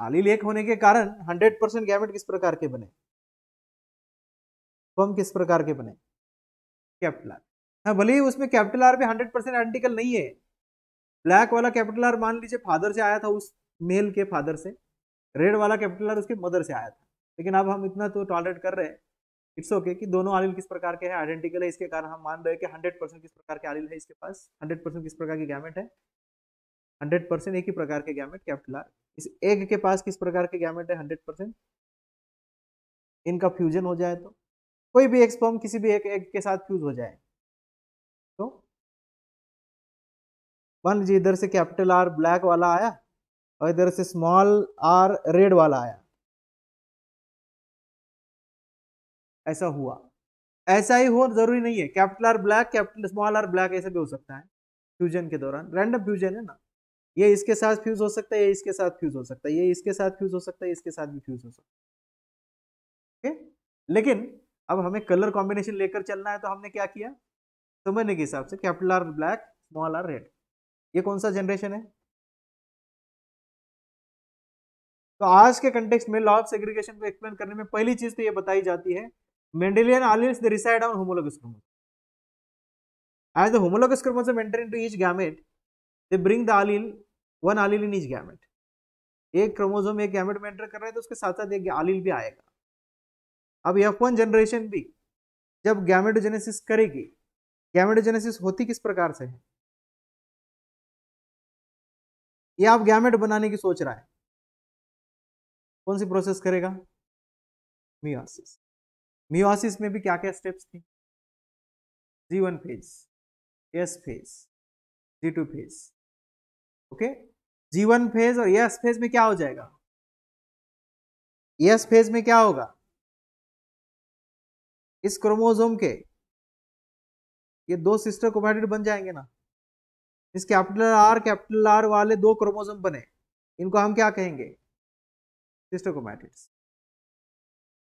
आलिल एक होने के कारण 100 परसेंट गैमेट किस प्रकार के बने फॉर्म किस प्रकार के बने कैपिटल आर हाँ भले ही उसमें कैपिटल आर पे हंड्रेड परसेंट आर्टिकल नहीं है ब्लैक वाला कैपिटल आर मान लीजिए फादर से आया था उस मेल के फादर से रेड वाला कैपिटल आर उसके मदर से आया था लेकिन अब हम इतना तो टॉलरेट कर रहे हैं इट्स ओके okay कि दोनों आलिल किस प्रकार के हैं आइडेंटिकल है इसके कारण हम मान रहे हैं कि हंड्रेड परसेंट किस प्रकार के आलिल है इसके पास हंड्रेड परसेंट किस प्रकार के गैमेट है हंड्रेड परसेंट एक ही प्रकार के गैमेट कैपिटल आर इस एग के पास किस प्रकार के गैमेट है हंड्रेड परसेंट इनका फ्यूजन हो जाए तो कोई भी एक्सपर्म किसी भी एक एग के साथ फ्यूज हो जाए मान लीजिए इधर से कैपिटल आर ब्लैक वाला आया और इधर से स्मॉल आर रेड वाला आया ऐसा हुआ ऐसा ही हो जरूरी नहीं है capital R black capital small R black ऐसा भी हो सकता है फ्यूजन के दौरान रैंडम फ्यूजन है ना ये इसके साथ फ्यूज हो सकता है ये इसके साथ फ्यूज हो सकता है ये इसके साथ फ्यूज हो सकता है इसके साथ भी फ्यूज हो सकता है okay? लेकिन अब हमें कलर कॉम्बिनेशन लेकर चलना है तो हमने क्या किया समझने के हिसाब से capital R black small R red ये कौन सा जनरेशन है तो आज के कंटेक्स्ट में लॉ ऑफ सेग्रीगेशन को एक्सप्लेन करने में पहली चीज तो ये बताई जाती है Mendelian alleles they reside on homologous chromosome as the homologous chromosome enter into each gamete they bring the allele one allele in each gamete एक क्रोमोसोम एक गैमेट में एंटर कर रहा है तो उसके साथ साथ एक आलिल भी आएगा अब एफ वन जनरेशन भी जब गैमेटोजेनेसिस करेगी गैमेटोजेनेसिस होती किस प्रकार से है ये आप गैमेट बनाने की सोच रहा है कौन सी प्रोसेस करेगा मियोसिस मियोसिस में भी क्या क्या स्टेप्स थी G one phase S phase G two phase okay G one phase और एस फेज में क्या हो जाएगा एस फेज में क्या होगा इस क्रोमोजोम के ये दो सिस्टर कोमैटिड बन जाएंगे ना इस कैपिटल आर कैपिटल आर वाले दो क्रोमोसोम बने इनको हम क्या कहेंगे सिस्टोकोमैटिड्स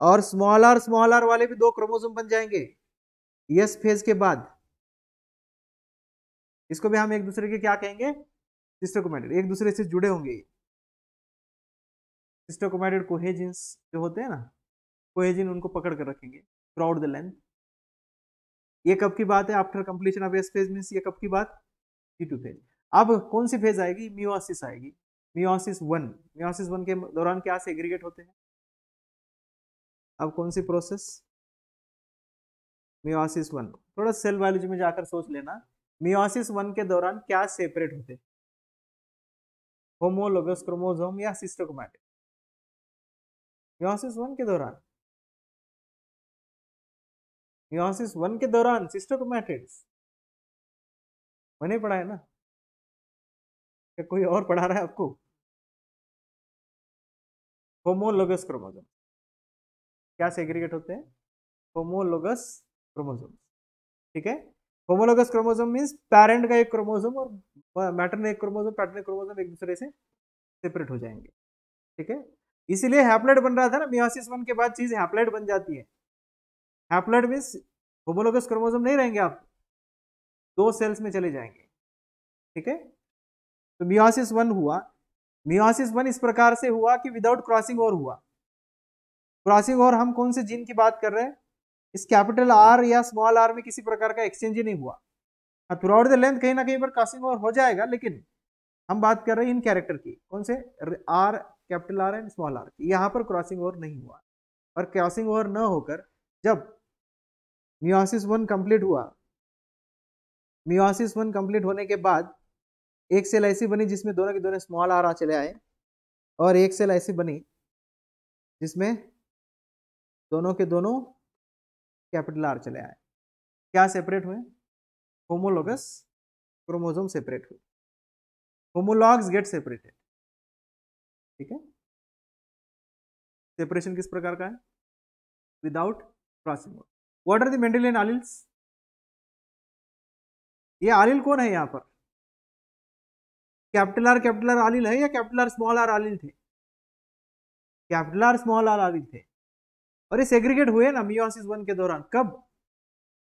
और स्मॉल आर स्मॉल आर वाले भी दो क्रोमोसोम बन जाएंगे यस फेज के बाद इसको भी हम एक दूसरे के क्या कहेंगे सिस्टोकोमैटिड एक दूसरे से जुड़े होंगे सिस्टोकोमैटिड कोहेजिन्स जो होते हैं ना कोहेजिन उनको पकड़ कर रखेंगे थ्रू आउट द लेंथ ये कब की बात है after completion of S phase means ये कब की बात टी टू फेज अब कौन सी फेज आएगी मियोसिस आएगी मियोसिस वन मियोसिस वन के दौरान क्या सेग्रीगेट होते हैं अब कौन सी प्रोसेस मियोसिस वन थोड़ा सेल बायोलॉजी में जाकर सोच लेना मियोसिस वन के दौरान क्या सेपरेट होते हैं होमोलोगस क्रोमोजोम या सिस्टोकोमैटिक मियोसिस वन के दौरान मियोसिस वन के दौरान सिस्टोकोमैटिड्स मैंने पढ़ाया ना क्या कोई और पढ़ा रहा है आपको होमोलोगस क्रोमोजोम क्या सेग्रीगेट होते हैं होमोलोगस क्रोमोजोम ठीक है होमोलोगस क्रोमोजोम मीन्स पेरेंट का एक क्रोमोजोम और मैटरन एक क्रोमोजोम पैटर्न क्रोमोजोम एक दूसरे से सेपरेट हो जाएंगे ठीक है इसीलिए हैप्लाइड बन रहा था ना मियोसिस वन के बाद चीज हैप्लाइड बन जाती है हैप्लाइड मीन्स होमोलोगस क्रोमोजोम नहीं रहेंगे आप दो सेल्स में चले जाएंगे ठीक है तो मियोसिस वन हुआ मियोसिस वन इस प्रकार से हुआ कि विदाउट क्रॉसिंग ओवर हुआ क्रॉसिंग ओवर हम कौन से जीन की बात कर रहे हैं इस कैपिटल आर या स्मॉल आर में किसी प्रकार का एक्सचेंज ही नहीं हुआ थ्रू आउट द लेंथ कहीं ना कहीं पर क्रॉसिंग ओवर हो जाएगा लेकिन हम बात कर रहे हैं इन कैरेक्टर की कौन से R capital R and small R की यहाँ पर क्रॉसिंग ओवर नहीं हुआ और क्रॉसिंग ओवर न होकर जब मियोसिस वन कंप्लीट हुआ मियोसिस वन कंप्लीट होने के बाद एक सेल ऐसी बनी जिसमें दोनों के दोनों स्मॉल आर चले आए और एक सेल ऐसी बनी जिसमें दोनों के दोनों कैपिटल आर चले आए क्या सेपरेट हुए होमोलोगस क्रोमोजोम सेपरेट हुए होमोलॉग्स गेट सेपरेटेड ठीक है सेपरेशन किस प्रकार का है without crossing what are the Mendelian alleles ये आलिल कौन है यहाँ पर capital R capital R allele है या capital R small R allele थे capital R small R allele थे और ये सेग्रीगेट हुए ना मियोसिस वन के दौरान कब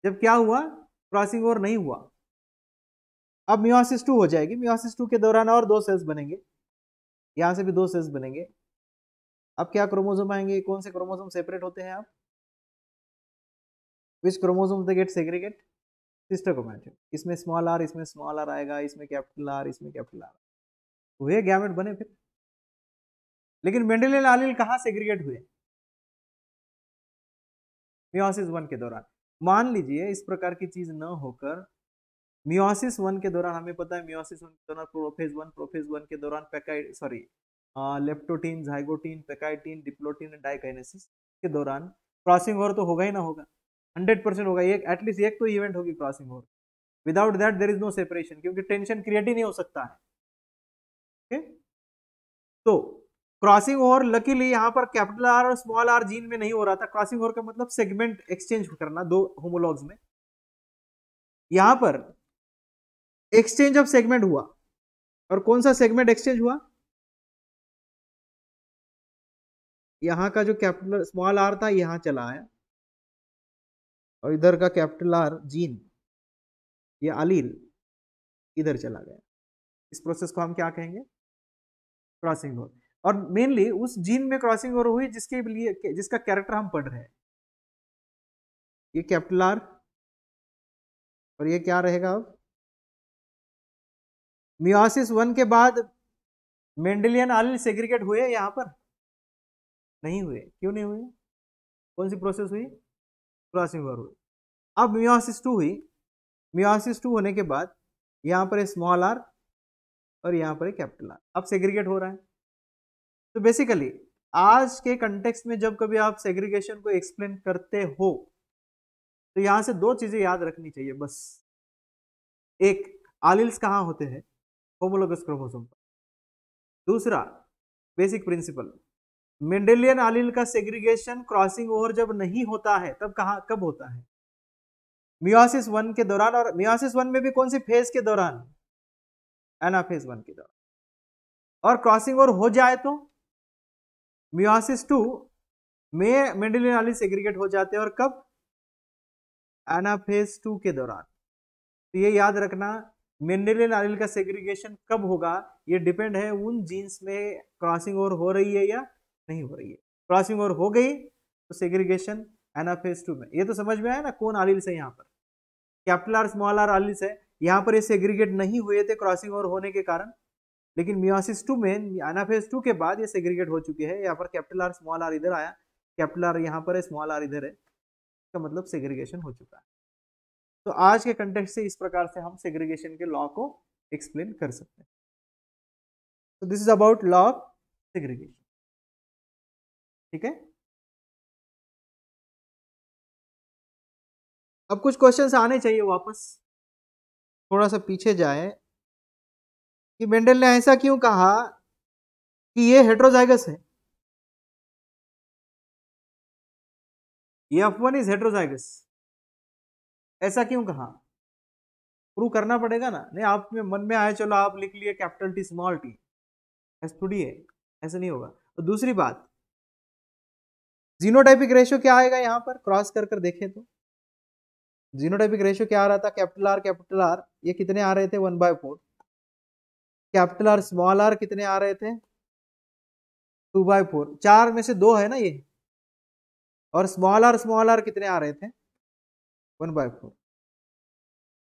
जब क्या हुआ क्रॉसिंग ओवर नहीं हुआ अब मियोसिस टू हो जाएगी मियोसिस टू के दौरान और दो सेल्स बनेंगे यहाँ से भी दो सेल्स बनेंगे अब क्या क्रोमोजोम आएंगे कौन से क्रोमोजोम सेपरेट होते हैं आप which chromosome they get segregate sister को क्रोमेटिन इसमें स्मॉल आर इसमें स्मॉल आर आएगा इसमें कैपिटल आर इसमें कैपिटल आर हुए गैमेट बने फिर लेकिन मेंडेलियन आलिल कहाँ सेग्रीगेट हुए मियोसिस वन के दौरान मान लीजिए इस प्रकार की चीज न होकर मियोसिस वन के दौरान हमें पता है मियोसिस वन के दौरान प्रोफेज वन प्रोफेज वन के दौरान पैकाइड sorry leptotene zygotene pachytene diplotene diakinesis के दौरान क्रॉसिंग ओवर तो होगा ही ना होगा हंड्रेड परसेंट होगा एक एटलीस्ट एक तो इवेंट होगी crossing over without that there is no separation क्योंकि टेंशन क्रिएट ही नहीं हो सकता है ओके तो क्रॉसिंग ओवर लकीली यहाँ पर कैपिटल आर और स्मॉल आर जीन में नहीं हो रहा था क्रॉसिंग ओवर का मतलब सेगमेंट एक्सचेंज करना दो होमोलॉग्स में यहां पर एक्सचेंज ऑफ सेगमेंट हुआ और कौन सा सेगमेंट एक्सचेंज हुआ यहां का जो कैपिटल स्मॉल आर था यहां चला आया और इधर का कैपिटल आर जीन ये अलील इधर चला गया इस प्रोसेस को हम क्या कहेंगे क्रॉसिंग ओवर और मेनली उस जीन में क्रॉसिंग ओवर हुई जिसके लिए जिसका कैरेक्टर हम पढ़ रहे हैं ये कैपिटल आर और ये क्या रहेगा अब मियोसिस वन के बाद मेंडेलियन आलिल सेग्रीगेट हुए यहाँ पर नहीं हुए क्यों नहीं हुए कौन सी प्रोसेस हुई क्रॉसिंग ओवर हुई अब म्योसिस टू हुई म्योसिस टू होने के बाद यहाँ पर स्मॉल आर और यहाँ पर कैपिटल आर अब सेग्रीगेट हो रहा है तो बेसिकली आज के कंटेक्स्ट में जब कभी आप सेग्रीगेशन को एक्सप्लेन करते हो तो यहाँ से दो चीज़ें याद रखनी चाहिए बस एक आलिल्स कहाँ होते हैं होमोलोगस क्रोमोसोम पर दूसरा बेसिक प्रिंसिपल मेंडेलियन आलिल का सेग्रीगेशन क्रॉसिंग ओवर जब नहीं होता है तब कहा कब होता है मियोसिस वन के दौरान और मियोसिस वन में भी कौन सी फेज के दौरान एना फेज वन के दौरान और क्रॉसिंग ओवर हो जाए तो मियोसिस टू में मेंडेलियन आलिल सेग्रीगेट हो जाते हैं और कब एना फेज टू के दौरान तो ये याद रखना मेंडेलियन आलिल का सेग्रीगेशन कब होगा ये डिपेंड है उन जीन्स में क्रॉसिंग ओवर हो रही है या नहीं हो रही है क्रॉसिंग ओवर हो गई तो सेग्रीगेशन एनाफेज टू में ये तो समझ में आया ना कौन आलिल्स है यहाँ पर capital R small R alleles है यहाँ पर ये सेग्रीगेट नहीं हुए थे क्रॉसिंग ओवर होने के कारण लेकिन मियोसिस टू में एनाफेज टू के बाद ये सेग्रीगेट हो चुके हैं यहाँ पर कैपिटल आर स्मॉल आर इधर आया कैपिटल आर यहाँ पर है स्मॉल आर इधर है इसका मतलब सेग्रीगेशन हो चुका है तो आज के कंटेक्ट से इस प्रकार से हम सेग्रीगेशन के लॉ को एक्सप्लेन कर सकते हैं तो this is about law of segregation ठीक है अब कुछ क्वेश्चंस आने चाहिए वापस थोड़ा सा पीछे जाए कि मेंडल ने ऐसा क्यों कहा कि ये हेट्रोजाइगस है ये एफ वन इज हेट्रोजाइगस ऐसा क्यों कहा प्रूव करना पड़ेगा ना नहीं आप में मन में आए चलो आप लिख लिए कैपिटल टी स्मॉल टी ऐसा थोड़ी है ऐसा नहीं होगा और दूसरी बात जीनोटाइपिक रेशियो क्या आएगा यहाँ पर क्रॉस कर कर देखें तो जीनोटाइपिक रेशियो क्या आ रहा था कैपिटल आर कैपिटल आर ये कितने आ रहे थे one by four capital R small R कितने आ रहे थे टू बाय फोर चार में से दो है ना ये और स्मॉल आर स्मॉल आर कितने आ रहे थे वन बाय फोर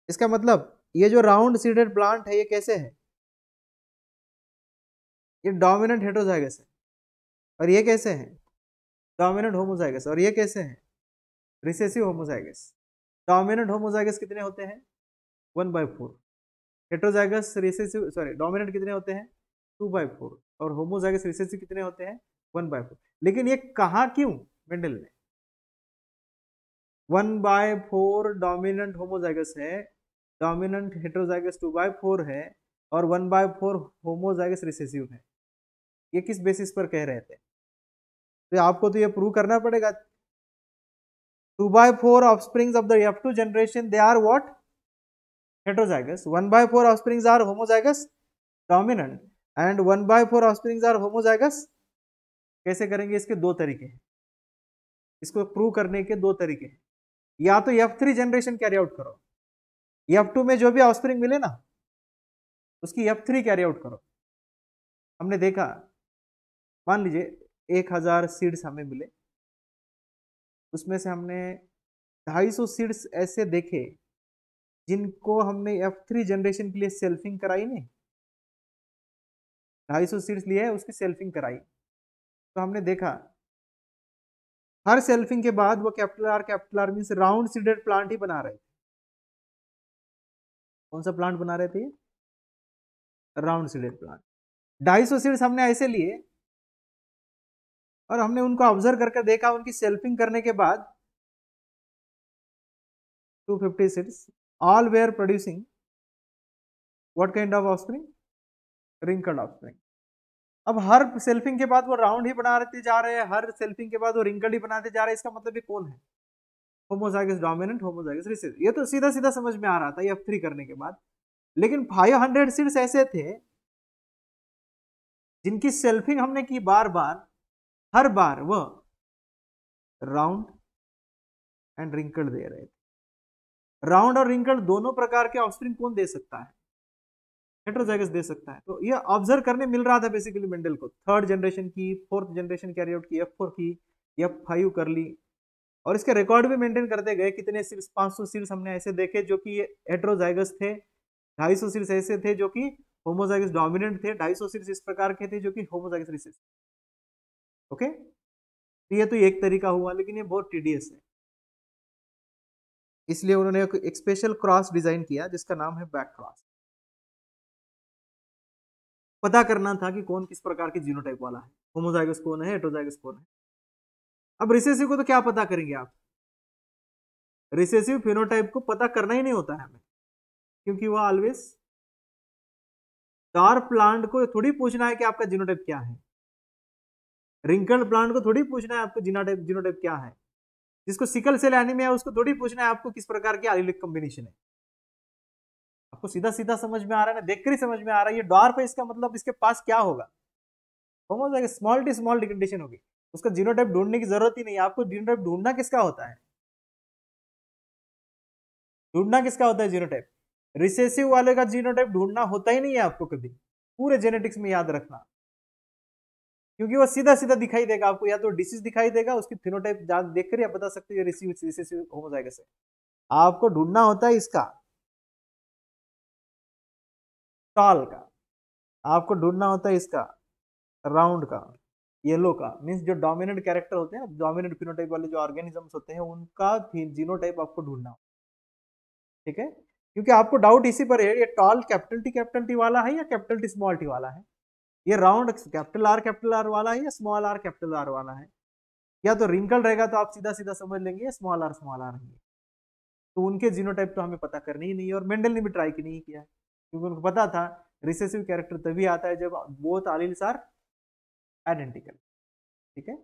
इसका मतलब ये जो राउंड सीडेड प्लांट है ये कैसे है ये डोमिनेंट हेटोजाइगस है और ये कैसे है डोमिनेंट होमोजाइगस और ये कैसे हैं रिसेसिव होमोजाइगस डोमिनेंट होमोजाइगस कितने होते हैं one by four heterozygous recessive sorry dominant कितने होते हैं टू बाय फोर और होमोजाइगस रिसेसिव कितने होते हैं वन बाय फोर लेकिन ये कहा क्यों मेंडल ने one by four dominant homozygous है dominant heterozygous two by four है और one by four homozygous recessive है ये किस बेसिस पर कह रहे थे तो आपको तो ये प्रूव करना पड़ेगा two by four offsprings of the F two generation they are what heterozygous one by four offsprings are homozygous dominant and one by four offsprings are homozygous कैसे करेंगे इसके दो तरीके इसको prove करने के दो तरीके या तो F three generation carry out करो एफ टू में जो भी ऑफस्प्रिंग मिले ना उसकी एफ थ्री कैरी आउट करो हमने देखा मान लीजिए एक हज़ार सीड्स हमें मिले उसमें से हमने ढाई सौ सीड्स ऐसे देखे जिनको हमने एफ थ्री जनरेशन के लिए सेल्फिंग कराई नहीं ढाई सौ सीड्स लिए है उसकी सेल्फिंग कराई तो हमने देखा हर सेल्फिंग के बाद वो capital R capital R mean round seeded plant ही बना रहे थे कौन सा प्लांट बना रहे थे राउंड सीडेड प्लांट ढाई सौ सीड्स हमने ऐसे लिए और हमने उनको ऑब्जर्व करके देखा उनकी सेल्फिंग करने के बाद 250 seeds all were producing what kind of offspring wrinkle offspring अब हर सेल्फिंग के बाद वो राउंड ही बनाते जा रहे हैं हर सेल्फिंग के बाद वो रिंकल ही बनाते जा रहे हैं इसका मतलब ये कौन है होमोजाइगस डोमिनेंट होमोजाइगस रिसेस ये तो सीधा सीधा समझ में आ रहा था ये एफ थ्री करने के बाद लेकिन 500 सीड्स ऐसे थे जिनकी सेल्फिंग हमने की बार बार हर बार वह राउंड एंड रिंकल दे रहे थे राउंड और रिंकल दोनों प्रकार के ऑफस्प्रिंग कौन दे सकता है हेट्रोजाइगस दे सकता है तो ये ऑब्जर्व करने मिल रहा था बेसिकली मेंडल को थर्ड जनरेशन की फोर्थ जनरेशन कैरी आउट की एफ फोर की एफ फाइव कर ली और इसके रिकॉर्ड भी मेंटेन करते गए कितने सिर्स पांच सौ सिर्स हमने ऐसे देखे जो कि हेट्रोजाइगस थे ढाई सौ सिर्स ऐसे थे जो कि होमोजाइगस डोमिनेंट थे ढाई सौ सिर्स इस प्रकार के थे जो कि होमोजाइगस रिसेस ओके तो ये तो एक तरीका हुआ लेकिन ये बहुत टीडियस है इसलिए उन्होंने एक स्पेशल क्रॉस डिजाइन किया जिसका नाम है बैक क्रॉस पता करना था कि कौन किस प्रकार के जीनोटाइप वाला है होमोजाइगस कौन है हेटोजाइगस कौन है अब रिसेसिव को तो क्या पता करेंगे आप रिसेसिव फिनोटाइप को पता करना ही नहीं होता है हमें क्योंकि वह ऑलवेज डार्क प्लांट को थोड़ी पूछना है कि आपका जीनोटाइप क्या है रिंकल्ड प्लांट को थोड़ी पूछना है आपको जीनोटाइप जीनोटाइप क्या है जिसको सिकल सेल एनीमिया है उसको थोड़ी पूछना है आपको किस प्रकार की आलिलिक कॉम्बिनेशन है आपको सीधा सीधा समझ में आ रहा है ना देख कर ही समझ में आ रहा है ये डॉर्फ है इसका मतलब इसके पास क्या होगा स्मॉल टी स्मॉल डिग्रेडेशन होगी उसका जीनोटाइप ढूंढने की जरूरत ही नहीं आपको जीनोटाइप ढूंढना किसका होता है ढूंढना किसका होता है जीनोटाइप रिसेसिव वाले का जीनोटाइप ढूंढना होता ही नहीं है आपको कभी पूरे जेनेटिक्स में याद रखना क्योंकि वो सीधा सीधा दिखाई देगा आपको या तो डिसीज दिखाई देगा उसकी फिनोटाइप जान देख कर आप बता सकते हो रिसीव रिसीव होमोजाइगस है आपको ढूंढना होता है इसका टॉल का आपको ढूंढना होता है इसका राउंड का येलो का मीन्स जो डोमिनेंट कैरेक्टर होते हैं डोमिनेंट फिनोटाइप वाले जो ऑर्गेनिजम्स होते हैं उनका जीनोटाइप आपको ढूंढना ठीक है क्योंकि आपको डाउट इसी पर है ये tall capital T capital T वाला है या कैपिटल टी स्मॉल टी वाला है ये round capital R capital R वाला है या स्मॉल आर कैपिटल आर वाला है या तो रिंकल रहेगा तो आप सीधा सीधा समझ लेंगे स्मॉल आर स्मॉल आर है तो उनके जीनोटाइप तो हमें पता करनी ही नहीं है और मेंडल ने भी ट्राई की नहीं किया क्योंकि उनको पता था रिसेसिव कैरेक्टर तभी आता है जब बोथ आलिल्स आर आइडेंटिकल ठीक है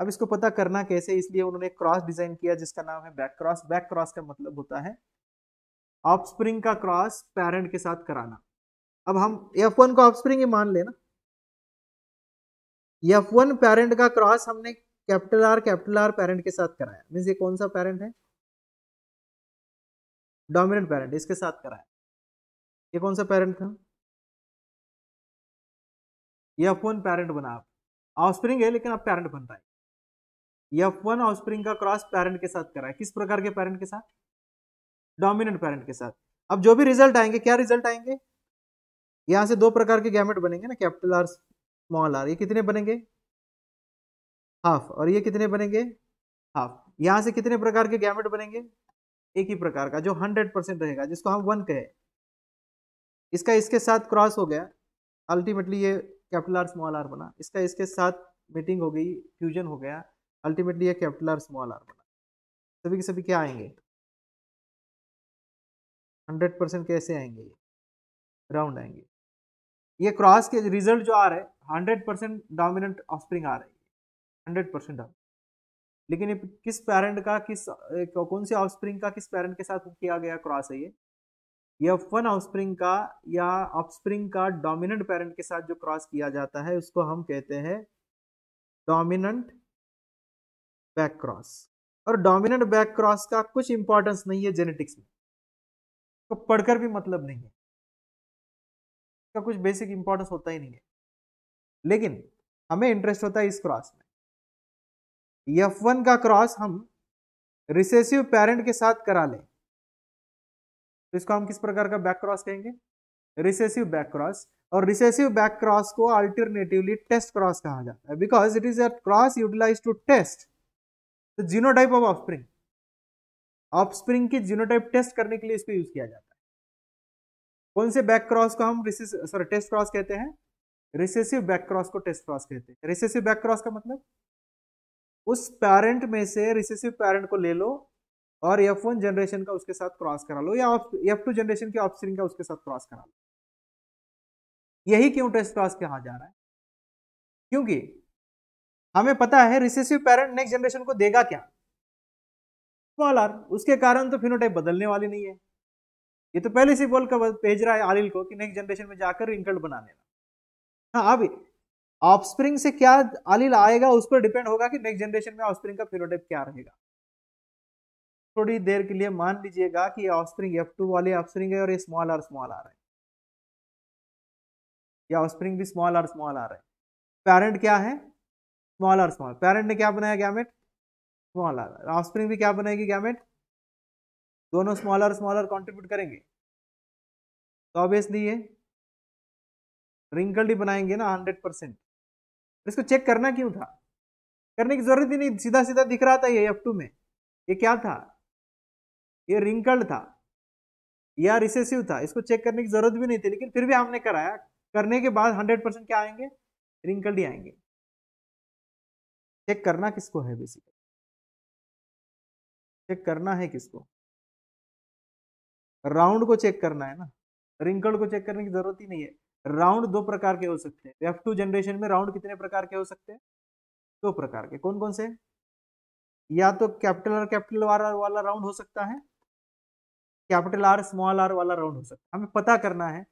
अब इसको पता करना कैसे इसलिए उन्होंने क्रॉस डिजाइन किया जिसका नाम है बैक क्रॉस बैक क्रॉस का मतलब होता है ऑफस्प्रिंग का क्रॉस पेरेंट के साथ कराना अब हम एफ वन को ऑफस्प्रिंग ही मान लेना एफ वन पेरेंट का क्रॉस हमने capital R capital R parent के साथ कराया मीन्स ये कौन सा पेरेंट है डोमिनेंट पेरेंट इसके साथ कराया ये कौन सा पेरेंट था ये एफ वन पेरेंट बना आप ऑफस्प्रिंग है लेकिन आप पेरेंट बन रहा है एफ वन ऑफस्प्रिंग का क्रॉस पेरेंट के साथ कराया किस प्रकार के पेरेंट के साथ डोमिनेंट पेरेंट के साथ अब जो भी रिजल्ट आएंगे क्या रिजल्ट आएंगे यहां से दो प्रकार के गैमेट बनेंगे ना कैपिटल आर स्मॉल आर ये कितने बनेंगे हाफ और ये कितने बनेंगे हाफ यहाँ से कितने प्रकार के गैमेट बनेंगे एक ही प्रकार का जो हंड्रेड परसेंट रहेगा जिसको हम वन कहें इसका इसके साथ क्रॉस हो गया अल्टीमेटली ये कैपिटल आर स्मॉल आर बना इसका इसके साथ मीटिंग हो गई फ्यूजन हो गया अल्टीमेटली ये कैपिटल आर स्मॉल आर बना सभी के सभी क्या आएंगे हंड्रेड परसेंट कैसे आएंगे ये राउंड आएंगे ये क्रॉस के रिजल्ट जो आ रहे हैं हंड्रेड परसेंट डोमिनेंट ऑफस्प्रिंग आ रही है हंड्रेड परसेंट लेकिन ये किस पेरेंट का किस कौन से ऑफस्प्रिंग का किस पेरेंट के साथ किया गया क्रॉस है ये या फन ऑफस्प्रिंग का या ऑफस्प्रिंग का डोमिनेंट पेरेंट के साथ जो क्रॉस किया जाता है उसको हम कहते हैं डोमिनेंट बैक क्रॉस और डोमिनेंट बैक क्रॉस का कुछ इंपॉर्टेंस नहीं है जेनेटिक्स में तो पढ़कर भी मतलब नहीं है इसका कुछ बेसिक इंपॉर्टेंस होता ही नहीं है लेकिन हमें इंटरेस्ट होता है इस क्रॉस में एफ वन का क्रॉस हम रिसेसिव पेरेंट के साथ करा लें तो इसको हम किस प्रकार का बैक क्रॉस कहेंगे रिसेसिव बैक क्रॉस और रिसेसिव बैक क्रॉस को अल्टरनेटिवली टेस्ट क्रॉस कहा जाता है because it is a cross utilize to test the genotype of offspring offspring की जीनोटाइप टेस्ट करने के लिए इसको यूज किया जाता है कौन से बैक क्रॉस को हम रिसेस सॉरी टेस्ट क्रॉस कहते हैं रिसेसिव बैक क्रॉस को टेस्ट क्रॉस कहते हैं रिसेसिव बैक क्रॉस का मतलब उस पेरेंट में से रिसेसिव पेरेंट को ले लो और एफ वन जनरेशन का उसके साथ क्रॉस करा लो या एफ टू जनरेशन के ऑप्शन का उसके साथ क्रॉस करा लो यही क्यों टेस्ट क्रॉस कहा जा रहा है क्योंकि हमें पता है रिसेसिव पेरेंट नेक्स्ट जनरेशन को देगा क्या स्मॉल आर उसके कारण तो फिनोटाइप बदलने वाली नहीं है ये तो पहले से बोल कर भेज रहा है आलिल को कि नेक्स्ट जनरेशन में जाकर रिंकल्ड बना लेना हाँ अब ऑफस्प्रिंग से क्या आलिल आएगा उस पर डिपेंड होगा कि नेक्स्ट जनरेशन में ऑफस्प्रिंग का फिनोटाइप क्या रहेगा थोड़ी देर के लिए मान लीजिएगा कि ऑफस्प्रिंग एफ टू वाले ऑफस्प्रिंग है और ये स्मॉल आर स्मॉल आ रहे हैं या ऑफस्प्रिंग भी स्मॉल आर स्मॉल आ रहे हैं पेरेंट क्या है स्मॉल आर स्मॉल पेरेंट ने क्या बनाया गैमेट स्मॉल आर ऑफस्प्रिंग भी क्या बनाएगी गैमेट दोनों small R small R contribute करेंगे तो ऑब्वियसली ये रिंकल्ड ही बनाएंगे ना हंड्रेड परसेंट इसको चेक करना क्यों था करने की जरूरत ही नहीं सीधा सीधा दिख रहा था ये एफ टू में ये क्या था ये रिंकल्ड था या रिसेसिव था इसको चेक करने की जरूरत भी नहीं थी लेकिन फिर भी हमने कराया करने के बाद हंड्रेड परसेंट क्या आएंगे रिंकल्ड ही आएंगे चेक करना किसको है बेसिकली चेक करना है किसको राउंड को चेक करना है ना रिंकल्ड को चेक करने की जरूरत ही नहीं है राउंड दो प्रकार के हो सकते हैं एफ टू जनरेशन में राउंड कितने प्रकार के हो सकते हैं दो प्रकार के कौन कौन से या तो कैपिटल आर कैपिटल आर वाला राउंड हो सकता है कैपिटल आर स्मॉल आर वाला राउंड हो सकता है हमें पता करना है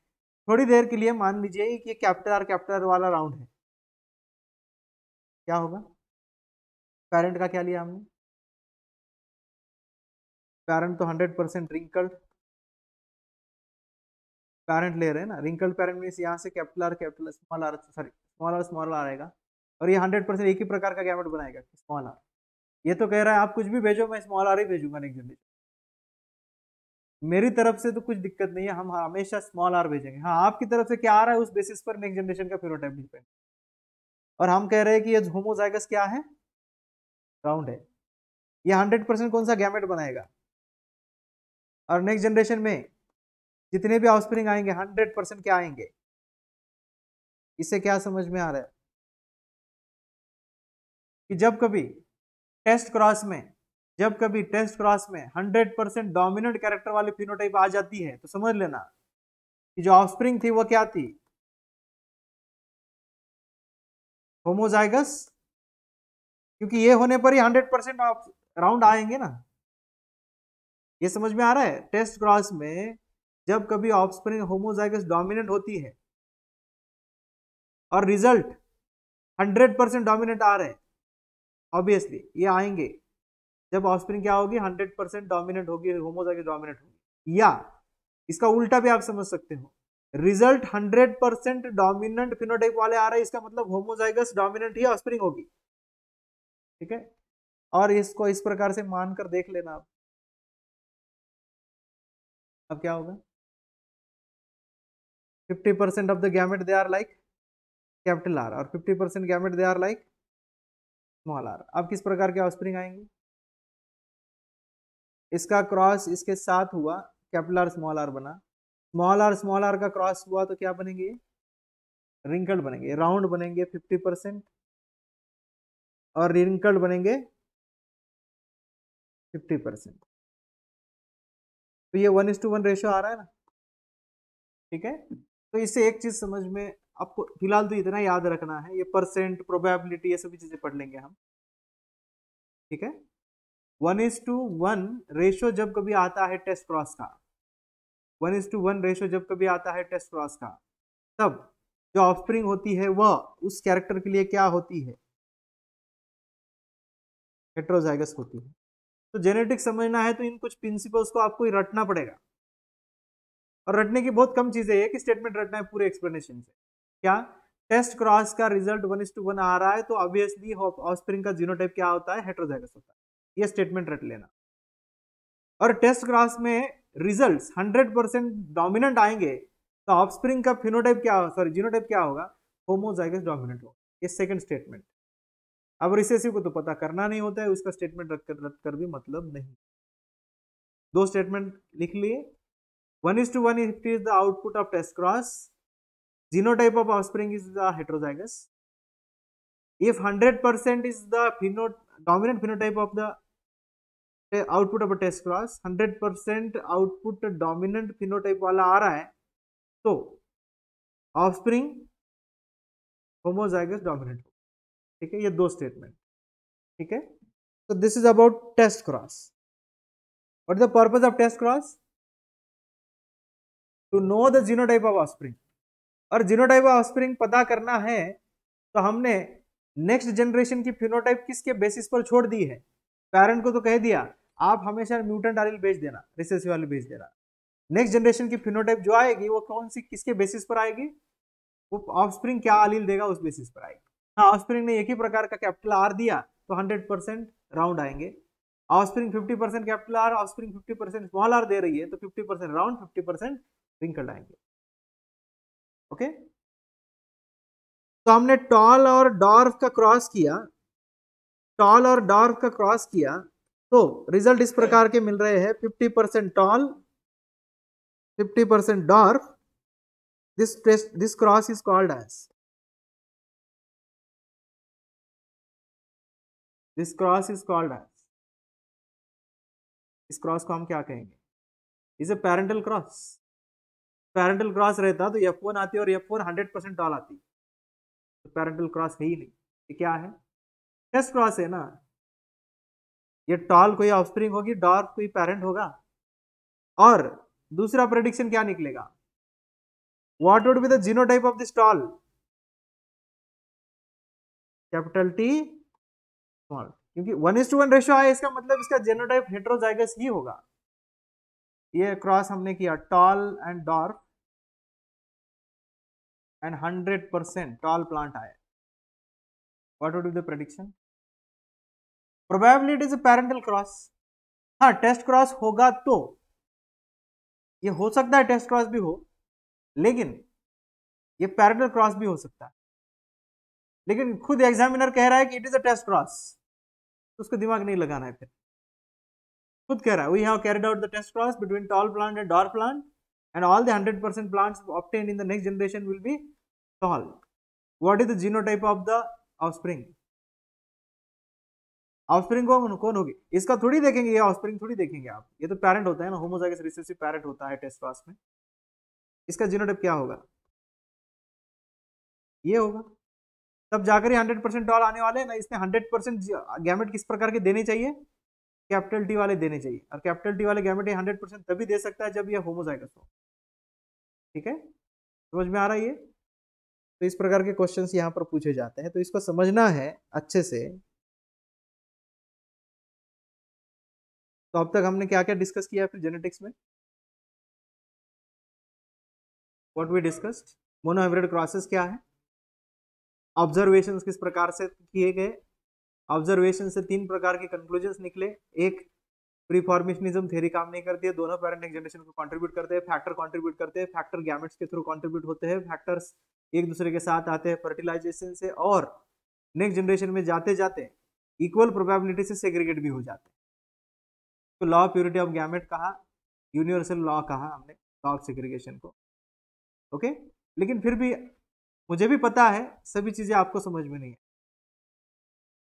थोड़ी देर के लिए मान लीजिए कि कैपिटल आर कैपिटल आर वाला राउंड है क्या होगा पेरेंट का क्या लिया हमने पेरेंट तो हंड्रेड परसेंट रिंकल्ड पेरेंट ले रहे हैं ना रिंकल्ड पेरेंट मीन यहाँ से capital R capital small R sorry small R small R आएगा और ये हंड्रेड परसेंट एक ही प्रकार का गैमेट बनाएगा स्मॉल आर ये तो कह रहा है आप कुछ भी भेजो मैं स्मॉल आर ही भेजूंगा नेक्स्ट जनरेशन मेरी तरफ से तो कुछ दिक्कत नहीं है हम हमेशा स्मॉल आर भेजेंगे हाँ आपकी तरफ से क्या आ रहा है उस बेसिस पर नेक्स्ट जनरेशन का फिर डिपेंड और हम कह रहे हैं कि ये होमोजाइगस क्या है राउंड है ये हंड्रेड परसेंट कौन सा गैमेट बनाएगा और नेक्स्ट जनरेशन में जितने भी ऑफस्प्रिंग आएंगे हंड्रेड परसेंट क्या आएंगे इससे क्या समझ में आ रहा है कि जब कभी टेस्ट क्रॉस में जब कभी टेस्ट क्रॉस में हंड्रेड परसेंट डोमिनेंट कैरेक्टर वाली फिनोटाइप आ जाती है तो समझ लेना कि जो ऑफस्प्रिंग थी वो क्या थी होमोजाइगस क्योंकि ये होने पर ही हंड्रेड परसेंट ऑफ राउंड आएंगे ना ये समझ में आ रहा है टेस्ट क्रॉस में जब कभी ऑफस्प्रिंग होमोजाइगस डोमिनेंट होती है और रिजल्ट 100 परसेंट डोमिनेंट आ रहे हैं ऑब्वियसली ये आएंगे जब ऑफस्प्रिंग क्या होगी 100 परसेंट डोमिनेंट होगी होमोजाइगस डोमिनेंट होगी या इसका उल्टा भी आप समझ सकते हो रिजल्ट 100 परसेंट डोमिनेंट फिनोटाइप वाले आ रहे हैं इसका मतलब होमोजाइगस डोमिनेंट ही ऑफस्प्रिंग होगी ठीक है और इसको इस प्रकार से मानकर देख लेना आप अब क्या होगा 50 percent of the gamete they are like capital R और 50 percent gamete they are like small R अब किस प्रकार के ऑफस्प्रिंग आएंगे इसका क्रॉस इसके साथ हुआ कैपिटल आर स्मॉल आर बना स्मॉल आर स्मॉल आर का क्रॉस हुआ तो क्या बनेंगे रिंकल्ड बनेंगे राउंड बनेंगे 50 परसेंट और रिंकल्ड बनेंगे 50 परसेंट तो ये one is to one ratio आ रहा है ना ठीक है तो इससे एक चीज़ समझ में आपको फिलहाल तो इतना याद रखना है ये परसेंट प्रोबेबिलिटी ये सभी चीज़ें पढ़ लेंगे हम ठीक है one is to one ratio जब कभी आता है टेस्ट क्रॉस का one is to one ratio जब कभी आता है टेस्ट क्रॉस का तब जो ऑफस्प्रिंग होती है वह उस कैरेक्टर के लिए क्या होती है हेट्रोजाइगस होती है तो जेनेटिक्स समझना है तो इन कुछ प्रिंसिपल्स को आपको रटना पड़ेगा और रटने की बहुत कम चीज़ें है कि स्टेटमेंट रटना है पूरे एक्सप्लेनेशन से क्या टेस्ट क्रॉस का result one is to one आ रहा है तो ऑब्वियसली ऑस्प्रिंग का जीनोटाइप क्या होता है हेट्रोजाइगस होता है ये स्टेटमेंट रट लेना और टेस्ट क्रॉस में रिजल्ट्स 100 परसेंट डोमिनेंट आएंगे तो ऑफस्प्रिंग का फिनोटाइप क्या सॉरी जीनोटाइप क्या होगा होमोजाइगस डोमिनेंट होगा ये सेकंड स्टेटमेंट अब रिसेसिव को तो पता करना नहीं होता है उसका स्टेटमेंट रट कर रट कर भी मतलब नहीं दो स्टेटमेंट लिख लिए 1 is to 1 if it is the output of test cross. Genotype of offspring is the heterozygous. If 100% is the phenotype, dominant phenotype of the output of test cross 100 percent output dominant phenotype वाला आ रहा है तो offspring homozygous dominant ठीक है ये दो statement ठीक है तो this is about test cross what is the purpose of test cross to know the genotype of offspring और जीनोटाइप ऑफ ऑस्प्रिंग पता करना है तो हमने नेक्स्ट जनरेशन की फिनोटाइप किसके बेसिस पर छोड़ दी है पेरेंट को तो कह दिया आप हमेशा म्यूटेंट आरिल बेच देना रिसेसिव आरिल बेच देना नेक्स्ट जनरेशन की फिनोटाइप जो आएगी वो कौन सी किसके बेसिस पर आएगी वो ऑफस्प्रिंग क्या आलील देगा उस बेसिस पर आएगी हाँ ऑफस्प्रिंग ने एक ही प्रकार का कैपिटल आर दिया तो हंड्रेड परसेंट राउंड आएंगे offspring fifty percent capital R offspring fifty percent small R दे रही है तो fifty percent round fifty percent wrinkled आएंगे ओके तो हमने टॉल और डॉर्फ का क्रॉस किया टॉल और डॉर्फ का क्रॉस किया तो रिजल्ट इस प्रकार के मिल रहे हैं 50% percent tall fifty percent dwarf this this cross is called as this this cross is called as इस क्रॉस को हम क्या कहेंगे is a parental cross parental cross रहता तो एफ वन आती और F one hundred percent tall आती तो पैरेंटल क्रॉस है ही नहीं ये क्या है टेस्ट क्रॉस है ना ये टॉल कोई ऑफस्प्रिंग होगी डॉर्फ कोई पेरेंट होगा और दूसरा प्रेडिक्शन क्या निकलेगा what would be the genotype of this tall capital T small क्योंकि one is to one ratio है इसका मतलब इसका जेनोटाइप हेट्रोजाइगस ही होगा ये क्रॉस हमने किया tall and dwarf and hundred percent tall plant आया what would be the prediction probably is a a cross हाँ टेस्ट क्रॉस होगा तो ये हो सकता है टेस्ट क्रॉस भी हो लेकिन ये पैरेंटल क्रॉस भी हो सकता है लेकिन खुद एग्जामिनर कह रहा है कि it is a test cross उसको दिमाग नहीं लगाना है फिर खुद कह रहा है we have carried out the test cross between tall plant and dwarf plant and all the 100% plants obtained in the next generation will be tall what is the genotype of the offspring offspring को कौन होगी इसका थोड़ी देखेंगे ये offspring थोड़ी देखेंगे आप ये तो पेरेंट होता है ना होमोजाइगस रिसेसिव पेरेंट होता है टेस्ट पास में इसका जीनोटाइप क्या होगा ये होगा तब जाकर ही 100% टॉल आने वाले हैं ना इसने 100% गैमेट किस प्रकार के देने चाहिए कैपिटल डी वाले देने चाहिए और कैपिटल डी वाले गैमेट हंड्रेड परसेंट तभी दे सकता है जब यह होमोजाइगस हो ठीक है समझ में आ रहा है ये तो इस प्रकार के क्वेश्चन यहाँ पर पूछे जाते हैं तो इसको समझना है अच्छे से तो अब तक हमने क्या क्या डिस्कस किया फिर जेनेटिक्स में what we discussed monohybrid crosses क्या है ऑब्जर्वेशन किस प्रकार से किए गए ऑब्जर्वेशन से तीन प्रकार के कंक्लूजन निकले एक प्रीफॉर्मेशनिज्म थेरी काम नहीं करती है दोनों पेरेंट नेक्स्ट जनरेशन को कंट्रीब्यूट करते हैं फैक्टर कंट्रीब्यूट करते हैं फैक्टर गैमेट्स के थ्रू कंट्रीब्यूट होते हैं फैक्टर्स एक दूसरे के साथ आते हैं फर्टिलाइजेशन से और नेक्स्ट जनरेशन में जाते जाते इक्वल प्रोबेबिलिटी से सेग्रीगेट भी हो जाते हैं तो law of purity of gamete कहा यूनिवर्सल लॉ कहा हमने लॉ ऑफ सेग्रीगेशन को ओके लेकिन फिर भी मुझे भी पता है सभी चीज़ें आपको समझ में नहीं है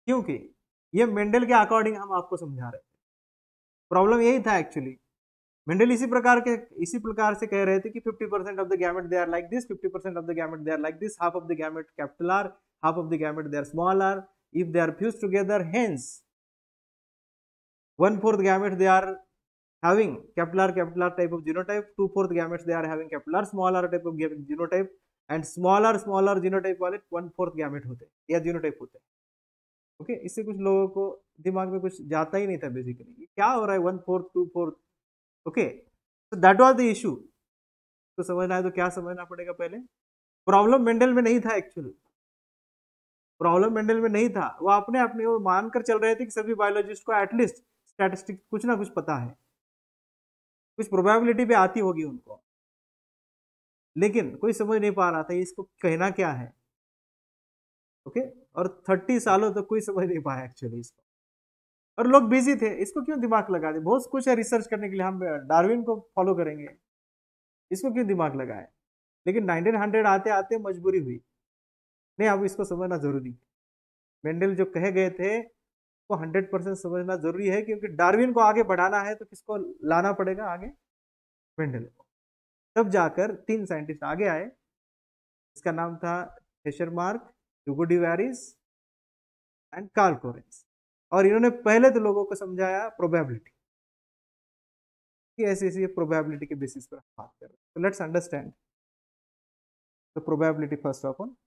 क्योंकि ये मेंडल के अकॉर्डिंग हम आपको समझा रहे थे प्रॉब्लम यही था एक्चुअली मेंडल इसी प्रकार के इसी प्रकार से कह रहे थे कि 50% of the gamete they are like this 50% of the gamete they are like this half of the gamete capital R half of the gamete they are small R if they are fuse together hence one fourth gamete they are having capital R capital R type of genotype two fourth gamete they are having capital R small R type of genotype and small R small are genotype वाले one fourth gamete होते हैं या genotype होते हैं okay इससे कुछ लोगों को दिमाग में कुछ जाता ही नहीं था बेसिकली क्या हो रहा है one fourth two fourth okay तो दैट वॉज द इशू तो समझना है तो क्या समझना पड़ेगा पहले प्रॉब्लम मेंडल में नहीं था एक्चुअल प्रॉब्लम मेंडल में नहीं था वो अपने अपने वो मानकर चल रहे थे कि सभी बायोलॉजिस्ट को एटलीस्ट स्टैटिस्टिक कुछ ना कुछ पता है कुछ प्रोबेबिलिटी भी आती होगी उनको लेकिन कोई समझ नहीं पा रहा था इसको कहना क्या है ओके और थर्टी सालों तक तो कोई समझ नहीं पाया एक्चुअली इसको और लोग बिजी थे इसको क्यों दिमाग लगा दे बहुत कुछ है रिसर्च करने के लिए हम डार्विन को फॉलो करेंगे इसको क्यों दिमाग लगाए लेकिन 1900 आते आते मजबूरी हुई नहीं अब इसको समझना जरूरी है मेंडल जो कहे गए थे वो हंड्रेड परसेंट समझना जरूरी है क्योंकि डार्विन को आगे बढ़ाना है तो किसको लाना पड़ेगा आगे मेंडल को तब जाकर तीन साइंटिस्ट आगे आए इसका नाम था Tschermak Hugo de Vries and Carl Correns और इन्होंने पहले तो लोगों को समझाया प्रोबेबिलिटी कि ऐसी ऐसी प्रोबेबिलिटी के बेसिस पर बात कर रहे हैं तो let's understand the probability first of all